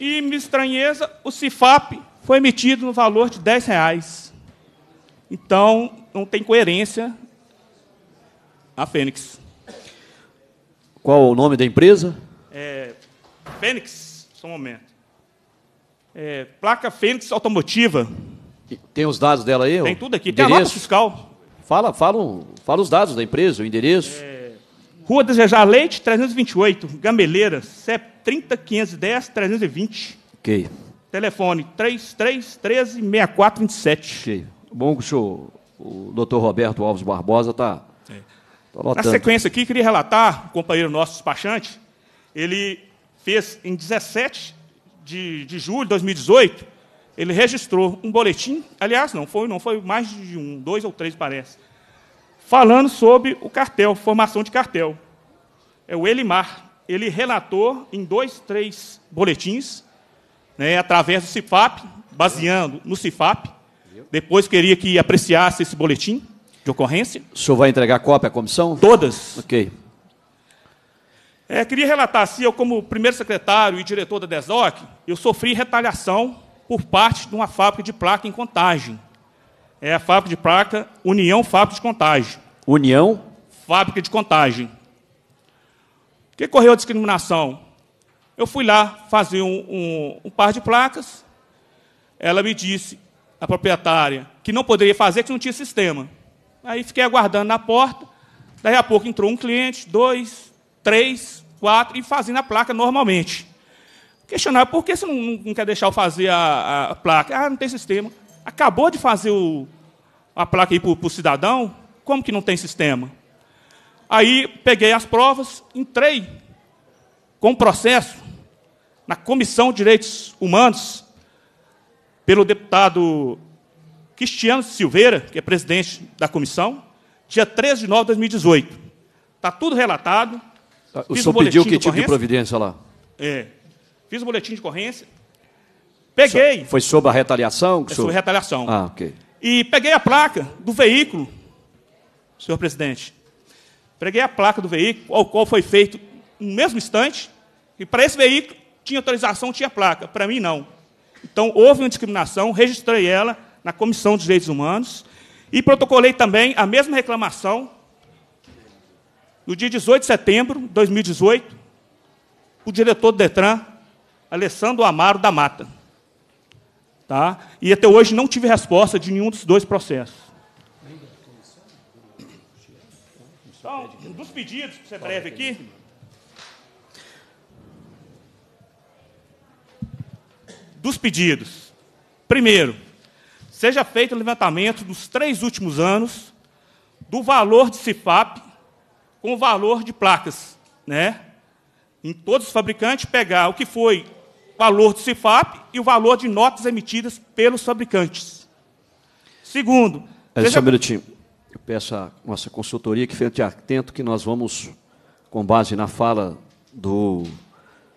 e, me estranheza, o CIFAP foi emitido no valor de 10 reais. Então, não tem coerência
a Fênix. Qual o nome da empresa?
É, Fênix, só um momento. É, placa Fênix Automotiva.
Tem os dados dela aí? Tem tudo aqui. Endereço. Tem a nota fiscal. Fala, fala, fala os dados da empresa, o endereço. É, Rua Desejar Leite, 328, Gameleira,
CEP 30 510 320. Ok. Telefone 3313
6427. Ok. Bom que o senhor, o doutor Roberto Alves Barbosa está.
É.
Tá Na sequência
aqui, queria relatar, o companheiro nosso despachante, ele fez em 17 de, de julho de 2018, ele registrou um boletim, aliás, não foi, não foi mais de um, dois ou três, parece, falando sobre o cartel, formação de cartel. É o Elimar, ele relatou em dois, três boletins, né, através do CIFAP, baseando no CIFAP. Depois queria que apreciasse esse boletim de ocorrência. O senhor vai
entregar cópia à comissão? Todas. Ok.
É, queria relatar, se assim, eu, como primeiro secretário e diretor da DESOC, eu sofri retaliação por parte de uma fábrica de placa em contagem. É a fábrica de placa União Fábrica de Contagem. União? Fábrica de Contagem que correu a discriminação. Eu fui lá fazer um, um, um par de placas, ela me disse, a proprietária, que não poderia fazer, que não tinha sistema. Aí fiquei aguardando na porta, daí a pouco entrou um cliente, dois, três, quatro, e fazendo a placa normalmente. Questionar por que você não, não quer deixar eu fazer a, a, placa? Ah, não tem sistema. Acabou de fazer o, a placa aí para o cidadão, como que não tem sistema? Aí peguei as provas, entrei com o processo na Comissão de Direitos Humanos pelo deputado Cristiano Silveira, que é presidente da comissão, dia 13 de nove de
2018.
Está tudo relatado. Tá, o senhor um pediu que tipo de
providência lá?
É. Fiz o um boletim de ocorrência. Peguei.
Foi sobre a retaliação? Foi é sobre a retaliação. Ah, ok.
E peguei a placa do veículo, senhor presidente, Preguei a placa do veículo, ao qual foi feito no mesmo instante, e para esse veículo tinha autorização, tinha placa, para mim não. Então houve uma discriminação, registrei ela na Comissão de Direitos Humanos e protocolei também a mesma reclamação no dia 18 de setembro de 2018, o diretor do Detran, Alessandro Amaro da Mata. Tá? E até hoje não tive resposta de nenhum dos dois processos. Então, dos pedidos, para ser breve aqui. Dos pedidos. Primeiro, seja feito o levantamento dos três últimos anos do valor de CIFAP com o valor de placas. Né? Em todos os fabricantes, pegar o que foi o valor do CIFAP e o valor de notas emitidas pelos fabricantes. Segundo.
Deixa seja... um minutinho peça nossa consultoria que fique atento que nós vamos, com base na fala do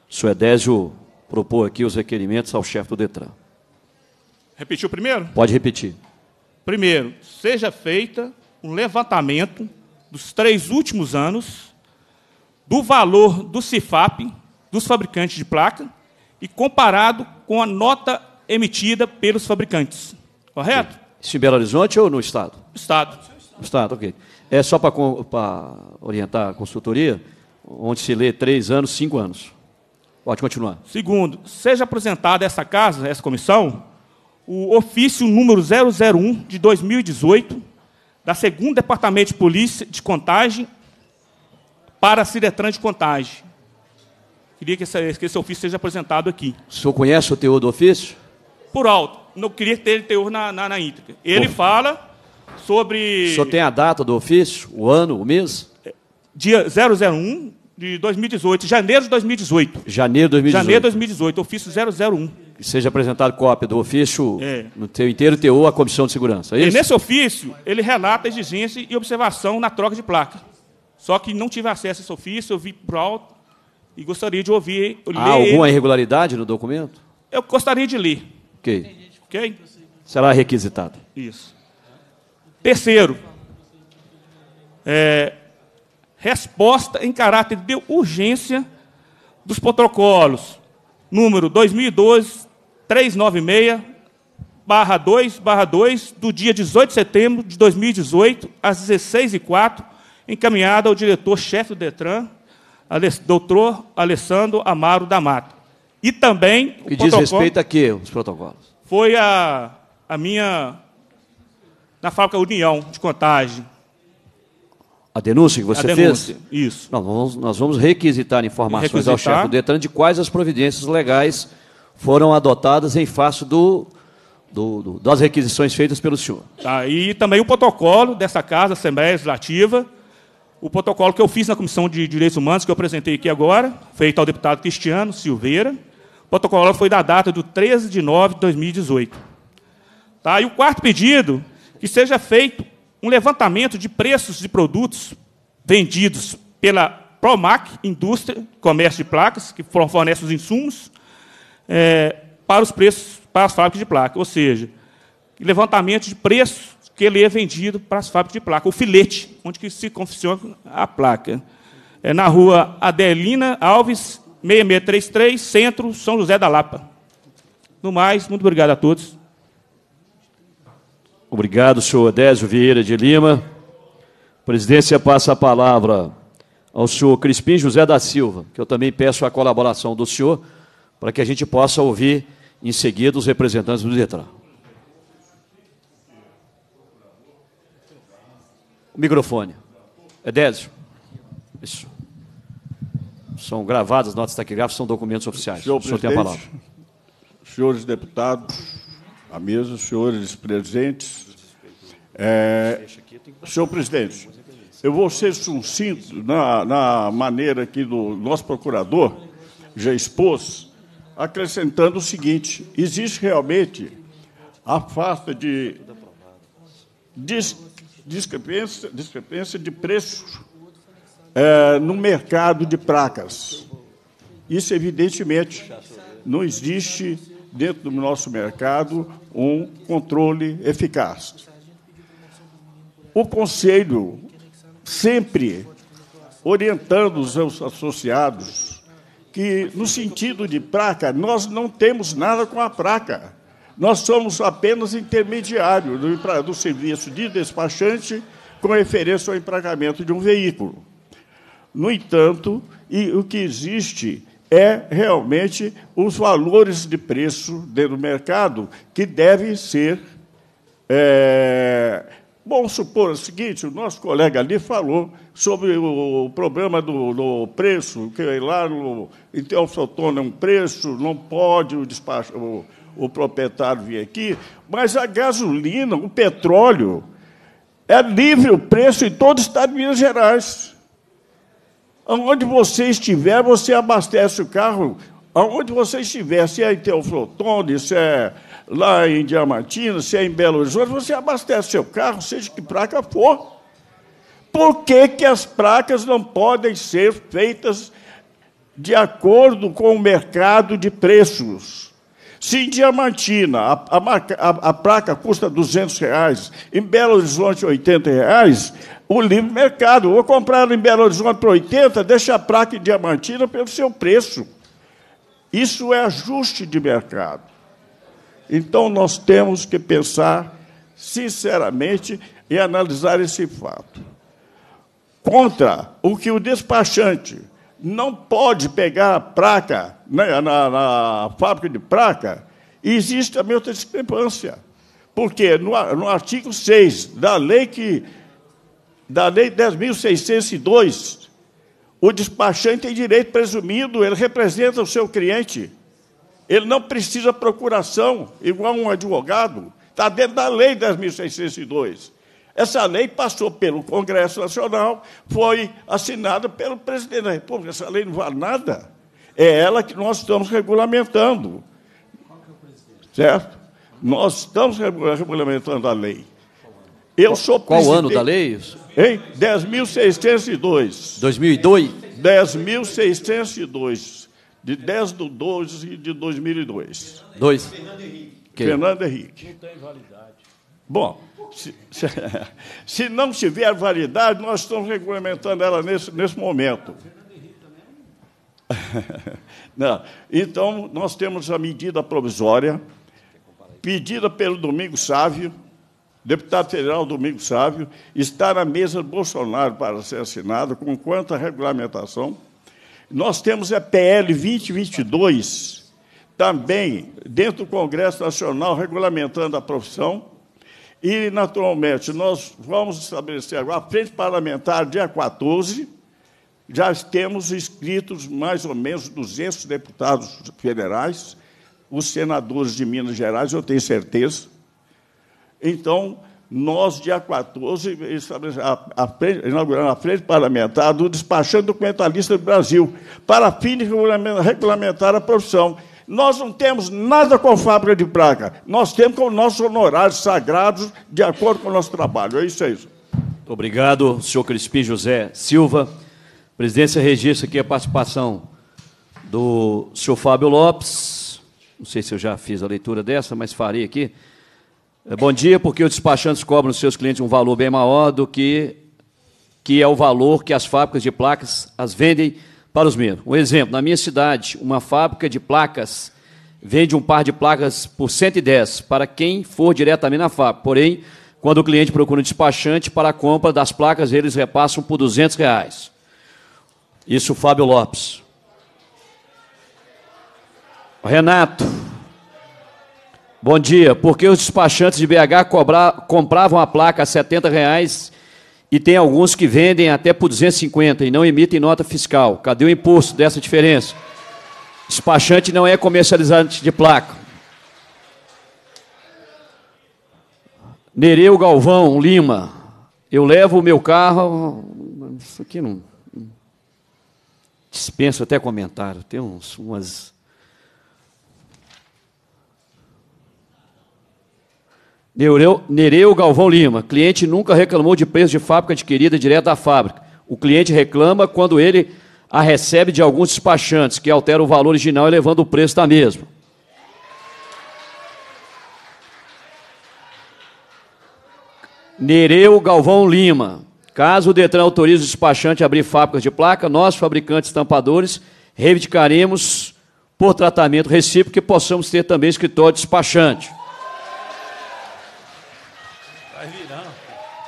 Suedésio, propor aqui os requerimentos ao chefe do DETRAN.
Repetiu primeiro?
Pode repetir.
Primeiro, seja feita um levantamento dos três últimos anos do valor do CIFAP dos fabricantes de placa e comparado com a nota emitida pelos fabricantes.
Correto? Isso em Belo Horizonte ou no Estado? Estado. Estado, tá ok. É só para orientar a consultoria, onde se lê três anos, cinco anos. Pode continuar.
Segundo, seja apresentada essa casa, essa comissão, o ofício número 001 de 2018 da Segundo Departamento de Polícia de Contagem para a Ciretran de Contagem. Queria que esse, que esse ofício seja apresentado aqui. O
senhor conhece o teor do ofício?
Por alto. Não queria ter teor na, na, na íntegra. Ele Bom. fala sobre. Só
tem a data do ofício?
O ano, o mês? Dia 001 de 2018, janeiro de 2018.
Janeiro de 2018.
Janeiro de 2018, ofício 001.
Que seja apresentado cópia do ofício é. no teu inteiro TO à Comissão de Segurança. É e é, nesse
ofício, ele relata exigência e observação na troca de placa. Só que não tive acesso a esse ofício, eu vi por alto e gostaria de ouvir. Há alguma ele.
irregularidade no documento?
Eu gostaria de ler. Ok. Ok?
Será requisitado. Isso. Terceiro,
é, resposta em caráter de urgência dos protocolos número 2012 396 2 2 do dia 18 de setembro de 2018 às 16 h 04 encaminhada ao diretor-chefe do Detran, doutor Alessandro Amaro da Mata. E também... Que diz respeito
a quê, os protocolos?
Foi a, a minha na fábrica União de Contagem.
A denúncia que você a denúncia, fez? Isso. Não, nós, vamos, nós vamos requisitar informações requisitar. ao chefe do Detran de quais as providências legais foram adotadas em face do, do, do, das requisições feitas pelo senhor.
Tá, e também o protocolo dessa casa, Assembleia Legislativa, o protocolo que eu fiz na Comissão de Direitos Humanos, que eu apresentei aqui agora, feito ao deputado Cristiano Silveira. O protocolo foi da data do 13 de nove de 2018. Tá, e o quarto pedido que seja feito um levantamento de preços de produtos vendidos pela Promac, Indústria, Comércio de Placas, que fornece os insumos, é, para os preços para as fábricas de placa. Ou seja, levantamento de preços que ele é vendido para as fábricas de placa, o filete, onde que se confecciona a placa. É na rua Adelina Alves, 6633, Centro, São José da Lapa. No mais, muito obrigado a todos.
Obrigado, senhor Edésio Vieira de Lima. A presidência passa a palavra ao senhor Crispim José da Silva, que eu também peço a colaboração do senhor para que a gente possa ouvir em seguida os representantes do Detran. O microfone. Edésio. Isso. São gravadas, notas taquigráficas, são documentos oficiais. Senhor o senhor tem a palavra.
Senhores deputados, à mesa, os senhores presentes. É, senhor presidente, eu vou ser sucinto na, na maneira que do nosso procurador já expôs, acrescentando o seguinte: existe realmente a falta de dis, discrepância, de preços é, no mercado de placas. Isso, evidentemente, não existe dentro do nosso mercado um controle eficaz. O Conselho sempre orientando os seus associados que, no sentido de placa, nós não temos nada com a placa. Nós somos apenas intermediário do, do serviço de despachante com referência ao emplacamento de um veículo. No entanto, e o que existe é realmente os valores de preço dentro do mercado que devem ser. É, Vamos supor o seguinte, o nosso colega ali falou sobre o problema do, do preço, que lá no Intelso é um preço, não pode o, despacho, o, o proprietário vir aqui, mas a gasolina, o petróleo, é livre o preço em todo o estado de Minas Gerais. Onde você estiver, você abastece o carro. Aonde você estiver, se é em Teoflotone, se é lá em Diamantina, se é em Belo Horizonte, você abastece seu carro, seja que placa for. Por que, que as placas não podem ser feitas de acordo com o mercado de preços? Se em Diamantina a, a, a placa custa 200 reais, em Belo Horizonte 80 reais, o livre mercado. Vou comprar em Belo Horizonte por 80, deixa a placa em Diamantina pelo seu preço. Isso é ajuste de mercado. Então nós temos que pensar sinceramente e analisar esse fato. Contra o que o despachante não pode pegar a placa, né, na, na, fábrica de placa, existe também outra discrepância. Porque no, no artigo 6 da lei que da lei 10.602, o despachante tem direito presumido, ele representa o seu cliente. Ele não precisa procuração, igual um advogado. Está dentro da lei 10.602. Essa lei passou pelo Congresso Nacional, foi assinada pelo presidente da República. Essa lei não vale nada. É ela que nós estamos regulamentando. Certo? Nós estamos regulamentando a lei. Eu sou presidente. Qual ano da lei? Em 10.602. 2002? 10.602. De 10 de 12 de 2002. Dois.
Fernando Henrique. Não tem validade.
Bom, se, se, se, não tiver validade, nós estamos regulamentando ela nesse, nesse momento. Não. Então, nós temos a medida provisória, pedida pelo Domingo Sávio, deputado federal Domingo Sávio, está na mesa do Bolsonaro para ser assinada, com quanta regulamentação. Nós temos a PL 2022, também dentro do Congresso Nacional, regulamentando a profissão. E, naturalmente, nós vamos estabelecer agora a frente parlamentar, dia 14. Já temos inscritos mais ou menos 200 deputados federais, os senadores de Minas Gerais, eu tenho certeza. Então, nós, dia 14, inauguramos a frente, inaugurando a frente parlamentar do despachante Documentalista do Brasil, para fim de regulamentar a profissão. Nós não temos nada com fábrica de placa. nós temos com nossos honorários sagrados de acordo com o nosso trabalho. É isso, aí. É
Muito obrigado, senhor Crispim José Silva. A presidência registra aqui a participação do senhor Fábio Lopes. Não sei se eu já fiz a leitura dessa, mas farei aqui. É, bom dia, porque os despachantes cobram os seus clientes um valor bem maior do que, que é o valor que as fábricas de placas as vendem para os mesmos. Um exemplo, na minha cidade, uma fábrica de placas vende um par de placas por 110 para quem for diretamente na fábrica. Porém, quando o cliente procura um despachante para a compra das placas, eles repassam por 200 reais. Isso Fábio Lopes. Renato. Bom dia. Por que os despachantes de BH compravam a placa a 70 reais e tem alguns que vendem até por 250 e não emitem nota fiscal. Cadê o imposto dessa diferença? Despachante não é comercializante de placa. Nereu Galvão Lima. Eu levo o meu carro. Isso aqui não. Dispenso até comentário. Tem uns, umas Nereu, Nereu Galvão Lima. Cliente nunca reclamou de preço de fábrica adquirida direto da fábrica. O cliente reclama quando ele a recebe de alguns despachantes, que alteram o valor original elevando o preço da mesma. Nereu Galvão Lima. Caso o Detran autorize o despachante a abrir fábricas de placa, nós, fabricantes estampadores, reivindicaremos por tratamento recíproco que possamos ter também escritório despachante.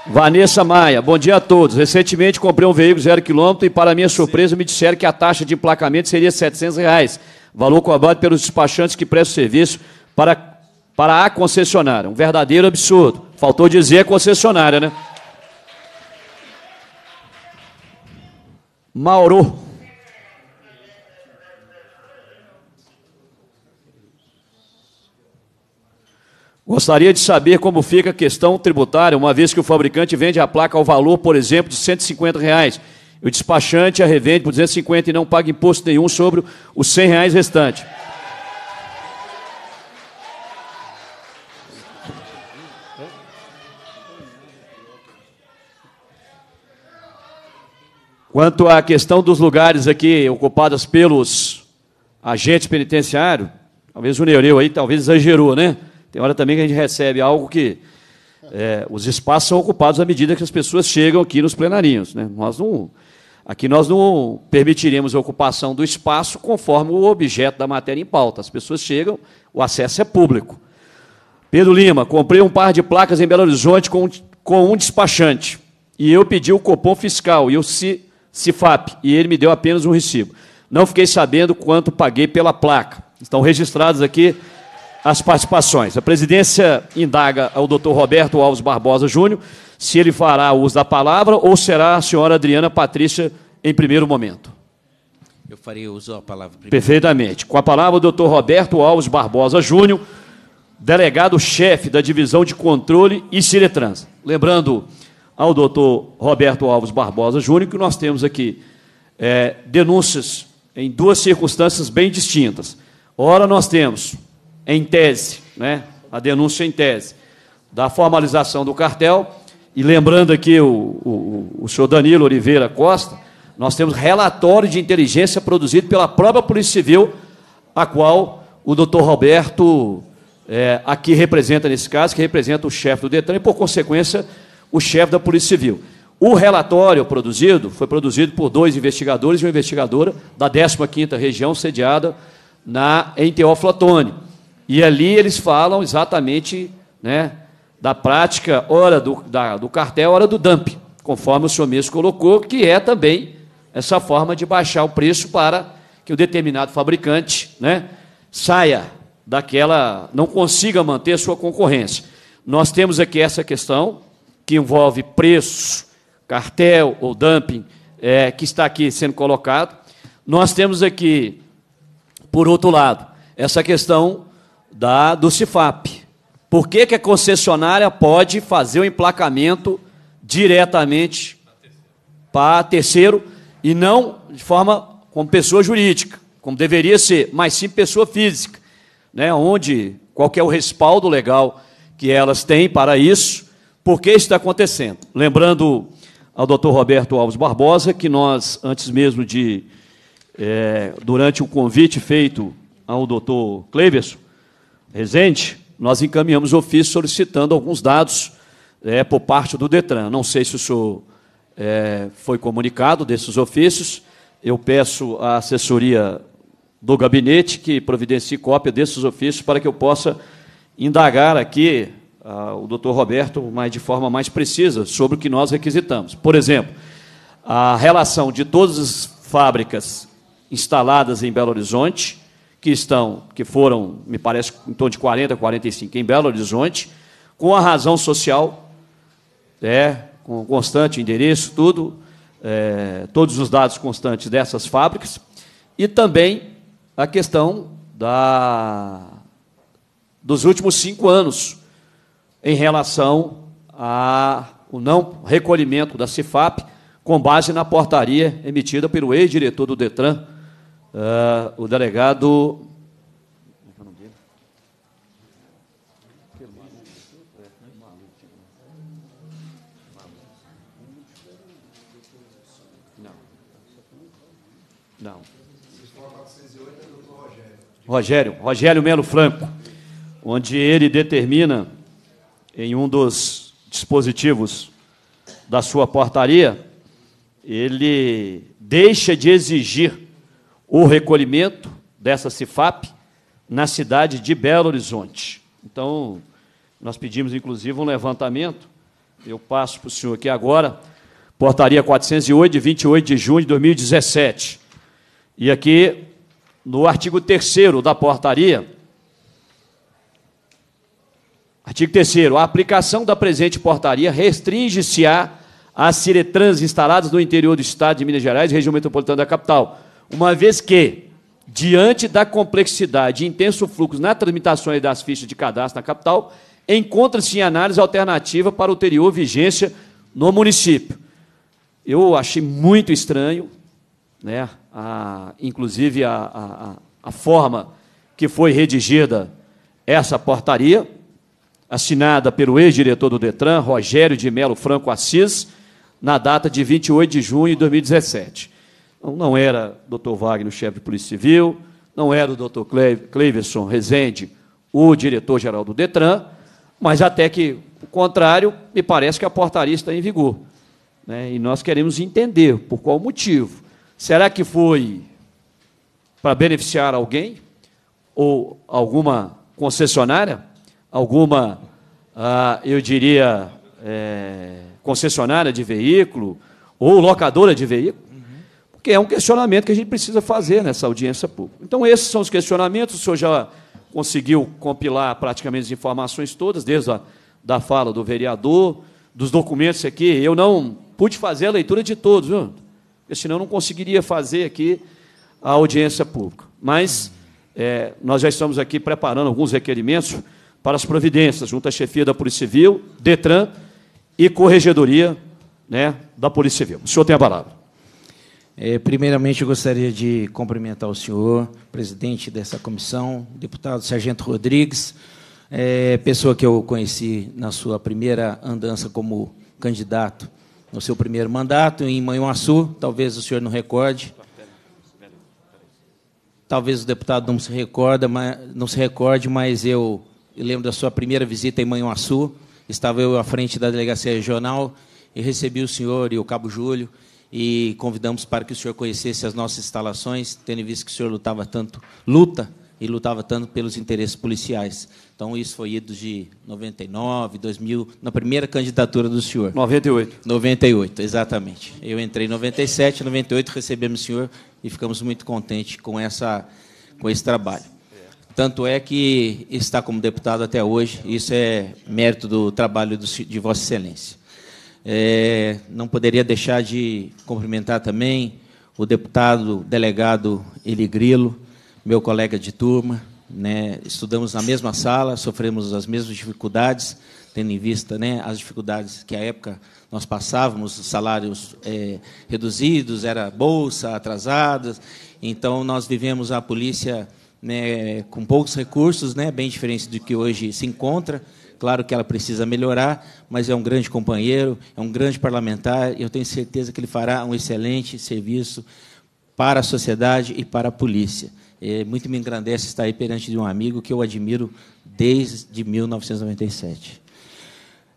Vanessa Maia, bom dia a todos. Recentemente comprei um veículo zero quilômetro e, para minha surpresa, me disseram que a taxa de emplacamento seria R$ 700, reais, valor cobrado pelos despachantes que prestam serviço para, para a concessionária. Um verdadeiro absurdo. Faltou dizer concessionária, né? Mauro. Gostaria de saber como fica a questão tributária, uma vez que o fabricante vende a placa ao valor, por exemplo, de 150 reais. O despachante a revende por 250 e não paga imposto nenhum sobre os 100 reais restantes. Quanto à questão dos lugares aqui ocupados pelos agentes penitenciários, talvez o Neureu aí talvez exagerou, né? Tem hora também que a gente recebe algo que. É, os espaços são ocupados à medida que as pessoas chegam aqui nos plenarinhos. Né? Nós não, aqui nós não permitiremos a ocupação do espaço conforme o objeto da matéria em pauta. As pessoas chegam, o acesso é público. Pedro Lima, comprei um par de placas em Belo Horizonte com, com um despachante. E eu pedi o cupom fiscal e o CIFAP, e ele me deu apenas um recibo. Não fiquei sabendo quanto paguei pela placa. Estão registrados aqui as participações. A presidência indaga ao doutor Roberto Alves Barbosa Júnior se ele fará uso da palavra ou será a senhora Adriana Patrícia em primeiro momento.
Eu farei uso da palavra primeiro.
Perfeitamente. Com a palavra, o doutor Roberto Alves Barbosa Júnior, delegado-chefe da Divisão de Controle e Ciretrans. Lembrando ao doutor Roberto Alves Barbosa Júnior que nós temos aqui é, denúncias em duas circunstâncias bem distintas. Ora, nós temos em tese, né? a denúncia em tese da formalização do cartel. E lembrando aqui o, o, o senhor Danilo Oliveira Costa, nós temos relatório de inteligência produzido pela própria Polícia Civil, a qual o doutor Roberto é, aqui representa, nesse caso, que representa o chefe do DETRAN e, por consequência, o chefe da Polícia Civil. O relatório produzido foi produzido por dois investigadores e uma investigadora da 15ª Região, sediada na, em Teófilo Otoni. E ali eles falam exatamente né, da prática, hora do, da, do cartel, hora do dump, conforme o senhor mesmo colocou, que é também essa forma de baixar o preço para que o determinado fabricante né, saia daquela, não consiga manter a sua concorrência. Nós temos aqui essa questão que envolve preço, cartel ou dumping, é, que está aqui sendo colocado. Nós temos aqui, por outro lado, essa questão da, do CIFAP. Por que, que a concessionária pode fazer o emplacamento diretamente para terceiro e não de forma como pessoa jurídica, como deveria ser, mas sim pessoa física, né? onde qual é o respaldo legal que elas têm para isso, por que isso está acontecendo. Lembrando ao doutor Roberto Alves Barbosa que nós, antes mesmo de, é, durante o convite feito ao doutor Cleverson, Resende, nós encaminhamos ofício solicitando alguns dados é, por parte do Detran. Não sei se isso é, foi comunicado desses ofícios. Eu peço à assessoria do gabinete que providencie cópia desses ofícios para que eu possa indagar aqui ah, o doutor Roberto mas de forma mais precisa sobre o que nós requisitamos. Por exemplo, a relação de todas as fábricas instaladas em Belo Horizonte que estão, que foram, me parece, em torno de 40, 45 em Belo Horizonte, com a razão social, é, com constante endereço, tudo, é, todos os dados constantes dessas fábricas, e também a questão da, dos últimos cinco anos em relação ao não recolhimento da CIFAP com base na portaria emitida pelo ex-diretor do DETRAN, uh, o delegado. Não. Rogério, Rogério Melo Franco, onde ele determina em um dos dispositivos da sua portaria, ele deixa de exigir o recolhimento dessa CIFAP na cidade de Belo Horizonte. Então, nós pedimos, inclusive, um levantamento. Eu passo para o senhor aqui agora. Portaria 408, de 28 de junho de 2017. E aqui, no artigo 3 da portaria, Artigo 3 A aplicação da presente portaria restringe-se a às ciretrans instaladas no interior do Estado de Minas Gerais e região metropolitana da capital, uma vez que, diante da complexidade e intenso fluxo na tramitação das fichas de cadastro na capital, encontra-se em análise alternativa para ulterior vigência no município. Eu achei muito estranho, né, a, inclusive a, a, a forma que foi redigida essa portaria, assinada pelo ex-diretor do DETRAN, Rogério de Melo Franco Assis, na data de 28 de junho de 2017 não era doutor Wagner, chefe de Polícia Civil, não era o doutor Cleverson Rezende, o diretor-geral do DETRAN, mas até que, o contrário, me parece que a portaria está em vigor. Né? E nós queremos entender por qual motivo. Será que foi para beneficiar alguém? Ou alguma concessionária? Alguma, ah, eu diria, é, concessionária de veículo? Ou locadora de veículo? que é um questionamento que a gente precisa fazer nessa audiência pública. Então, esses são os questionamentos, o senhor já conseguiu compilar praticamente as informações todas, desde a da fala do vereador, dos documentos aqui. Eu não pude fazer a leitura de todos, viu? porque senão eu não conseguiria fazer aqui a audiência pública. Mas é, nós já estamos aqui preparando alguns requerimentos para as providências, junto à chefia da Polícia Civil, DETRAN e Corregedoria né, da Polícia Civil.
O senhor tem a palavra. É, primeiramente, eu gostaria de cumprimentar o senhor, presidente dessa comissão, deputado Sargento Rodrigues, é, pessoa que eu conheci na sua primeira andança como candidato, no seu primeiro mandato em Manhuaçu, talvez o senhor não recorde. Talvez o deputado não se recorda, mas, não se recorde, mas eu lembro da sua primeira visita em Manhuaçu. Estava eu à frente da delegacia regional e recebi o senhor e o cabo Júlio e convidamos para que o senhor conhecesse as nossas instalações, tendo visto que o senhor lutava tanto, luta e lutava tanto pelos interesses policiais. Então, isso foi ido de 99, 2000, na primeira candidatura do senhor. 98. 98, exatamente. Eu entrei em 97, 98 recebemos o senhor e ficamos muito contentes com, essa, com esse trabalho. Tanto é que está como deputado até hoje, isso é mérito do trabalho de Vossa Excelência. É, não poderia deixar de cumprimentar também o deputado delegado Eli Grilo, meu colega de turma. Né? Estudamos na mesma sala, sofremos as mesmas dificuldades, tendo em vista né, as dificuldades que à época nós passávamos, salários é, reduzidos, era bolsa atrasadas. Então, nós vivemos a polícia né, com poucos recursos, né, bem diferente do que hoje se encontra. Claro que ela precisa melhorar, mas é um grande companheiro, é um grande parlamentar, e eu tenho certeza que ele fará um excelente serviço para a sociedade e para a polícia. É, muito me engrandece estar aí perante de um amigo que eu admiro desde 1997.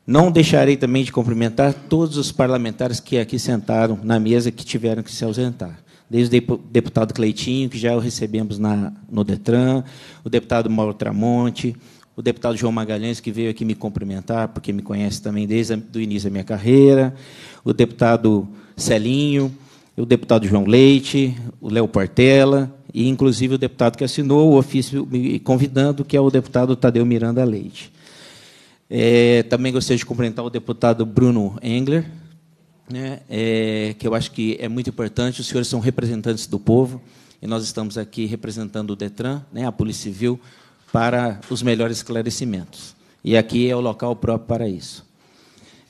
Não deixarei também de cumprimentar todos os parlamentares que aqui sentaram na mesa que tiveram que se ausentar. Desde o deputado Cleitinho, que já o recebemos na, no Detran, o deputado Mauro Tramonte, o deputado João Magalhães, que veio aqui me cumprimentar, porque me conhece também desde o início da minha carreira, o deputado Celinho, o deputado João Leite, o Léo Portela, e inclusive o deputado que assinou o ofício me convidando, que é o deputado Tadeu Miranda Leite. É, também gostaria de cumprimentar o deputado Bruno Engler, né, é, que eu acho que é muito importante, os senhores são representantes do povo, e nós estamos aqui representando o DETRAN, né, a Polícia Civil, para os melhores esclarecimentos. E aqui é o local próprio para isso.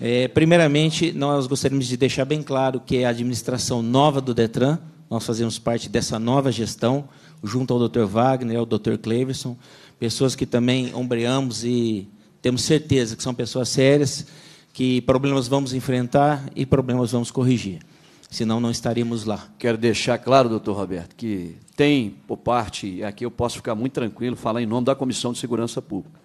É, primeiramente, nós gostaríamos de deixar bem claro que é a administração nova do Detran, nós fazemos parte dessa nova gestão, junto ao Dr. Wagner, ao Dr. Cleverson, pessoas que também ombreamos e temos certeza que são pessoas sérias, que problemas vamos enfrentar e problemas vamos corrigir. Senão não estaríamos lá. Quero deixar claro, doutor Roberto, que tem, por parte, aqui eu
posso ficar muito tranquilo, falar em nome da Comissão de Segurança Pública.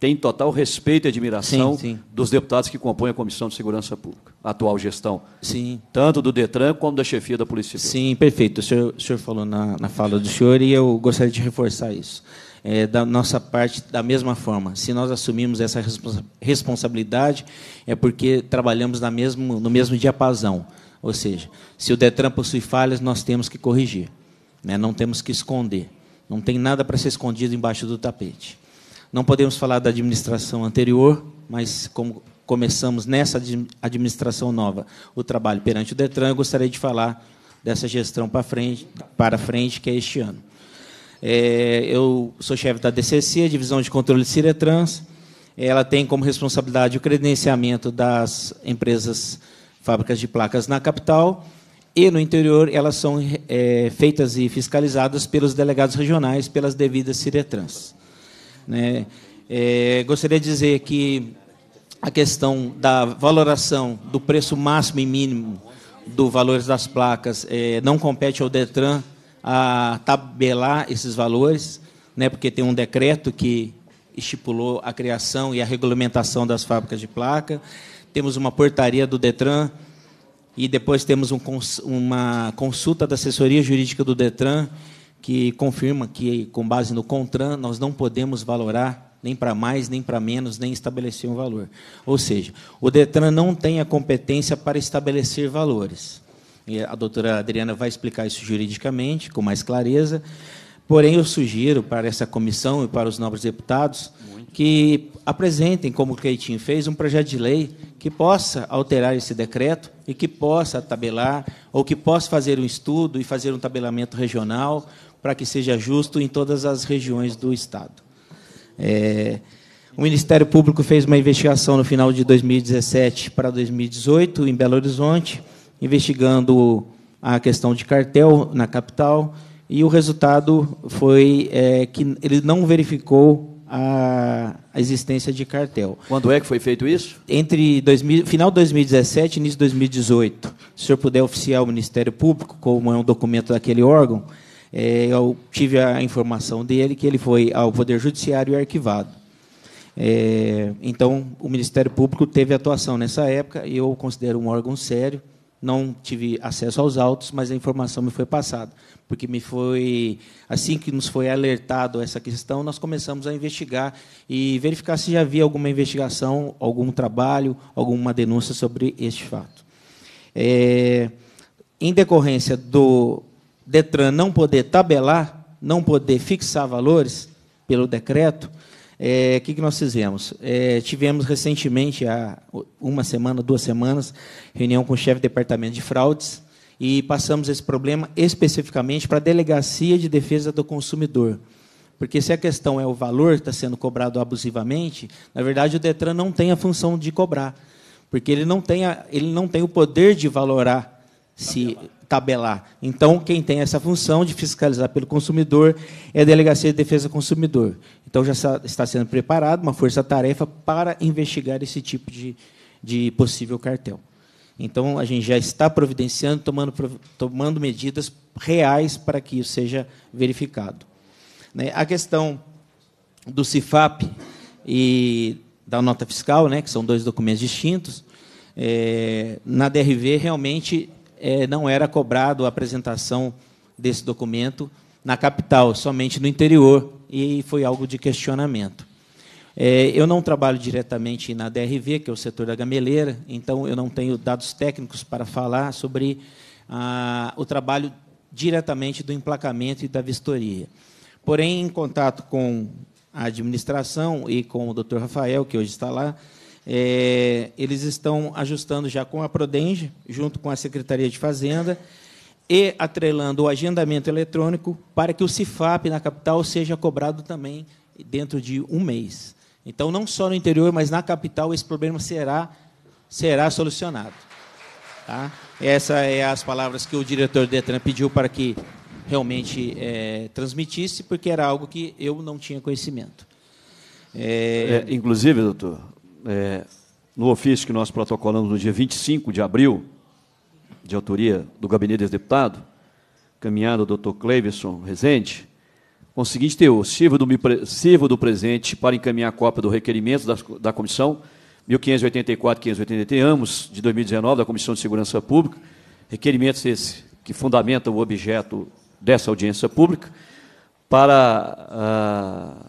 Tem total respeito e admiração sim, sim. dos deputados que compõem a Comissão de Segurança Pública, a atual gestão. Sim. Tanto do Detran
como da chefia da Polícia Civil. Sim, perfeito. O senhor, o senhor falou na, na fala do senhor e eu gostaria de reforçar isso. É, da nossa parte da mesma forma. Se nós assumimos essa responsa responsabilidade, é porque trabalhamos na mesmo, no mesmo diapasão. Ou seja, se o Detran possui falhas, nós temos que corrigir. Né? Não temos que esconder. Não tem nada para ser escondido embaixo do tapete. Não podemos falar da administração anterior, mas como começamos nessa administração nova o trabalho perante o Detran, eu gostaria de falar dessa gestão para frente, para frente que é este ano. É, eu sou chefe da DCC, Divisão de Controle de Ciretrans. Ela tem como responsabilidade o credenciamento das empresas fábricas de placas na capital e no interior elas são é, feitas e fiscalizadas pelos delegados regionais, pelas devidas Ciretrans. Né? É, gostaria de dizer que a questão da valoração do preço máximo e mínimo do valores das placas é, não compete ao Detran a tabelar esses valores, né, porque tem um decreto que estipulou a criação e a regulamentação das fábricas de placa. Temos uma portaria do Detran e depois temos um cons uma consulta da assessoria jurídica do Detran, que confirma que, com base no CONTRAN, nós não podemos valorar nem para mais, nem para menos, nem estabelecer um valor. Ou seja, o Detran não tem a competência para estabelecer valores. E a doutora Adriana vai explicar isso juridicamente, com mais clareza. Porém, eu sugiro para essa comissão e para os nobres deputados Muito que apresentem, como o Keitinho fez, um projeto de lei que possa alterar esse decreto e que possa tabelar, ou que possa fazer um estudo e fazer um tabelamento regional para que seja justo em todas as regiões do Estado. É, o Ministério Público fez uma investigação no final de 2017 para 2018, em Belo Horizonte, investigando a questão de cartel na capital, e o resultado foi é, que ele não verificou a, a existência de cartel. Quando é que foi feito isso? Entre 2000, final de 2017 e início de 2018. Se o senhor puder oficiar o Ministério Público, como é um documento daquele órgão, é, eu tive a informação dele que ele foi ao Poder Judiciário e arquivado. É, então, o Ministério Público teve atuação nessa época, e eu considero um órgão sério, não tive acesso aos autos, mas a informação me foi passada porque me foi assim que nos foi alertado essa questão, nós começamos a investigar e verificar se já havia alguma investigação, algum trabalho, alguma denúncia sobre este fato. É, em decorrência do Detran não poder tabelar, não poder fixar valores pelo decreto, é, o que, que nós fizemos? É, tivemos recentemente, há uma semana, duas semanas, reunião com o chefe do departamento de fraudes, e passamos esse problema especificamente para a Delegacia de Defesa do Consumidor. Porque se a questão é o valor que está sendo cobrado abusivamente, na verdade o Detran não tem a função de cobrar, porque ele não tem, a, ele não tem o poder de valorar se tabelar. Então, quem tem essa função de fiscalizar pelo consumidor é a Delegacia de Defesa do Consumidor. Então, já está sendo preparado uma força-tarefa para investigar esse tipo de, de possível cartel. Então, a gente já está providenciando, tomando, tomando medidas reais para que isso seja verificado. Né? A questão do CIFAP e da nota fiscal, né, que são dois documentos distintos, é, na DRV realmente é, não era cobrado a apresentação desse documento na capital, somente no interior, e foi algo de questionamento. É, eu não trabalho diretamente na DRV, que é o setor da gameleira, então eu não tenho dados técnicos para falar sobre ah, o trabalho diretamente do emplacamento e da vistoria. Porém, em contato com a administração e com o Dr. Rafael, que hoje está lá, é, eles estão ajustando já com a Prodenge, junto com a Secretaria de Fazenda, e atrelando o agendamento eletrônico para que o CIFAP na capital seja cobrado também dentro de um mês. Então, não só no interior, mas na capital, esse problema será, será solucionado. Tá? Essas são é as palavras que o diretor Detran pediu para que realmente é, transmitisse, porque era algo que eu não tinha conhecimento. É...
é inclusive, doutor, é, no ofício que nós protocolamos no dia 25 de abril, de autoria do Gabinete do Deputado, caminhada do doutor Cleveson Rezende, com o sirvo do, sirvo do presente para encaminhar a cópia do requerimento da, da comissão 1584-583, ambos de 2019, da Comissão de Segurança Pública, requerimentos esse que fundamentam o objeto dessa audiência pública, para ah,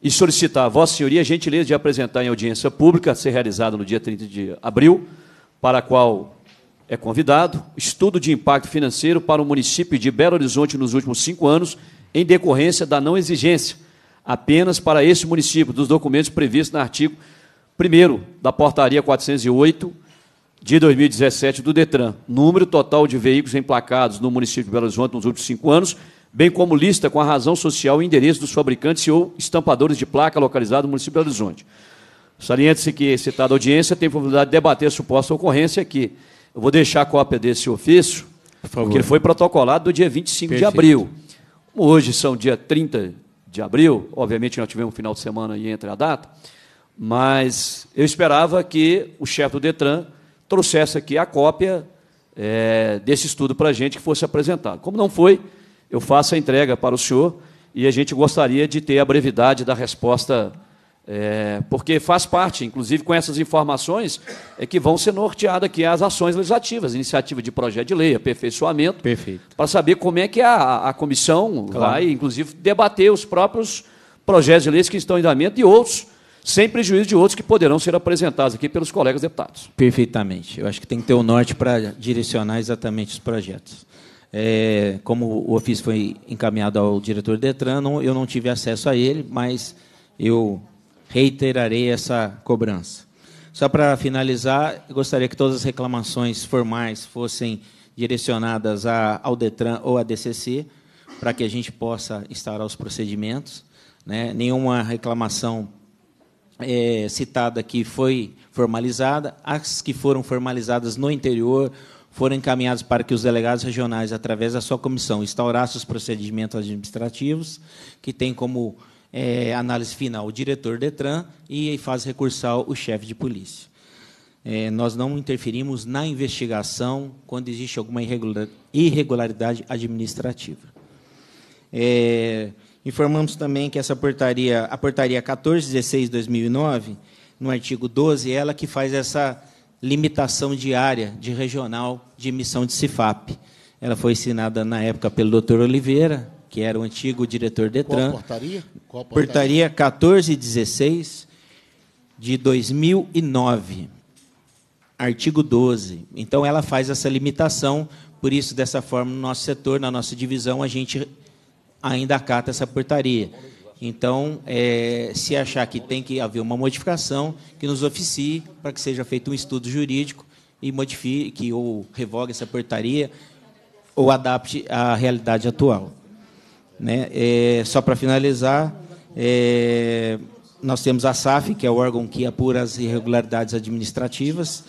e solicitar a Vossa Senhoria a gentileza de apresentar em audiência pública, a ser realizada no dia 30 de abril, para a qual é convidado, estudo de impacto financeiro para o município de Belo Horizonte nos últimos cinco anos, em decorrência da não exigência, apenas para esse município, dos documentos previstos no artigo 1 da Portaria 408 de 2017 do DETRAN, número total de veículos emplacados no município de Belo Horizonte nos últimos cinco anos, bem como lista com a razão social e endereço dos fabricantes ou estampadores de placa localizados no município de Belo Horizonte. Saliente-se que citada audiência tem a possibilidade de debater a suposta ocorrência que eu vou deixar a cópia desse ofício, Por favor. porque ele foi protocolado do dia 25 Perfeito. de abril. Como hoje são dia 30 de abril, obviamente nós tivemos um final de semana aí entre a data, mas eu esperava que o chefe do Detran trouxesse aqui a cópia é, desse estudo para a gente que fosse apresentado. Como não foi, eu faço a entrega para o senhor e a gente gostaria de ter a brevidade da resposta é, porque faz parte, inclusive com essas informações, é que vão ser norteadas aqui as ações legislativas, iniciativa de projeto de lei, aperfeiçoamento, para saber como é que a, a comissão claro. vai, inclusive, debater os próprios projetos de leis que estão em andamento e outros, sem prejuízo de outros que poderão ser apresentados aqui pelos colegas deputados.
Perfeitamente. Eu acho que tem que ter o um norte para direcionar exatamente os projetos. É, como o ofício foi encaminhado ao diretor Detran, eu não tive acesso a ele, mas eu reiterarei essa cobrança. Só para finalizar, gostaria que todas as reclamações formais fossem direcionadas ao Detran ou à DCC, para que a gente possa instaurar os procedimentos. Né? Nenhuma reclamação é, citada aqui foi formalizada. As que foram formalizadas no interior foram encaminhadas para que os delegados regionais, através da sua comissão, instaurassem os procedimentos administrativos, que têm como é, análise final, o diretor Detran, e fase recursal, o chefe de polícia. É, nós não interferimos na investigação quando existe alguma irregularidade administrativa. É, informamos também que essa portaria, a portaria 1416/2009, no artigo 12, ela que faz essa limitação diária de regional de emissão de CIFAP. Ela foi assinada na época pelo Dr. Oliveira, que era o antigo diretor Detran. Qual
portaria? portaria? portaria
1416 de 2009, artigo 12. Então, ela faz essa limitação, por isso, dessa forma, no nosso setor, na nossa divisão, a gente ainda acata essa portaria. Então, é, se achar que tem que haver uma modificação, que nos oficie para que seja feito um estudo jurídico e modifique ou revogue essa portaria ou adapte à realidade atual. Né? É, só para finalizar, é, nós temos a SAF, que é o órgão que apura as irregularidades administrativas,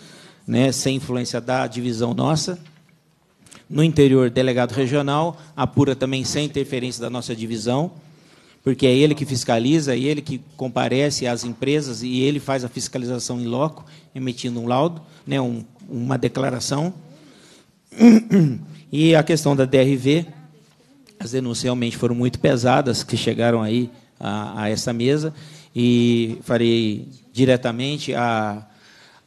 né, sem influência da divisão nossa. No interior, delegado regional apura também sem interferência da nossa divisão, porque é ele que fiscaliza, é ele que comparece às empresas e ele faz a fiscalização em loco, emitindo um laudo, né, um, uma declaração. E a questão da DRV, as denúncias realmente foram muito pesadas, que chegaram aí a, a essa mesa e farei diretamente a,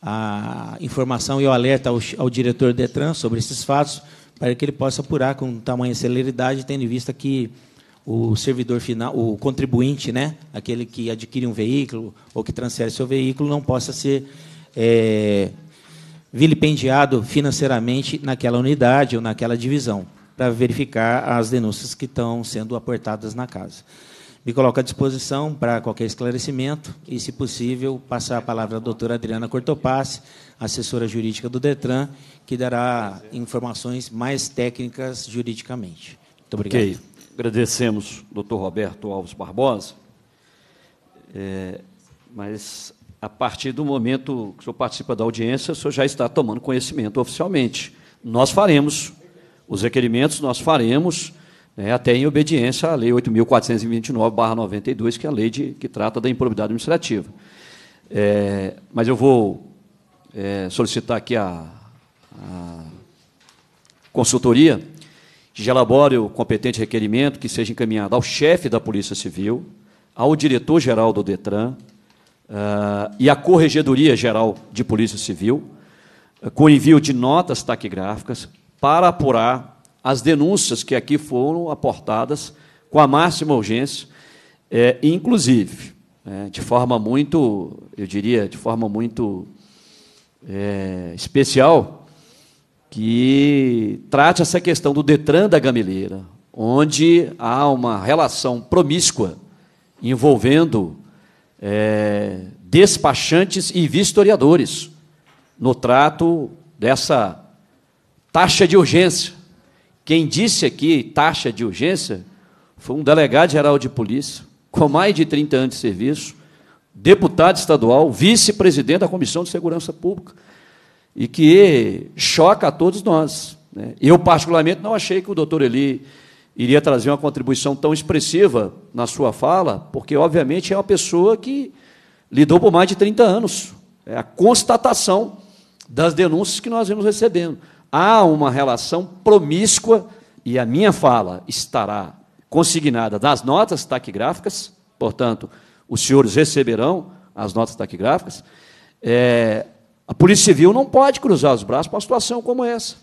a informação e o alerta ao, ao diretor Detran sobre esses fatos para que ele possa apurar com tamanha celeridade, tendo em vista que o servidor final, o contribuinte, né, aquele que adquire um veículo ou que transfere seu veículo, não possa ser é, vilipendiado financeiramente naquela unidade ou naquela divisão, para verificar as denúncias que estão sendo aportadas na casa. Me coloco à disposição para qualquer esclarecimento e, se possível, passar a palavra à doutora Adriana Cortopassi, assessora jurídica do DETRAN, que dará informações mais técnicas juridicamente. Muito obrigado. Okay.
Agradecemos, doutor Roberto Alves Barbosa, é, mas a partir do momento que o senhor participa da audiência, o senhor já está tomando conhecimento oficialmente. Nós faremos os requerimentos, nós faremos né, até em obediência à Lei 8.429-92, que é a lei de, que trata da improbidade administrativa. É, mas eu vou é, solicitar aqui a, a consultoria que elabore o competente requerimento que seja encaminhado ao chefe da Polícia Civil, ao diretor-geral do DETRAN uh, e à Corregedoria-Geral de Polícia Civil, uh, com envio de notas taquigráficas para apurar as denúncias que aqui foram aportadas com a máxima urgência, é, inclusive, é, de forma muito, eu diria, de forma muito é, especial, que trate essa questão do Detran da Gameleira, onde há uma relação promíscua envolvendo é, despachantes e vistoriadores no trato dessa taxa de urgência quem disse aqui taxa de urgência foi um delegado geral de polícia, com mais de 30 anos de serviço, deputado estadual, vice-presidente da Comissão de Segurança Pública, e que choca a todos nós. Né? Eu, particularmente, não achei que o doutor Eli iria trazer uma contribuição tão expressiva na sua fala, porque, obviamente, é uma pessoa que lidou por mais de 30 anos. É a constatação das denúncias que nós vimos recebendo há uma relação promíscua e a minha fala estará consignada nas notas taquigráficas, portanto, os senhores receberão as notas taquigráficas. É, a Polícia Civil não pode cruzar os braços para uma situação como essa.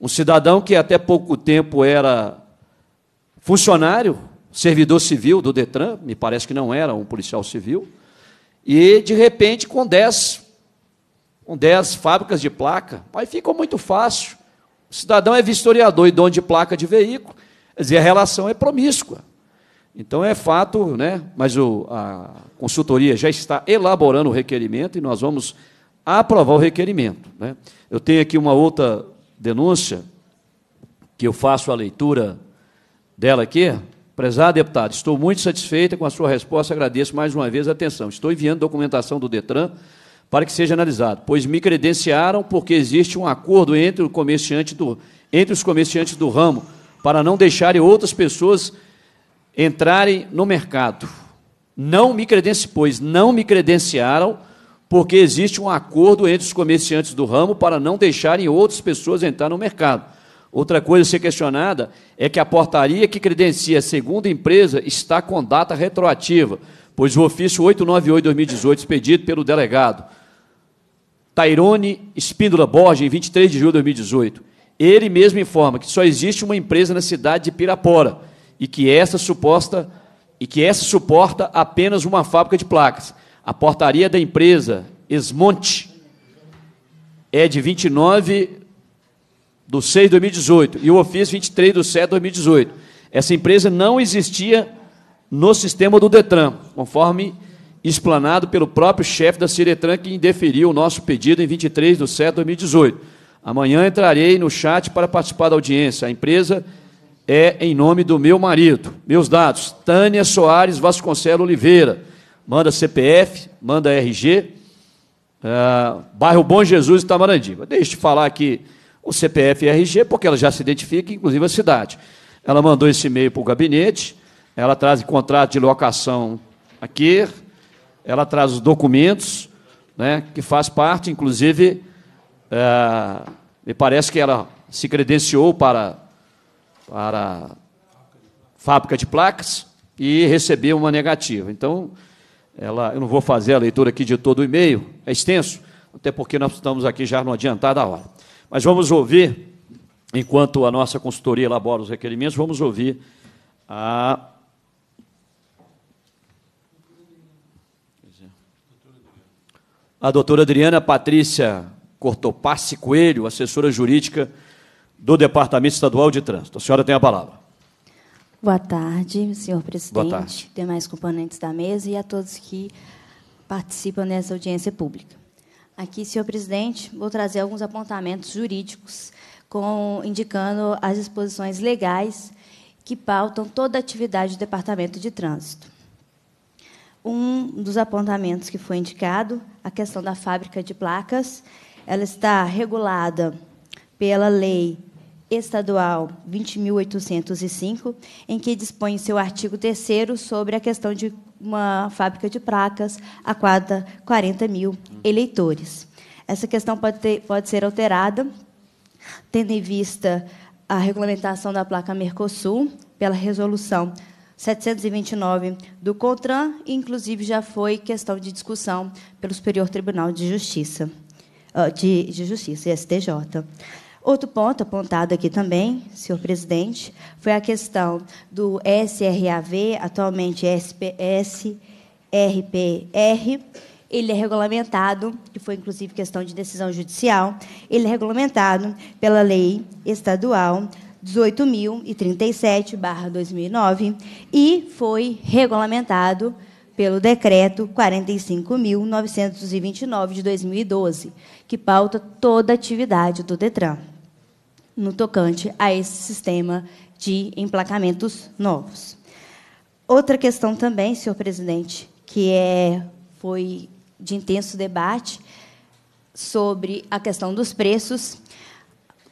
Um cidadão que até pouco tempo era funcionário, servidor civil do Detran, me parece que não era um policial civil, e de repente, com 10 com 10 fábricas de placa, aí ficou muito fácil. O cidadão é vistoriador e dono de placa de veículo, quer dizer, a relação é promíscua. Então é fato, né? mas o, a consultoria já está elaborando o requerimento e nós vamos aprovar o requerimento. Né? Eu tenho aqui uma outra denúncia, que eu faço a leitura dela aqui. Prezado deputado, estou muito satisfeita com a sua resposta, agradeço mais uma vez a atenção. Estou enviando documentação do DETRAN para que seja analisado, pois me credenciaram porque existe um acordo entre, comerciante do, entre os comerciantes do ramo para não deixarem outras pessoas entrarem no mercado. Não me credenci, pois não me credenciaram porque existe um acordo entre os comerciantes do ramo para não deixarem outras pessoas entrar no mercado. Outra coisa a ser questionada é que a portaria que credencia a segunda empresa está com data retroativa, pois o ofício 898-2018, expedido pelo delegado Tairone Espíndola Borges, em 23 de julho de 2018, ele mesmo informa que só existe uma empresa na cidade de Pirapora e que essa suposta e que essa suporta apenas uma fábrica de placas. A portaria da empresa Esmonte é de 29 do 6 de 2018 e o ofício 23 do 7 de 2018. Essa empresa não existia no sistema do Detran, conforme explanado pelo próprio chefe da Ciretran, que indeferiu o nosso pedido em 23 de 7 de 2018. Amanhã entrarei no chat para participar da audiência. A empresa é em nome do meu marido. Meus dados: Tânia Soares Vasconcelos Oliveira. Manda CPF, manda RG. Uh, ah, bairro Bom Jesus, Itamarandiba. Deixa eu falar aqui o CPF e RG, porque ela já se identifica, inclusive a cidade. Ela mandou esse e-mail para o gabinete, ela traz o contrato de locação aqui, ela traz os documentos, né, que faz parte, inclusive, é, me parece que ela se credenciou para, para fábrica de placas e recebeu uma negativa. Então, ela, eu não vou fazer a leitura aqui de todo o e-mail, é extenso, até porque nós estamos aqui já no adiantar da hora. Mas vamos ouvir, enquanto a nossa consultoria elabora os requerimentos, vamos ouvir a. A doutora Adriana Patrícia Cortopassi Coelho, assessora jurídica do Departamento Estadual de Trânsito. A senhora tem a palavra.
Boa tarde, senhor presidente, tarde. demais componentes da mesa e a todos que participam dessa audiência pública. Aqui, senhor presidente, vou trazer alguns apontamentos jurídicos com, indicando as disposições legais que pautam toda a atividade do Departamento de Trânsito. Um dos apontamentos que foi indicado, a questão da fábrica de placas, ela está regulada pela Lei Estadual 20.805, em que dispõe seu artigo 3 sobre a questão de uma fábrica de placas a 40 mil eleitores. Essa questão pode, ter, pode ser alterada, tendo em vista a regulamentação da placa Mercosul, pela resolução 729 do CONTRAN, e, inclusive já foi questão de discussão pelo Superior Tribunal de Justiça, ah, de, de Justiça, STJ. Outro ponto apontado aqui também, senhor presidente, foi a questão do SRAV, atualmente SPSRPR. Ele é regulamentado, que foi inclusive questão de decisão judicial, ele é regulamentado pela Lei Estadual 18.037-2009 e foi regulamentado pelo decreto 45.929 de 2012, que pauta toda a atividade do Detran no tocante a esse sistema de emplacamentos novos. Outra questão também, senhor presidente, que é, foi de intenso debate sobre a questão dos preços.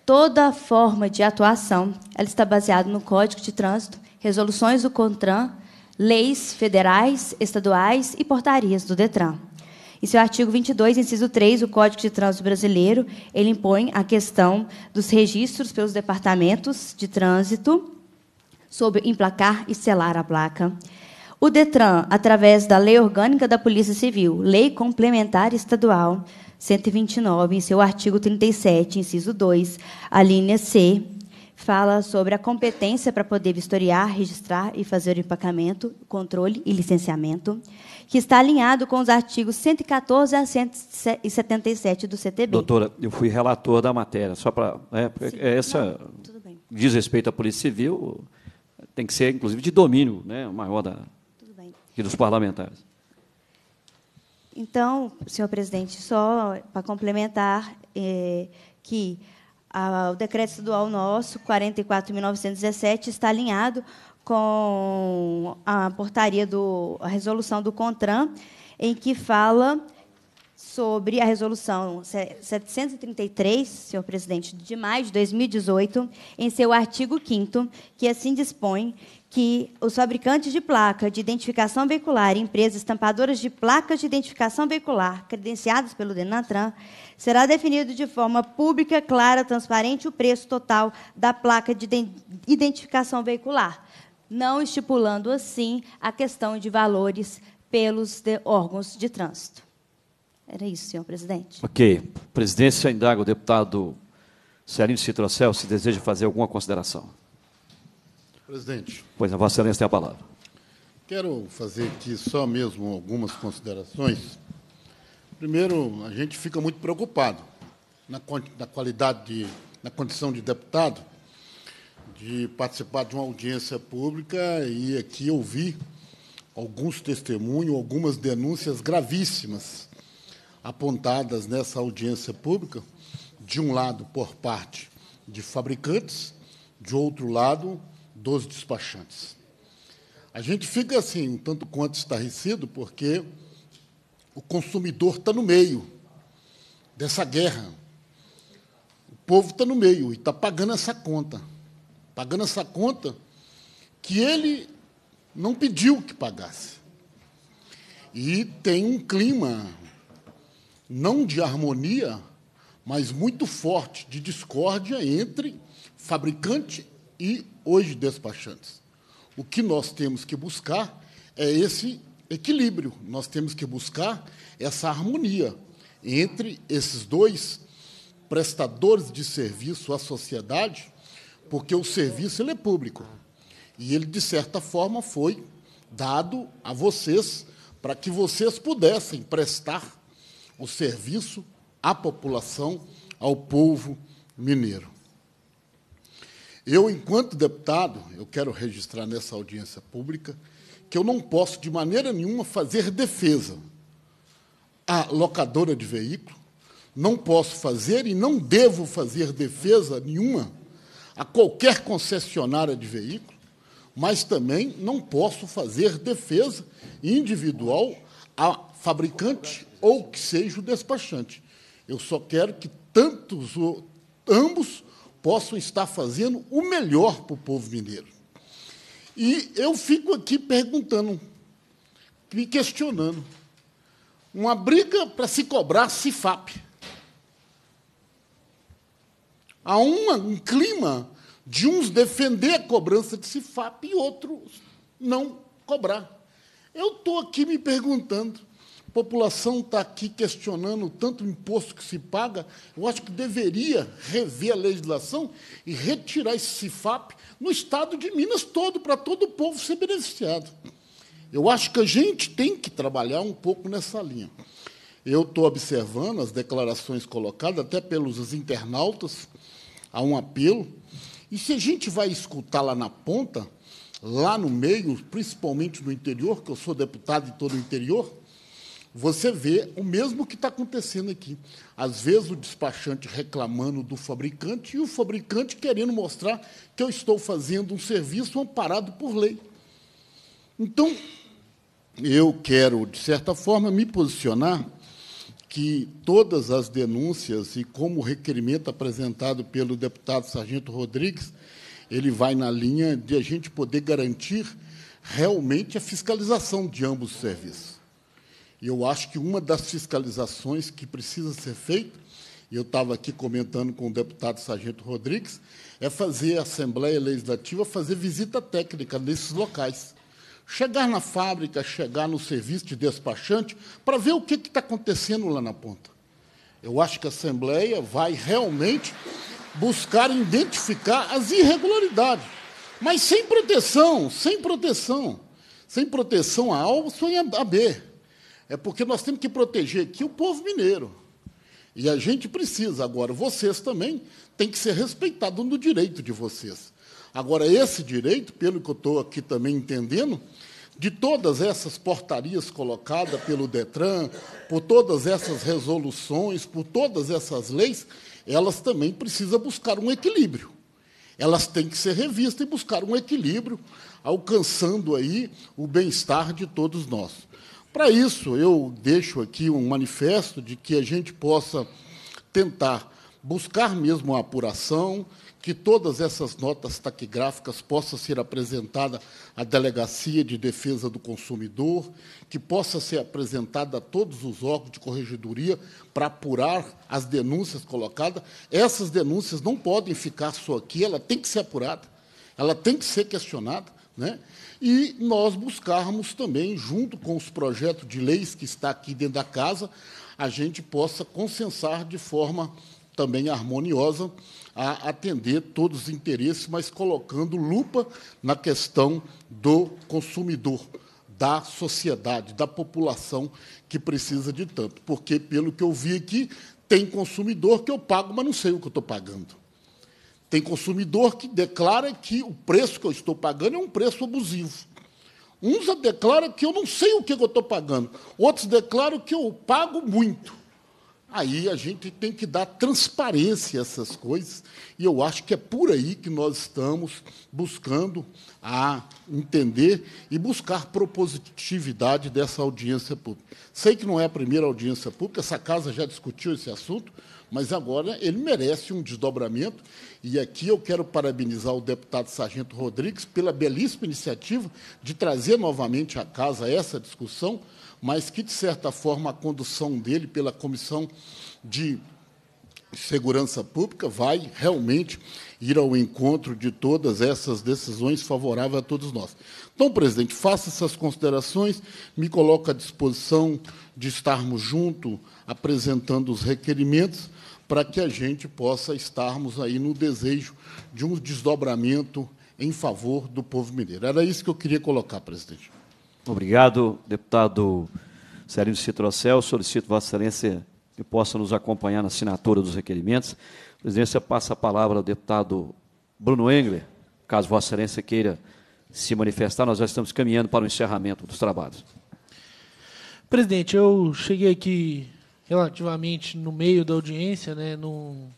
Toda forma de atuação ela está baseada no Código de Trânsito, resoluções do CONTRAN, leis federais, estaduais e portarias do DETRAN. E seu artigo 22, inciso 3, o Código de Trânsito Brasileiro, ele impõe a questão dos registros pelos departamentos de trânsito sobre emplacar e selar a placa. O DETRAN, através da Lei Orgânica da Polícia Civil, Lei Complementar Estadual 129, em seu artigo 37, inciso 2, a linha C, fala sobre a competência para poder vistoriar, registrar e fazer o empacamento, controle e licenciamento, que está alinhado com os artigos 114 a 177 do CTB. Doutora,
eu fui relator da matéria, só para. Né, é essa Não, diz respeito à Polícia Civil, tem que ser, inclusive, de domínio né, maior da, dos parlamentares.
Então, senhor presidente, só para complementar é, que o decreto estadual nosso, 44.917, está alinhado com a portaria do a resolução do CONTRAN, em que fala sobre a resolução 733, senhor presidente, de maio de 2018, em seu artigo 5 que assim dispõe que os fabricantes de placa de identificação veicular e empresas estampadoras de placas de identificação veicular credenciadas pelo Denatran será definido de forma pública, clara, transparente o preço total da placa de identificação veicular, não estipulando assim a questão de valores pelos órgãos de trânsito. Era isso, senhor presidente.
Ok. Presidência indaga o deputado Celino Citrocel se deseja fazer alguma consideração. Presidente. Pois a Vossa Excelência tem a palavra.
Quero fazer aqui só mesmo algumas considerações. Primeiro, a gente fica muito preocupado na, na qualidade de, na condição de deputado, de participar de uma audiência pública e aqui ouvir alguns testemunhos, algumas denúncias gravíssimas apontadas nessa audiência pública, de um lado por parte de fabricantes, de outro lado dos despachantes. A gente fica assim, um tanto quanto estarrecido, porque o consumidor está no meio dessa guerra. O povo está no meio e está pagando essa conta. Pagando essa conta que ele não pediu que pagasse. E tem um clima não de harmonia, mas muito forte de discórdia entre fabricante e hoje despachantes. O que nós temos que buscar é esse equilíbrio, nós temos que buscar essa harmonia entre esses dois prestadores de serviço à sociedade, porque o serviço ele é público. E ele, de certa forma, foi dado a vocês para que vocês pudessem prestar o serviço à população, ao povo mineiro. Eu, enquanto deputado, eu quero registrar nessa audiência pública que eu não posso, de maneira nenhuma, fazer defesa à locadora de veículo, não posso fazer e não devo fazer defesa nenhuma a qualquer concessionária de veículo, mas também não posso fazer defesa individual a fabricante ou que seja o despachante. Eu só quero que tantos, ambos possam estar fazendo o melhor para o povo mineiro. E eu fico aqui perguntando, me questionando. Uma briga para se cobrar CIFAP. Há uma, um clima de uns defender a cobrança de CIFAP e outros não cobrar. Eu estou aqui me perguntando a população está aqui questionando tanto imposto que se paga. Eu acho que deveria rever a legislação e retirar esse CIFAP no estado de Minas todo, para todo o povo ser beneficiado. Eu acho que a gente tem que trabalhar um pouco nessa linha. Eu estou observando as declarações colocadas, até pelos internautas, há um apelo. E se a gente vai escutar lá na ponta, lá no meio, principalmente no interior, que eu sou deputado de todo o interior, você vê o mesmo que está acontecendo aqui. Às vezes o despachante reclamando do fabricante e o fabricante querendo mostrar que eu estou fazendo um serviço amparado por lei. Então, eu quero, de certa forma, me posicionar que todas as denúncias e como o requerimento apresentado pelo deputado Sargento Rodrigues, ele vai na linha de a gente poder garantir realmente a fiscalização de ambos os serviços. E eu acho que uma das fiscalizações que precisa ser feita, e eu estava aqui comentando com o deputado Sargento Rodrigues, é fazer a Assembleia Legislativa fazer visita técnica nesses locais. Chegar na fábrica, chegar no serviço de despachante, para ver o que está acontecendo lá na ponta. Eu acho que a Assembleia vai realmente buscar identificar as irregularidades, mas sem proteção, sem proteção, sem proteção a A ou sem a B. É porque nós temos que proteger aqui o povo mineiro. E a gente precisa. Agora, vocês também têm que ser respeitados no direito de vocês. Agora, esse direito, pelo que eu estou aqui também entendendo, de todas essas portarias colocadas pelo Detran, por todas essas resoluções, por todas essas leis, elas também precisam buscar um equilíbrio. Elas têm que ser revistas e buscar um equilíbrio, alcançando aí o bem-estar de todos nós. Para isso, eu deixo aqui um manifesto de que a gente possa tentar buscar mesmo a apuração, que todas essas notas taquigráficas possam ser apresentadas à Delegacia de Defesa do Consumidor, que possa ser apresentada a todos os órgãos de corregedoria para apurar as denúncias colocadas. Essas denúncias não podem ficar só aqui, ela tem que ser apurada, ela tem que ser questionada. Né? E nós buscarmos também, junto com os projetos de leis que está aqui dentro da casa, a gente possa consensar de forma também harmoniosa a atender todos os interesses, mas colocando lupa na questão do consumidor, da sociedade, da população que precisa de tanto. Porque, pelo que eu vi aqui, tem consumidor que eu pago, mas não sei o que eu estou pagando. Tem consumidor que declara que o preço que eu estou pagando é um preço abusivo. Uns declaram que eu não sei o que eu estou pagando, outros declaram que eu pago muito. Aí a gente tem que dar transparência a essas coisas, e eu acho que é por aí que nós estamos buscando a entender e buscar propositividade dessa audiência pública. Sei que não é a primeira audiência pública, essa casa já discutiu esse assunto, mas agora ele merece um desdobramento. E aqui eu quero parabenizar o deputado Sargento Rodrigues pela belíssima iniciativa de trazer novamente à casa essa discussão, mas que, de certa forma, a condução dele pela Comissão de Segurança Pública vai realmente ir ao encontro de todas essas decisões favoráveis a todos nós. Então, presidente, faça essas considerações, me coloco à disposição de estarmos junto apresentando os requerimentos para que a gente possa estarmos aí no desejo de um desdobramento em favor do povo mineiro. Era isso que eu queria colocar, presidente.
Obrigado, deputado Sérgio Citrocel. Solicito Vossa Excelência que possa nos acompanhar na assinatura dos requerimentos. A presidência passa a palavra ao deputado Bruno Engler, caso Vossa Excelência queira se manifestar, nós já estamos caminhando para o encerramento dos trabalhos.
Presidente, eu cheguei aqui relativamente no meio da audiência, né? não,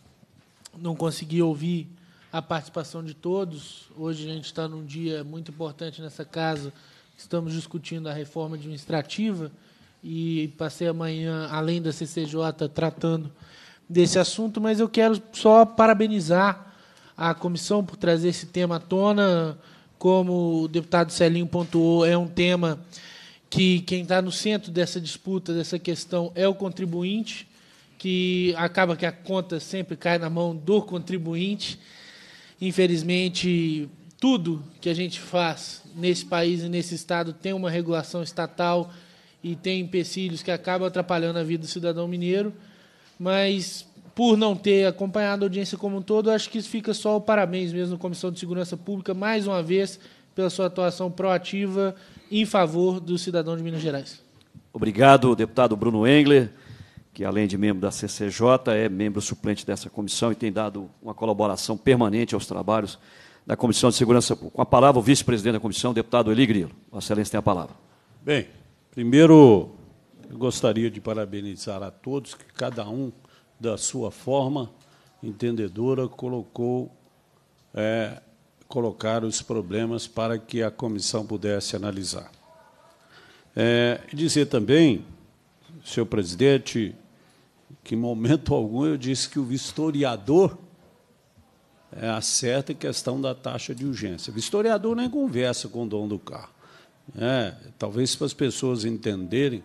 não consegui ouvir a participação de todos. Hoje a gente está num dia muito importante nessa casa, estamos discutindo a reforma administrativa e passei amanhã, além da CCJ, tratando desse assunto, mas eu quero só parabenizar a comissão por trazer esse tema à tona. Como o deputado Celinho pontuou, é um tema que quem está no centro dessa disputa, dessa questão, é o contribuinte, que acaba que a conta sempre cai na mão do contribuinte. Infelizmente, tudo que a gente faz nesse país e nesse estado tem uma regulação estatal e tem empecilhos que acabam atrapalhando a vida do cidadão mineiro, mas por não ter acompanhado a audiência como um todo, acho que fica só o parabéns mesmo à Comissão de Segurança Pública, mais uma vez, pela sua atuação proativa em favor do cidadão de Minas Gerais.
Obrigado, deputado Bruno Engler, que além de membro da CCJ, é membro suplente dessa comissão e tem dado uma colaboração permanente aos trabalhos da Comissão de Segurança Pública. Com a palavra, o vice-presidente da comissão, deputado Eli Grilo. Vossa Excelência tem a palavra. Bem, primeiro, eu gostaria
de parabenizar a todos que cada um, da sua forma entendedora, colocou é, colocar os problemas para que a comissão pudesse analisar. É, dizer também, senhor presidente, que em momento algum eu disse que o vistoriador é, acerta a questão da taxa de urgência. O vistoriador nem conversa com o dono do carro. É, talvez para as pessoas entenderem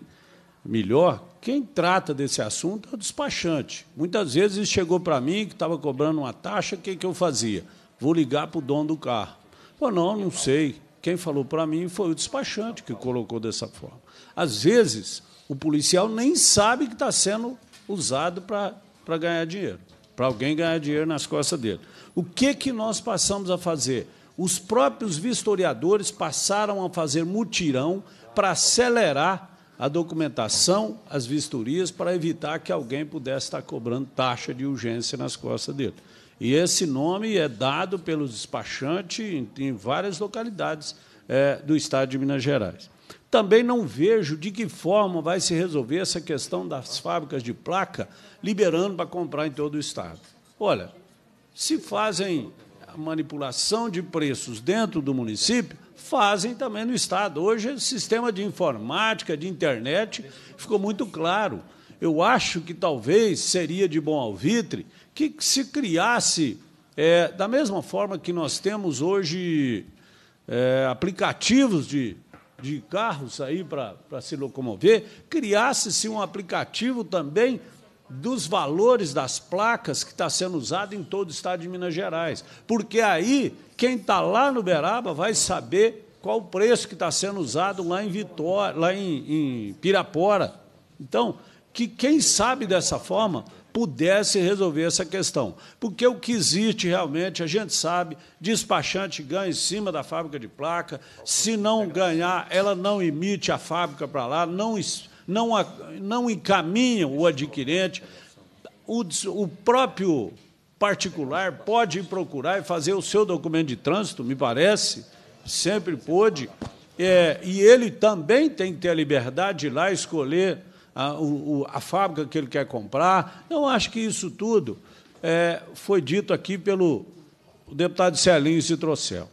melhor, quem trata desse assunto é o despachante. Muitas vezes ele chegou para mim que estava cobrando uma taxa, o que, que eu fazia? Vou ligar para o dono do carro. Pô, não, não sei. Quem falou para mim foi o despachante que colocou dessa forma. Às vezes, o policial nem sabe que está sendo usado para ganhar dinheiro, para alguém ganhar dinheiro nas costas dele. O que, que nós passamos a fazer? Os próprios vistoriadores passaram a fazer mutirão para acelerar a documentação, as vistorias, para evitar que alguém pudesse estar tá cobrando taxa de urgência nas costas dele. E esse nome é dado pelos despachantes em, várias localidades é, do estado de Minas Gerais. Também não vejo de que forma vai se resolver essa questão das fábricas de placa liberando para comprar em todo o estado. Olha, se fazem manipulação de preços dentro do município, fazem também no estado. Hoje, o sistema de informática, de internet, ficou muito claro. Eu acho que talvez seria de bom alvitre que se criasse, é, da mesma forma que nós temos hoje é, aplicativos de, de carros aí para se locomover, criasse-se um aplicativo também dos valores das placas que está sendo usado em todo o estado de Minas Gerais. Porque aí, quem está lá no Beraba vai saber qual o preço que está sendo usado lá em Vitória, lá em, em Pirapora. Então, que quem sabe dessa forma pudesse resolver essa questão. Porque o que existe realmente, a gente sabe, despachante ganha em cima da fábrica de placa, se não ganhar, ela não emite a fábrica para lá, não, não, não encaminha o adquirente. O, o próprio particular pode procurar e fazer o seu documento de trânsito, me parece, sempre pôde, é, e ele também tem que ter a liberdade de ir lá escolher a, o, a fábrica que ele quer comprar. Eu acho que isso tudo é, foi dito aqui pelo deputado Celinho Citrocel.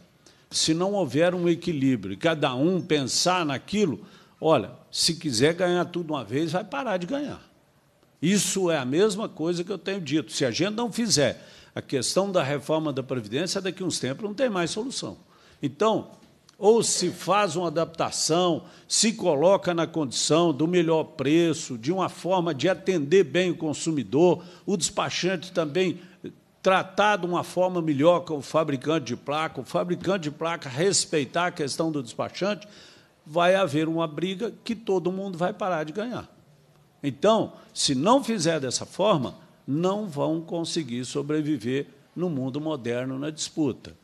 Se não houver um equilíbrio, cada um pensar naquilo, olha, se quiser ganhar tudo uma vez, vai parar de ganhar. Isso é a mesma coisa que eu tenho dito. Se a gente não fizer a questão da reforma da Previdência, daqui a uns tempos não tem mais solução. Então, ou se faz uma adaptação, se coloca na condição do melhor preço, de uma forma de atender bem o consumidor, o despachante também tratar de uma forma melhor com o fabricante de placa, o fabricante de placa respeitar a questão do despachante, vai haver uma briga que todo mundo vai parar de ganhar. Então, se não fizer dessa forma, não vão conseguir sobreviver no mundo moderno na disputa.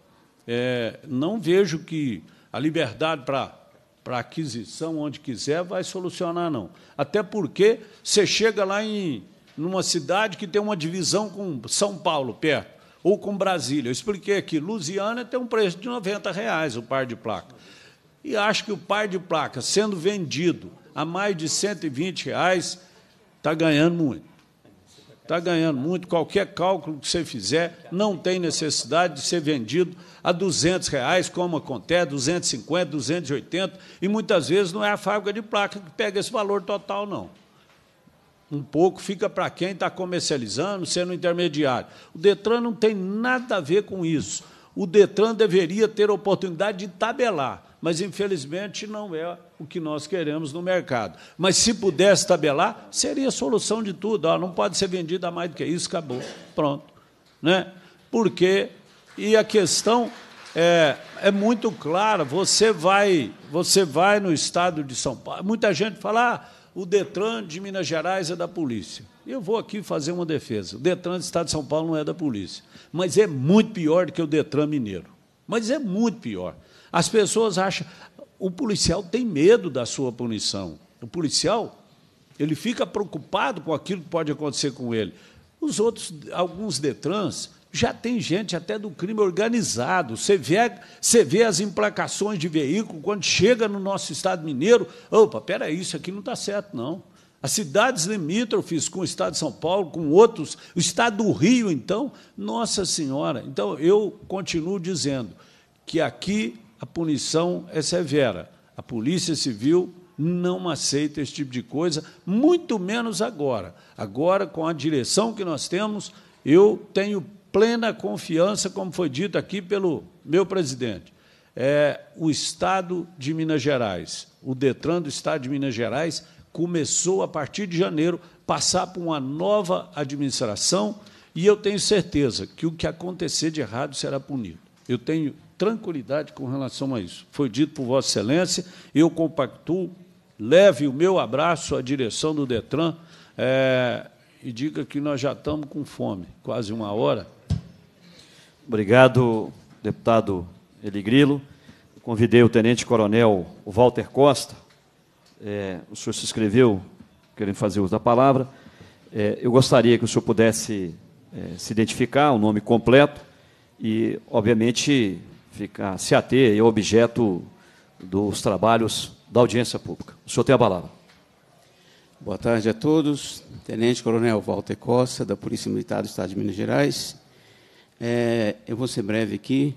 É, não vejo que a liberdade para aquisição onde quiser vai solucionar, não. Até porque você chega lá em numa cidade que tem uma divisão com São Paulo perto, ou com Brasília. Eu expliquei aqui, Lusiana tem um preço de R$ reais o par de placa. E acho que o par de placa, sendo vendido a mais de R$ reais, está ganhando muito está ganhando muito. Qualquer cálculo que você fizer, não tem necessidade de ser vendido a 200 reais, como acontece, 250, 280, e muitas vezes não é a fábrica de placa que pega esse valor total, não. Um pouco fica para quem está comercializando, sendo intermediário. O Detran não tem nada a ver com isso. O Detran deveria ter a oportunidade de tabelar mas infelizmente não é o que nós queremos no mercado. Mas se pudesse tabelar, seria a solução de tudo. Ó, não pode ser vendida mais do que isso, acabou. Pronto. Né? Porque, e a questão é, é muito clara, você vai, você vai no estado de São Paulo, muita gente fala, ah, o DETRAN de Minas Gerais é da polícia. Eu vou aqui fazer uma defesa. O DETRAN do estado de São Paulo não é da polícia, mas é muito pior do que o DETRAN mineiro. Mas é muito pior. As pessoas acham. O policial tem medo da sua punição. O policial ele fica preocupado com aquilo que pode acontecer com ele. Os outros, alguns Detrans, já tem gente até do crime organizado. Você vê, você vê as implacações de veículo quando chega no nosso estado mineiro. Opa, peraí, isso aqui não está certo, não. As cidades limítrofes com o estado de São Paulo, com outros, o estado do Rio, então, nossa senhora. Então, eu continuo dizendo que aqui a punição é severa. A Polícia Civil não aceita esse tipo de coisa, muito menos agora. Agora, com a direção que nós temos, eu tenho plena confiança, como foi dito aqui pelo meu presidente. É, o Estado de Minas Gerais, o Detran do Estado de Minas Gerais, começou a partir de janeiro passar por uma nova administração e eu tenho certeza que o que acontecer de errado será punido. Eu tenho tranquilidade com relação a isso. Foi dito por Vossa Excelência, eu compactuo, leve o meu abraço à direção do Detran é, e diga que nós já estamos com fome, quase uma hora.
Obrigado, deputado Eli Convidei o tenente-coronel Walter Costa. É, o senhor se inscreveu querendo fazer uso da palavra. É, eu gostaria que o senhor pudesse é, se identificar, o nome completo, e, obviamente, ficar, se ater, é objeto dos trabalhos da
audiência pública. O senhor tem a palavra. Boa tarde a todos. Tenente Coronel Walter Costa, da Polícia Militar do Estado de Minas Gerais. É, eu vou ser breve aqui.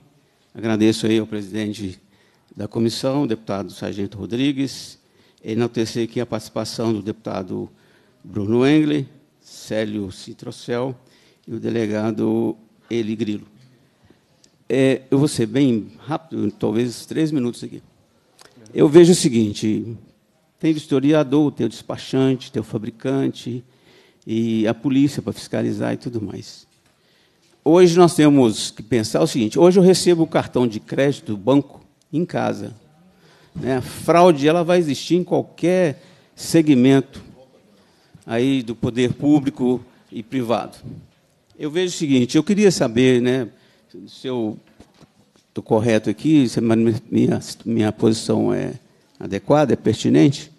Agradeço aí ao presidente da comissão, o deputado Sargento Rodrigues, enaltecer aqui a participação do deputado Bruno Engle, Célio Citrocel e o delegado Eli Grilo. É, eu vou ser bem rápido, talvez três minutos aqui. Eu vejo o seguinte: tem o historiador, tem o despachante, tem o fabricante e a polícia para fiscalizar e tudo mais. Hoje nós temos que pensar o seguinte: hoje eu recebo o cartão de crédito do banco em casa. Né? A fraude ela vai existir em qualquer segmento aí do poder público e privado. Eu vejo o seguinte: eu queria saber, né, se eu estou correto aqui, se minha, minha posição é adequada, é pertinente,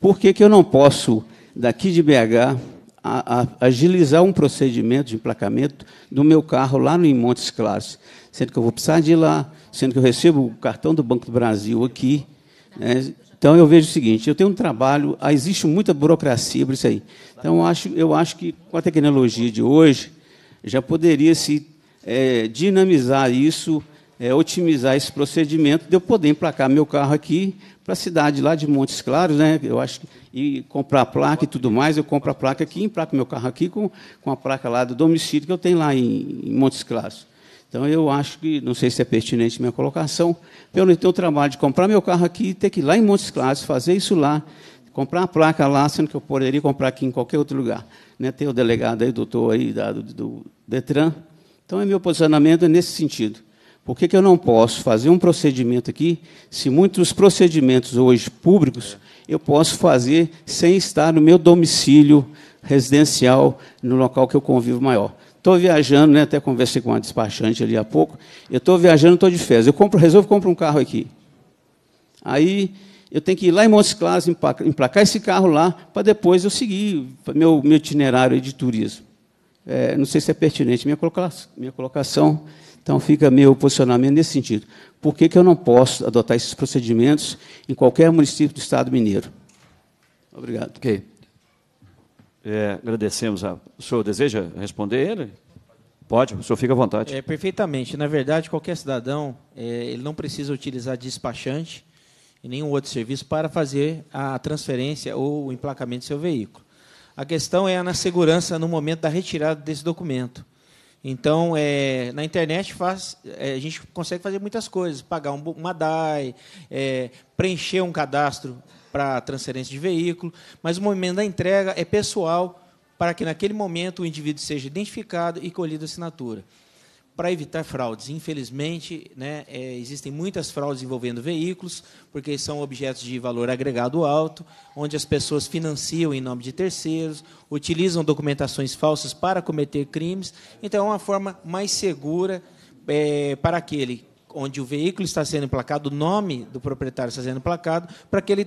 por que, que eu não posso, daqui de BH, a, a, agilizar um procedimento de emplacamento do meu carro lá no, em Montes Claros? Sendo que eu vou precisar de ir lá, sendo que eu recebo o cartão do Banco do Brasil aqui. Né? Então, eu vejo o seguinte, eu tenho um trabalho, ah, existe muita burocracia por isso aí. Então, eu acho, eu acho que, com a tecnologia de hoje, já poderia se é, dinamizar isso, é, otimizar esse procedimento, de eu poder emplacar meu carro aqui para a cidade lá de Montes Claros, né? Eu acho e comprar a placa e tudo mais, eu compro a placa aqui, emplaco meu carro aqui com, com a placa lá do domicílio que eu tenho lá em, em Montes Claros. Então, eu acho que, não sei se é pertinente minha colocação, pelo ter o trabalho de comprar meu carro aqui, ter que ir lá em Montes Claros, fazer isso lá, comprar a placa lá, sendo que eu poderia comprar aqui em qualquer outro lugar. Né? Tem o delegado aí, o doutor aí da, do, do Detran, então, é meu posicionamento nesse sentido. Por que, que eu não posso fazer um procedimento aqui, se muitos procedimentos hoje públicos eu posso fazer sem estar no meu domicílio residencial, no local que eu convivo maior? Estou viajando, né, até conversei com uma despachante ali há pouco. Eu estou viajando, estou de férias. Eu compro, resolvo comprar um carro aqui. Aí eu tenho que ir lá em Montes Claros, emplacar esse carro lá, para depois eu seguir meu, meu itinerário de turismo. É, não sei se é pertinente minha colocação, minha colocação, então fica meu posicionamento nesse sentido. Por que, que eu não posso adotar esses procedimentos em qualquer município do Estado mineiro? Obrigado. Ok.
É, agradecemos. A... O senhor deseja responder ele? Pode, o senhor fica à vontade.
É, perfeitamente. Na verdade, qualquer cidadão é, ele não precisa utilizar despachante e nenhum outro serviço para fazer a transferência ou o emplacamento do seu veículo. A questão é na segurança no momento da retirada desse documento. Então, é, na internet faz, é, a gente consegue fazer muitas coisas, pagar um, uma DAI, é, preencher um cadastro para transferência de veículo, mas o momento da entrega é pessoal para que naquele momento o indivíduo seja identificado e colhida a assinatura para evitar fraudes. Infelizmente, né, é, existem muitas fraudes envolvendo veículos, porque são objetos de valor agregado alto, onde as pessoas financiam em nome de terceiros, utilizam documentações falsas para cometer crimes. Então, é uma forma mais segura é, para aquele onde o veículo está sendo emplacado, o nome do proprietário está sendo emplacado, para que ele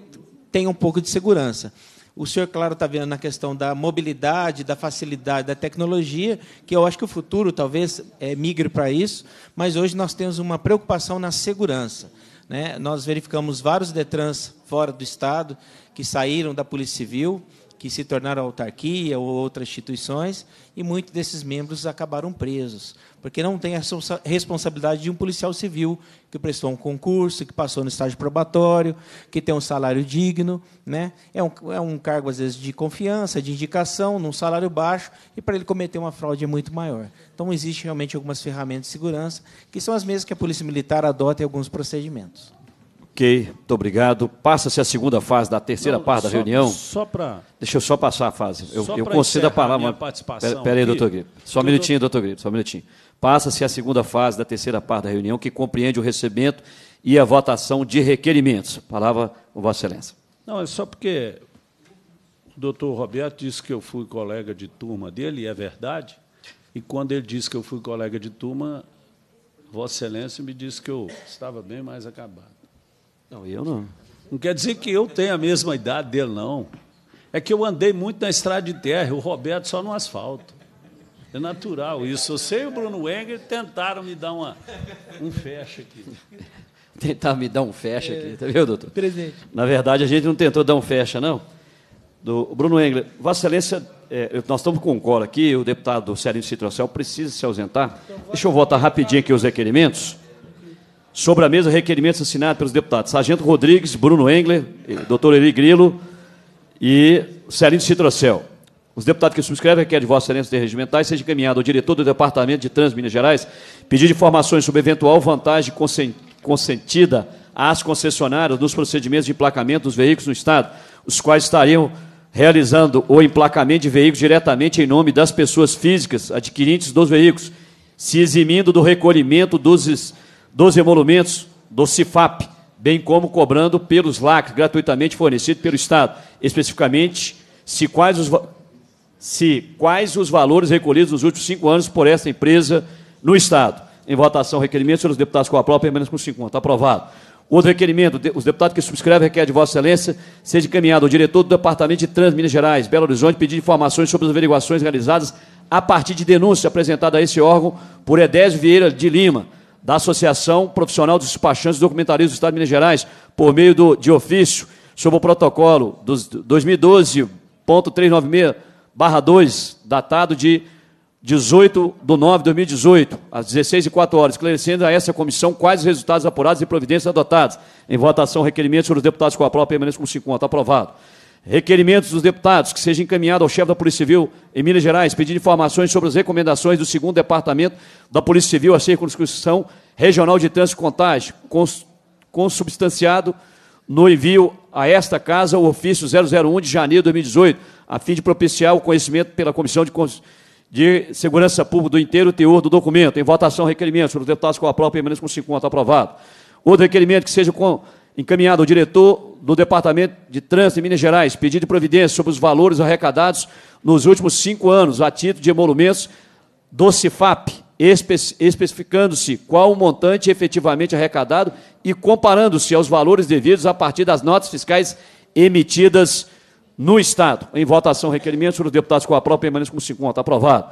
tenha um pouco de segurança. O senhor, claro, está vendo na questão da mobilidade, da facilidade, da tecnologia, que eu acho que o futuro talvez é, migre para isso, mas hoje nós temos uma preocupação na segurança. Né? Nós verificamos vários Detrans fora do Estado que saíram da Polícia Civil que se tornaram autarquia ou outras instituições, e muitos desses membros acabaram presos, porque não tem a responsabilidade de um policial civil que prestou um concurso, que passou no estágio probatório, que tem um salário digno. Né? É, um, é um cargo, às vezes, de confiança, de indicação, num salário baixo, e para ele cometer uma fraude é muito maior. Então, existem realmente algumas ferramentas de segurança, que são as mesmas que a Polícia Militar adota em alguns procedimentos.
Ok, muito obrigado. Passa-se a segunda fase da terceira parte da reunião. Só para. Deixa eu só passar a fase. Eu, eu concedo a palavra. Peraí, doutor Grito. Só um minutinho, doutor Grito, só um minutinho. Passa-se a segunda fase da terceira parte da reunião, que compreende o recebimento e a votação de requerimentos. Palavra, Vossa Excelência.
Não, é só porque o doutor Roberto disse que eu fui colega de turma dele, e é verdade. E quando ele disse que eu fui colega de turma, Vossa Excelência me disse que eu estava bem mais acabado. Não, eu não. Não quer dizer que eu tenha a mesma idade dele, não. É que eu andei muito na estrada de terra, o Roberto só no asfalto. É natural isso. Eu sei o Bruno Wenger tentaram me dar uma, um fecha aqui.
Tentaram me dar um fecha aqui, tá vendo, doutor? Presente. Na verdade, a gente não tentou dar um fecha, não. Do Bruno Engler, Vossa Excelência, é, nós estamos com um colo aqui, o deputado Sérgio Citrocel precisa se ausentar. Deixa eu votar rapidinho aqui os requerimentos. Sobre a mesa, requerimentos assinados pelos deputados Sargento Rodrigues, Bruno Engler, doutor Eri Grilo e Celino Citrocel. Os deputados que subscrevem requerem de Vossa Excelência de regimentais seja encaminhado ao diretor do Departamento de Trânsito Minas Gerais pedido informações sobre eventual vantagem consentida às concessionárias nos procedimentos de emplacamento dos veículos no Estado, os quais estariam realizando o emplacamento de veículos diretamente em nome das pessoas físicas adquirentes dos veículos, se eximindo do recolhimento dos dos emolumentos do CIFAP, bem como cobrando pelos lacres gratuitamente fornecidos pelo Estado, especificamente se quais os, se quais os valores recolhidos nos últimos cinco anos por esta empresa no Estado. Em votação, requerimento, senhores deputados com a prova, menos com 50. Aprovado. Outro requerimento, os deputados que subscrevem requer de Vossa Excelência seja encaminhado ao diretor do Departamento de Trans Minas Gerais, Belo Horizonte, pedindo informações sobre as averiguações realizadas a partir de denúncia apresentada a esse órgão por Edésio Vieira de Lima, da Associação Profissional dos Despachantes e Documentaristas do Estado de Minas Gerais, por meio do, de ofício, sob o protocolo 2012.396-2, datado de 18 de 9 de 2018, às 16 e 4 horas, esclarecendo a essa comissão quais os resultados apurados e providências adotadas. Em votação, requerimentos sobre os deputados com a prova permanente com 50. Aprovado. Requerimentos dos deputados que seja encaminhado ao chefe da Polícia Civil em Minas Gerais, pedindo informações sobre as recomendações do segundo departamento da Polícia Civil à circunscrição regional de trânsito contagem, consubstanciado no envio a esta casa o ofício 001 de janeiro de 2018, a fim de propiciar o conhecimento pela Comissão de, de Segurança Pública do inteiro teor do documento. Em votação, requerimento dos os deputados com a própria permanência com 50, aprovado. Outro requerimento que seja com encaminhado ao diretor do Departamento de Trânsito de Minas Gerais pedido de providência sobre os valores arrecadados nos últimos cinco anos a título de emolumentos do CIFAP, espe especificando-se qual o montante efetivamente arrecadado e comparando-se aos valores devidos a partir das notas fiscais emitidas no Estado. Em votação, requerimento sobre os deputados com a prova como com 50. Aprovado.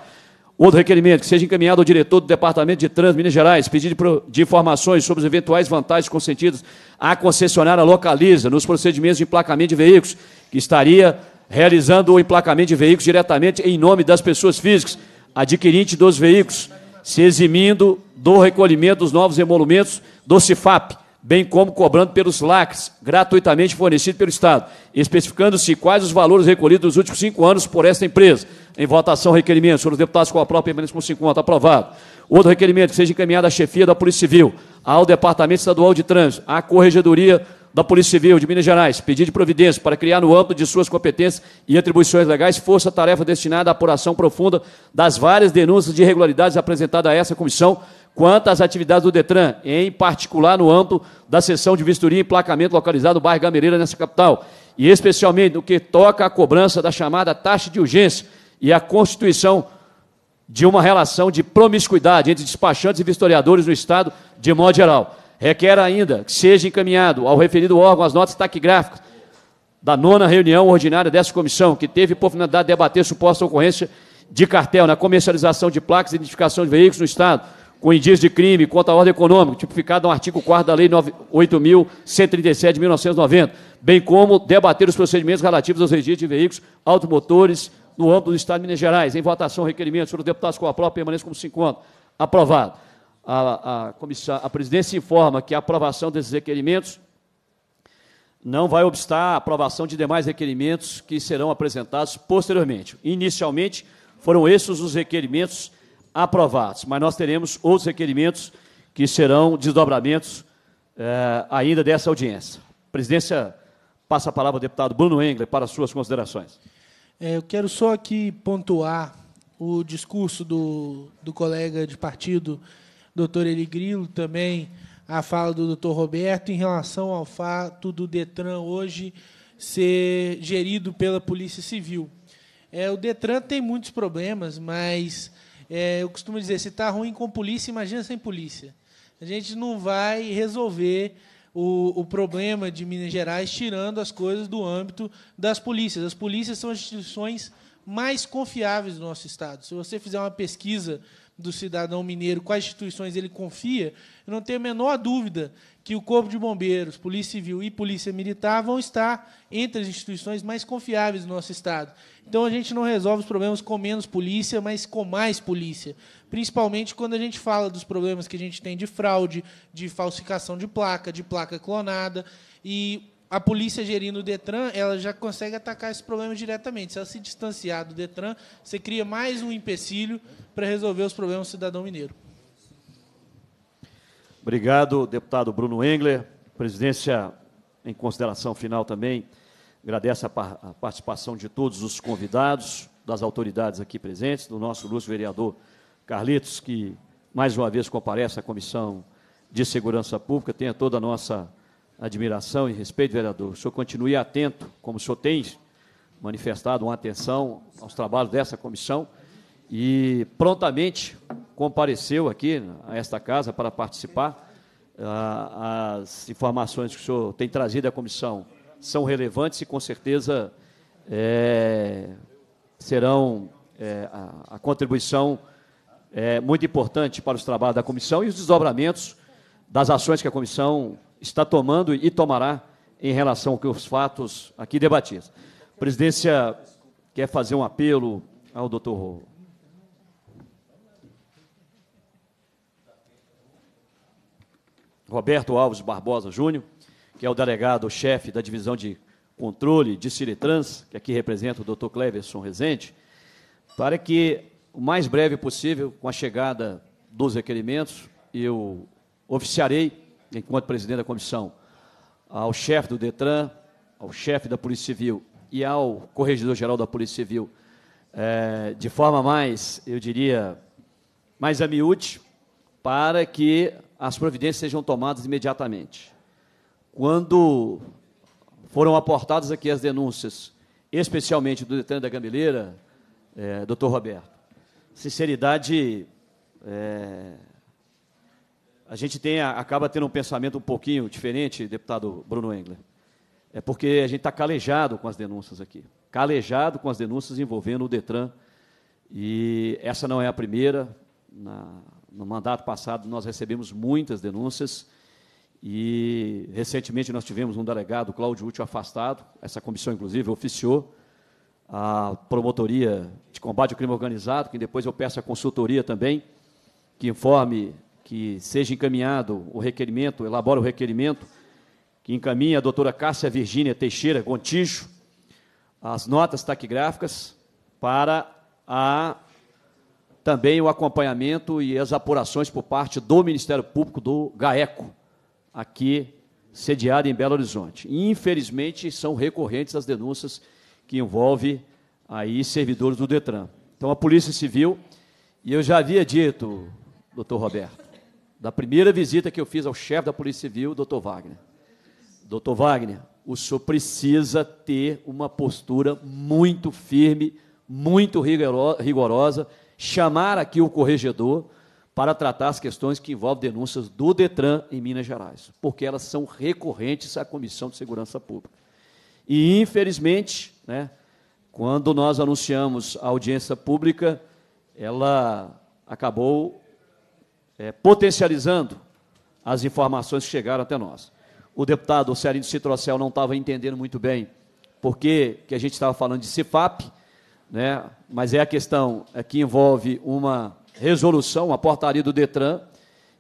Outro requerimento, que seja encaminhado ao diretor do Departamento de Trânsito, Minas Gerais, pedido de informações sobre as eventuais vantagens consentidas à concessionária Localiza nos procedimentos de emplacamento de veículos, que estaria realizando o emplacamento de veículos diretamente em nome das pessoas físicas, adquirentes dos veículos, se eximindo do recolhimento dos novos emolumentos do CIFAP bem como cobrando pelos lacres gratuitamente fornecidos pelo Estado, especificando-se quais os valores recolhidos nos últimos cinco anos por esta empresa. Em votação, requerimento. Senhores deputados, com a prova, permaneçam com 50. Aprovado. Outro requerimento, que seja encaminhado à chefia da Polícia Civil, ao Departamento Estadual de Trânsito, à Corregedoria da Polícia Civil de Minas Gerais, pedido de providência para criar no âmbito de suas competências e atribuições legais força-tarefa destinada à apuração profunda das várias denúncias de irregularidades apresentadas a essa comissão, quanto às atividades do Detran, em particular no âmbito da sessão de vistoria e emplacamento localizado no bairro Gamereira, nessa capital, e especialmente no que toca à cobrança da chamada taxa de urgência e à constituição de uma relação de promiscuidade entre despachantes e vistoriadores no Estado, de modo geral. Requer ainda que seja encaminhado ao referido órgão as notas taquigráficas da nona reunião ordinária dessa comissão, que teve por finalidade debater suposta ocorrência de cartel na comercialização de placas e identificação de veículos no Estado, com indícios de crime contra a ordem econômica, tipificado no artigo 4 da Lei 8.137 de 1990, bem como debater os procedimentos relativos aos registros de veículos automotores no âmbito do Estado de Minas Gerais. Em votação, requerimento, senhor deputado com a prova, permaneça como se encontra. Aprovado. A, a, comissão, a presidência informa que a aprovação desses requerimentos não vai obstar a aprovação de demais requerimentos que serão apresentados posteriormente. Inicialmente, foram esses os requerimentos aprovados. Mas nós teremos outros requerimentos que serão desdobramentos eh, ainda dessa audiência. presidência passa a palavra ao deputado Bruno Engler para suas considerações.
É, eu quero só aqui pontuar o discurso do, do colega de partido, doutor Eli Grilo, também a fala do doutor Roberto em relação ao fato do Detran hoje ser gerido pela Polícia Civil. É, o Detran tem muitos problemas, mas é, eu costumo dizer, se está ruim com polícia, imagina sem polícia. A gente não vai resolver o, o, problema de Minas Gerais tirando as coisas do âmbito das polícias. As polícias são as instituições mais confiáveis do nosso Estado. Se você fizer uma pesquisa do cidadão mineiro, quais instituições ele confia, eu não tenho a menor dúvida que o Corpo de Bombeiros, Polícia Civil e Polícia Militar vão estar entre as instituições mais confiáveis do nosso Estado. Então, a gente não resolve os problemas com menos polícia, mas com mais polícia. Principalmente quando a gente fala dos problemas que a gente tem de fraude, de falsificação de placa, de placa clonada. E a polícia gerindo o Detran, ela já consegue atacar esses problemas diretamente. Se ela se distanciar do Detran, você cria mais um empecilho para resolver os problemas do cidadão mineiro.
Obrigado, deputado Bruno Engler. Presidência, em consideração final também, agradece a, par a participação de todos os convidados, das autoridades aqui presentes, do nosso ilustre vereador Carlitos, que mais uma vez comparece à Comissão de Segurança Pública. Tenha toda a nossa admiração e respeito, vereador. O senhor continue atento, como o senhor tem manifestado uma atenção aos trabalhos dessa comissão e prontamente compareceu aqui a esta casa para participar. Ah, as informações que o senhor tem trazido à comissão são relevantes e com certeza é, serão é, a, a, contribuição é, muito importante para os trabalhos da comissão e os desdobramentos das ações que a comissão está tomando e tomará em relação aos fatos aqui debatidos. A presidência quer fazer um apelo ao doutor Roberto Alves Barbosa Júnior, que é o delegado-chefe da divisão de controle de Ciretrans, que aqui representa o doutor Cleverson Rezende, para que o mais breve possível, com a chegada dos requerimentos, eu oficiarei, enquanto presidente da comissão, ao chefe do DETRAN, ao chefe da Polícia Civil e ao corregedor-geral da Polícia Civil, é, de forma mais, eu diria, mais amiúde, para que as providências sejam tomadas imediatamente. Quando foram aportadas aqui as denúncias, especialmente do Detran da Gambeleira, é, doutor Roberto, sinceridade, é, a gente tem, acaba tendo um pensamento um pouquinho diferente, deputado Bruno Engler. É porque a gente está calejado com as denúncias aqui. Calejado com as denúncias envolvendo o Detran. E essa não é a primeira. Na, no mandato passado nós recebemos muitas denúncias e recentemente nós tivemos um delegado, Cláudio Útil, afastado. Essa comissão, inclusive, oficiou a promotoria de combate ao crime organizado, que depois eu peço a consultoria também, que informe que seja encaminhado o requerimento, elabora o requerimento, que encaminhe a doutora Cássia Virgínia Teixeira Gontijo as notas taquigráficas para a também o acompanhamento e as apurações por parte do Ministério Público do GAECO, aqui sediado em Belo Horizonte. Infelizmente, são recorrentes as denúncias que envolvem aí servidores do Detran. Então, a Polícia Civil, e eu já havia dito, doutor Roberto, da primeira visita que eu fiz ao chefe da Polícia Civil, doutor Wagner. Doutor Wagner, o senhor precisa ter uma postura muito firme, muito rigorosa chamar aqui o corregedor para tratar as questões que envolvem denúncias do Detran em Minas Gerais, porque elas são recorrentes à Comissão de Segurança Pública. E, infelizmente, né, quando nós anunciamos a audiência pública, ela acabou é, potencializando as informações que chegaram até nós. O deputado Celino Citrocel não estava entendendo muito bem porque que a gente estava falando de CIFAP, né? mas é a questão é que envolve uma resolução, uma portaria do Detran,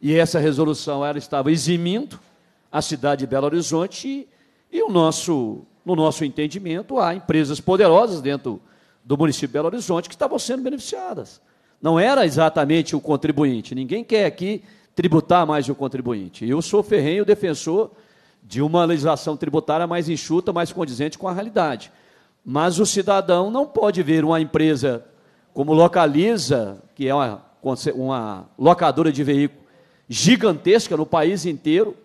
e essa resolução ela estava eximindo a cidade de Belo Horizonte e, e o nosso, no nosso entendimento, há empresas poderosas dentro do município de Belo Horizonte que estavam sendo beneficiadas. Não era exatamente o contribuinte. Ninguém quer aqui tributar mais o contribuinte. Eu sou ferrenho defensor de uma legislação tributária mais enxuta, mais condizente com a realidade. Mas o cidadão não pode ver uma empresa como Localiza, que é uma, uma locadora de veículo gigantesca no país inteiro,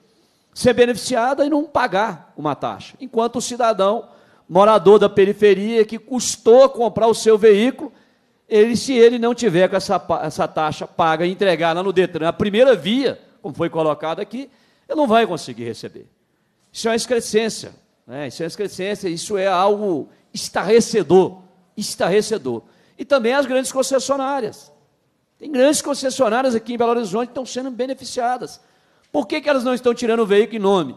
ser beneficiada e não pagar uma taxa. Enquanto o cidadão, morador da periferia, que custou comprar o seu veículo, ele, se ele não tiver com essa, essa taxa paga e entregar lá no Detran, a primeira via, como foi colocado aqui, ele não vai conseguir receber. Isso é uma excrescência. Né? Isso é uma excrescência, isso é algo estarrecedor, estarrecedor. E também as grandes concessionárias. Tem grandes concessionárias aqui em Belo Horizonte que estão sendo beneficiadas. Por que, que elas não estão tirando o veículo em nome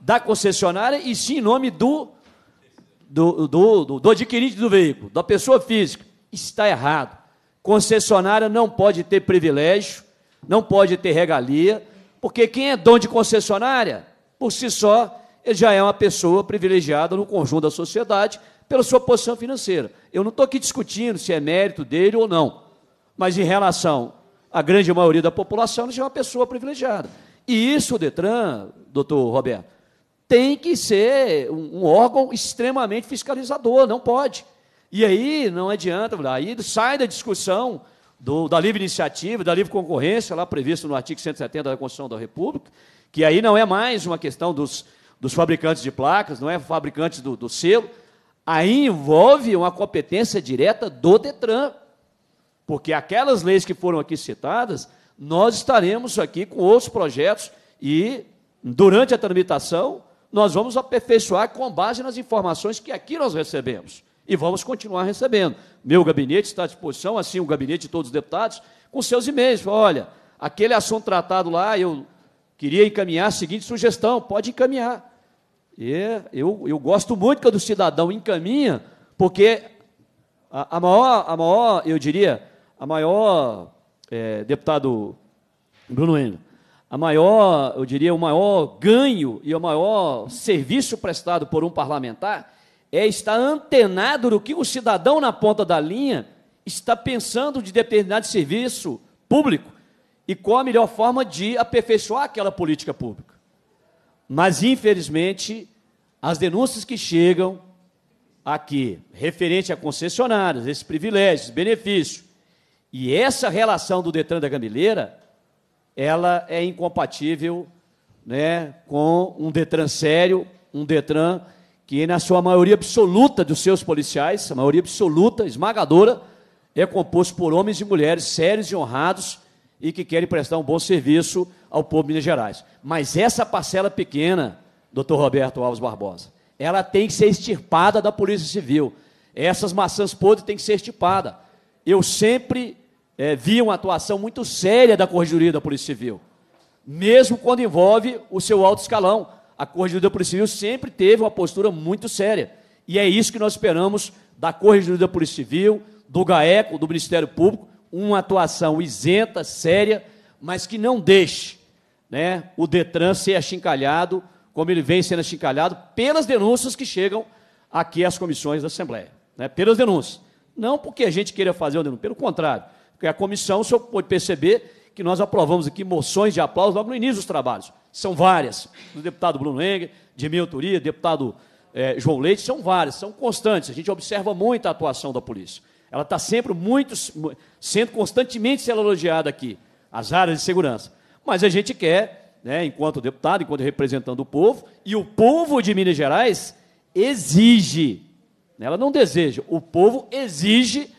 da concessionária e sim em nome do, do, do, do, do adquirente do veículo, da pessoa física? Está errado. Concessionária não pode ter privilégio, não pode ter regalia, porque quem é dono de concessionária, por si só, ele já é uma pessoa privilegiada no conjunto da sociedade, pela sua posição financeira. Eu não estou aqui discutindo se é mérito dele ou não, mas em relação à grande maioria da população, ele é uma pessoa privilegiada. E isso, o Detran, doutor Roberto, tem que ser um, um órgão extremamente fiscalizador, não pode. E aí não adianta, aí sai da discussão do, da livre iniciativa, da livre concorrência, lá previsto no artigo 170 da Constituição da República, que aí não é mais uma questão dos, dos fabricantes de placas, não é fabricantes do, do selo, Aí envolve uma competência direta do Detran, porque aquelas leis que foram aqui citadas, nós estaremos aqui com outros projetos e, durante a tramitação, nós vamos aperfeiçoar com base nas informações que aqui nós recebemos. E vamos continuar recebendo. Meu gabinete está à disposição, assim o gabinete de todos os deputados, com seus e-mails. Olha, aquele assunto tratado lá, eu queria encaminhar a seguinte sugestão: pode encaminhar. E eu, eu gosto muito quando o cidadão encaminha, porque a, a, maior, a maior, eu diria, a maior, é, deputado Bruno Henrique a maior, eu diria, o maior ganho e o maior serviço prestado por um parlamentar é estar antenado do que o cidadão na ponta da linha está pensando de determinado serviço público e qual a melhor forma de aperfeiçoar aquela política pública. Mas, infelizmente, as denúncias que chegam aqui, referente a concessionários, esses privilégios, esse benefícios, e essa relação do Detran da Gamileira, ela é incompatível né, com um Detran sério, um Detran que, na sua maioria absoluta dos seus policiais, a maioria absoluta, esmagadora, é composto por homens e mulheres sérios e honrados, e que querem prestar um bom serviço ao povo de Minas Gerais. Mas essa parcela pequena, doutor Roberto Alves Barbosa, ela tem que ser extirpada da Polícia Civil. Essas maçãs podres têm que ser extirpadas. Eu sempre é, vi uma atuação muito séria da Corregedoria da Polícia Civil, mesmo quando envolve o seu alto escalão. A Corregedoria da Polícia Civil sempre teve uma postura muito séria. E é isso que nós esperamos da Corregedoria da Polícia Civil, do GAECO, do Ministério Público, uma atuação isenta, séria, mas que não deixe né, o Detran ser achincalhado, como ele vem sendo achincalhado, pelas denúncias que chegam aqui às comissões da Assembleia. Né, pelas denúncias. Não porque a gente queira fazer uma denúncia, pelo contrário. Porque a comissão, o senhor pode perceber que nós aprovamos aqui moções de aplauso logo no início dos trabalhos. São várias. Do deputado Bruno Enger, de minha autoria, deputado é, João Leite, são várias, são constantes. A gente observa muito a atuação da polícia. Ela está sempre muito, sendo constantemente sendo elogiada aqui, as áreas de segurança. Mas a gente quer, né, enquanto deputado, enquanto representando o povo, e o povo de Minas Gerais exige, né, ela não deseja, o povo exige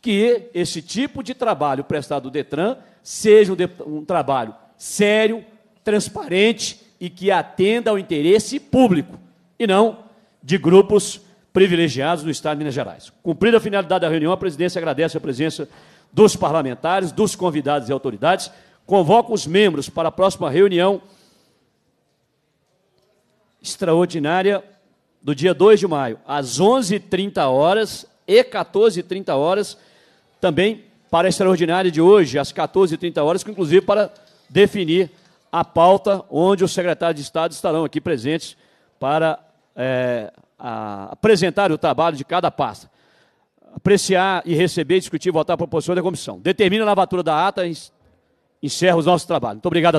que esse tipo de trabalho prestado do Detran seja um, um trabalho sério, transparente e que atenda ao interesse público, e não de grupos privilegiados no Estado de Minas Gerais. Cumprida a finalidade da reunião, a presidência agradece a presença dos parlamentares, dos convidados e autoridades, convoca os membros para a próxima reunião extraordinária do dia 2 de maio, às 11h30 horas e 14h30 horas, também para a extraordinária de hoje, às 14h30 horas, inclusive para definir a pauta onde os secretários de Estado estarão aqui presentes para é, a apresentar o trabalho de cada pasta. Apreciar e receber, discutir e votar a proposição da comissão. Determina a lavatura da ata e encerra os nossos trabalhos. Muito obrigado a todos.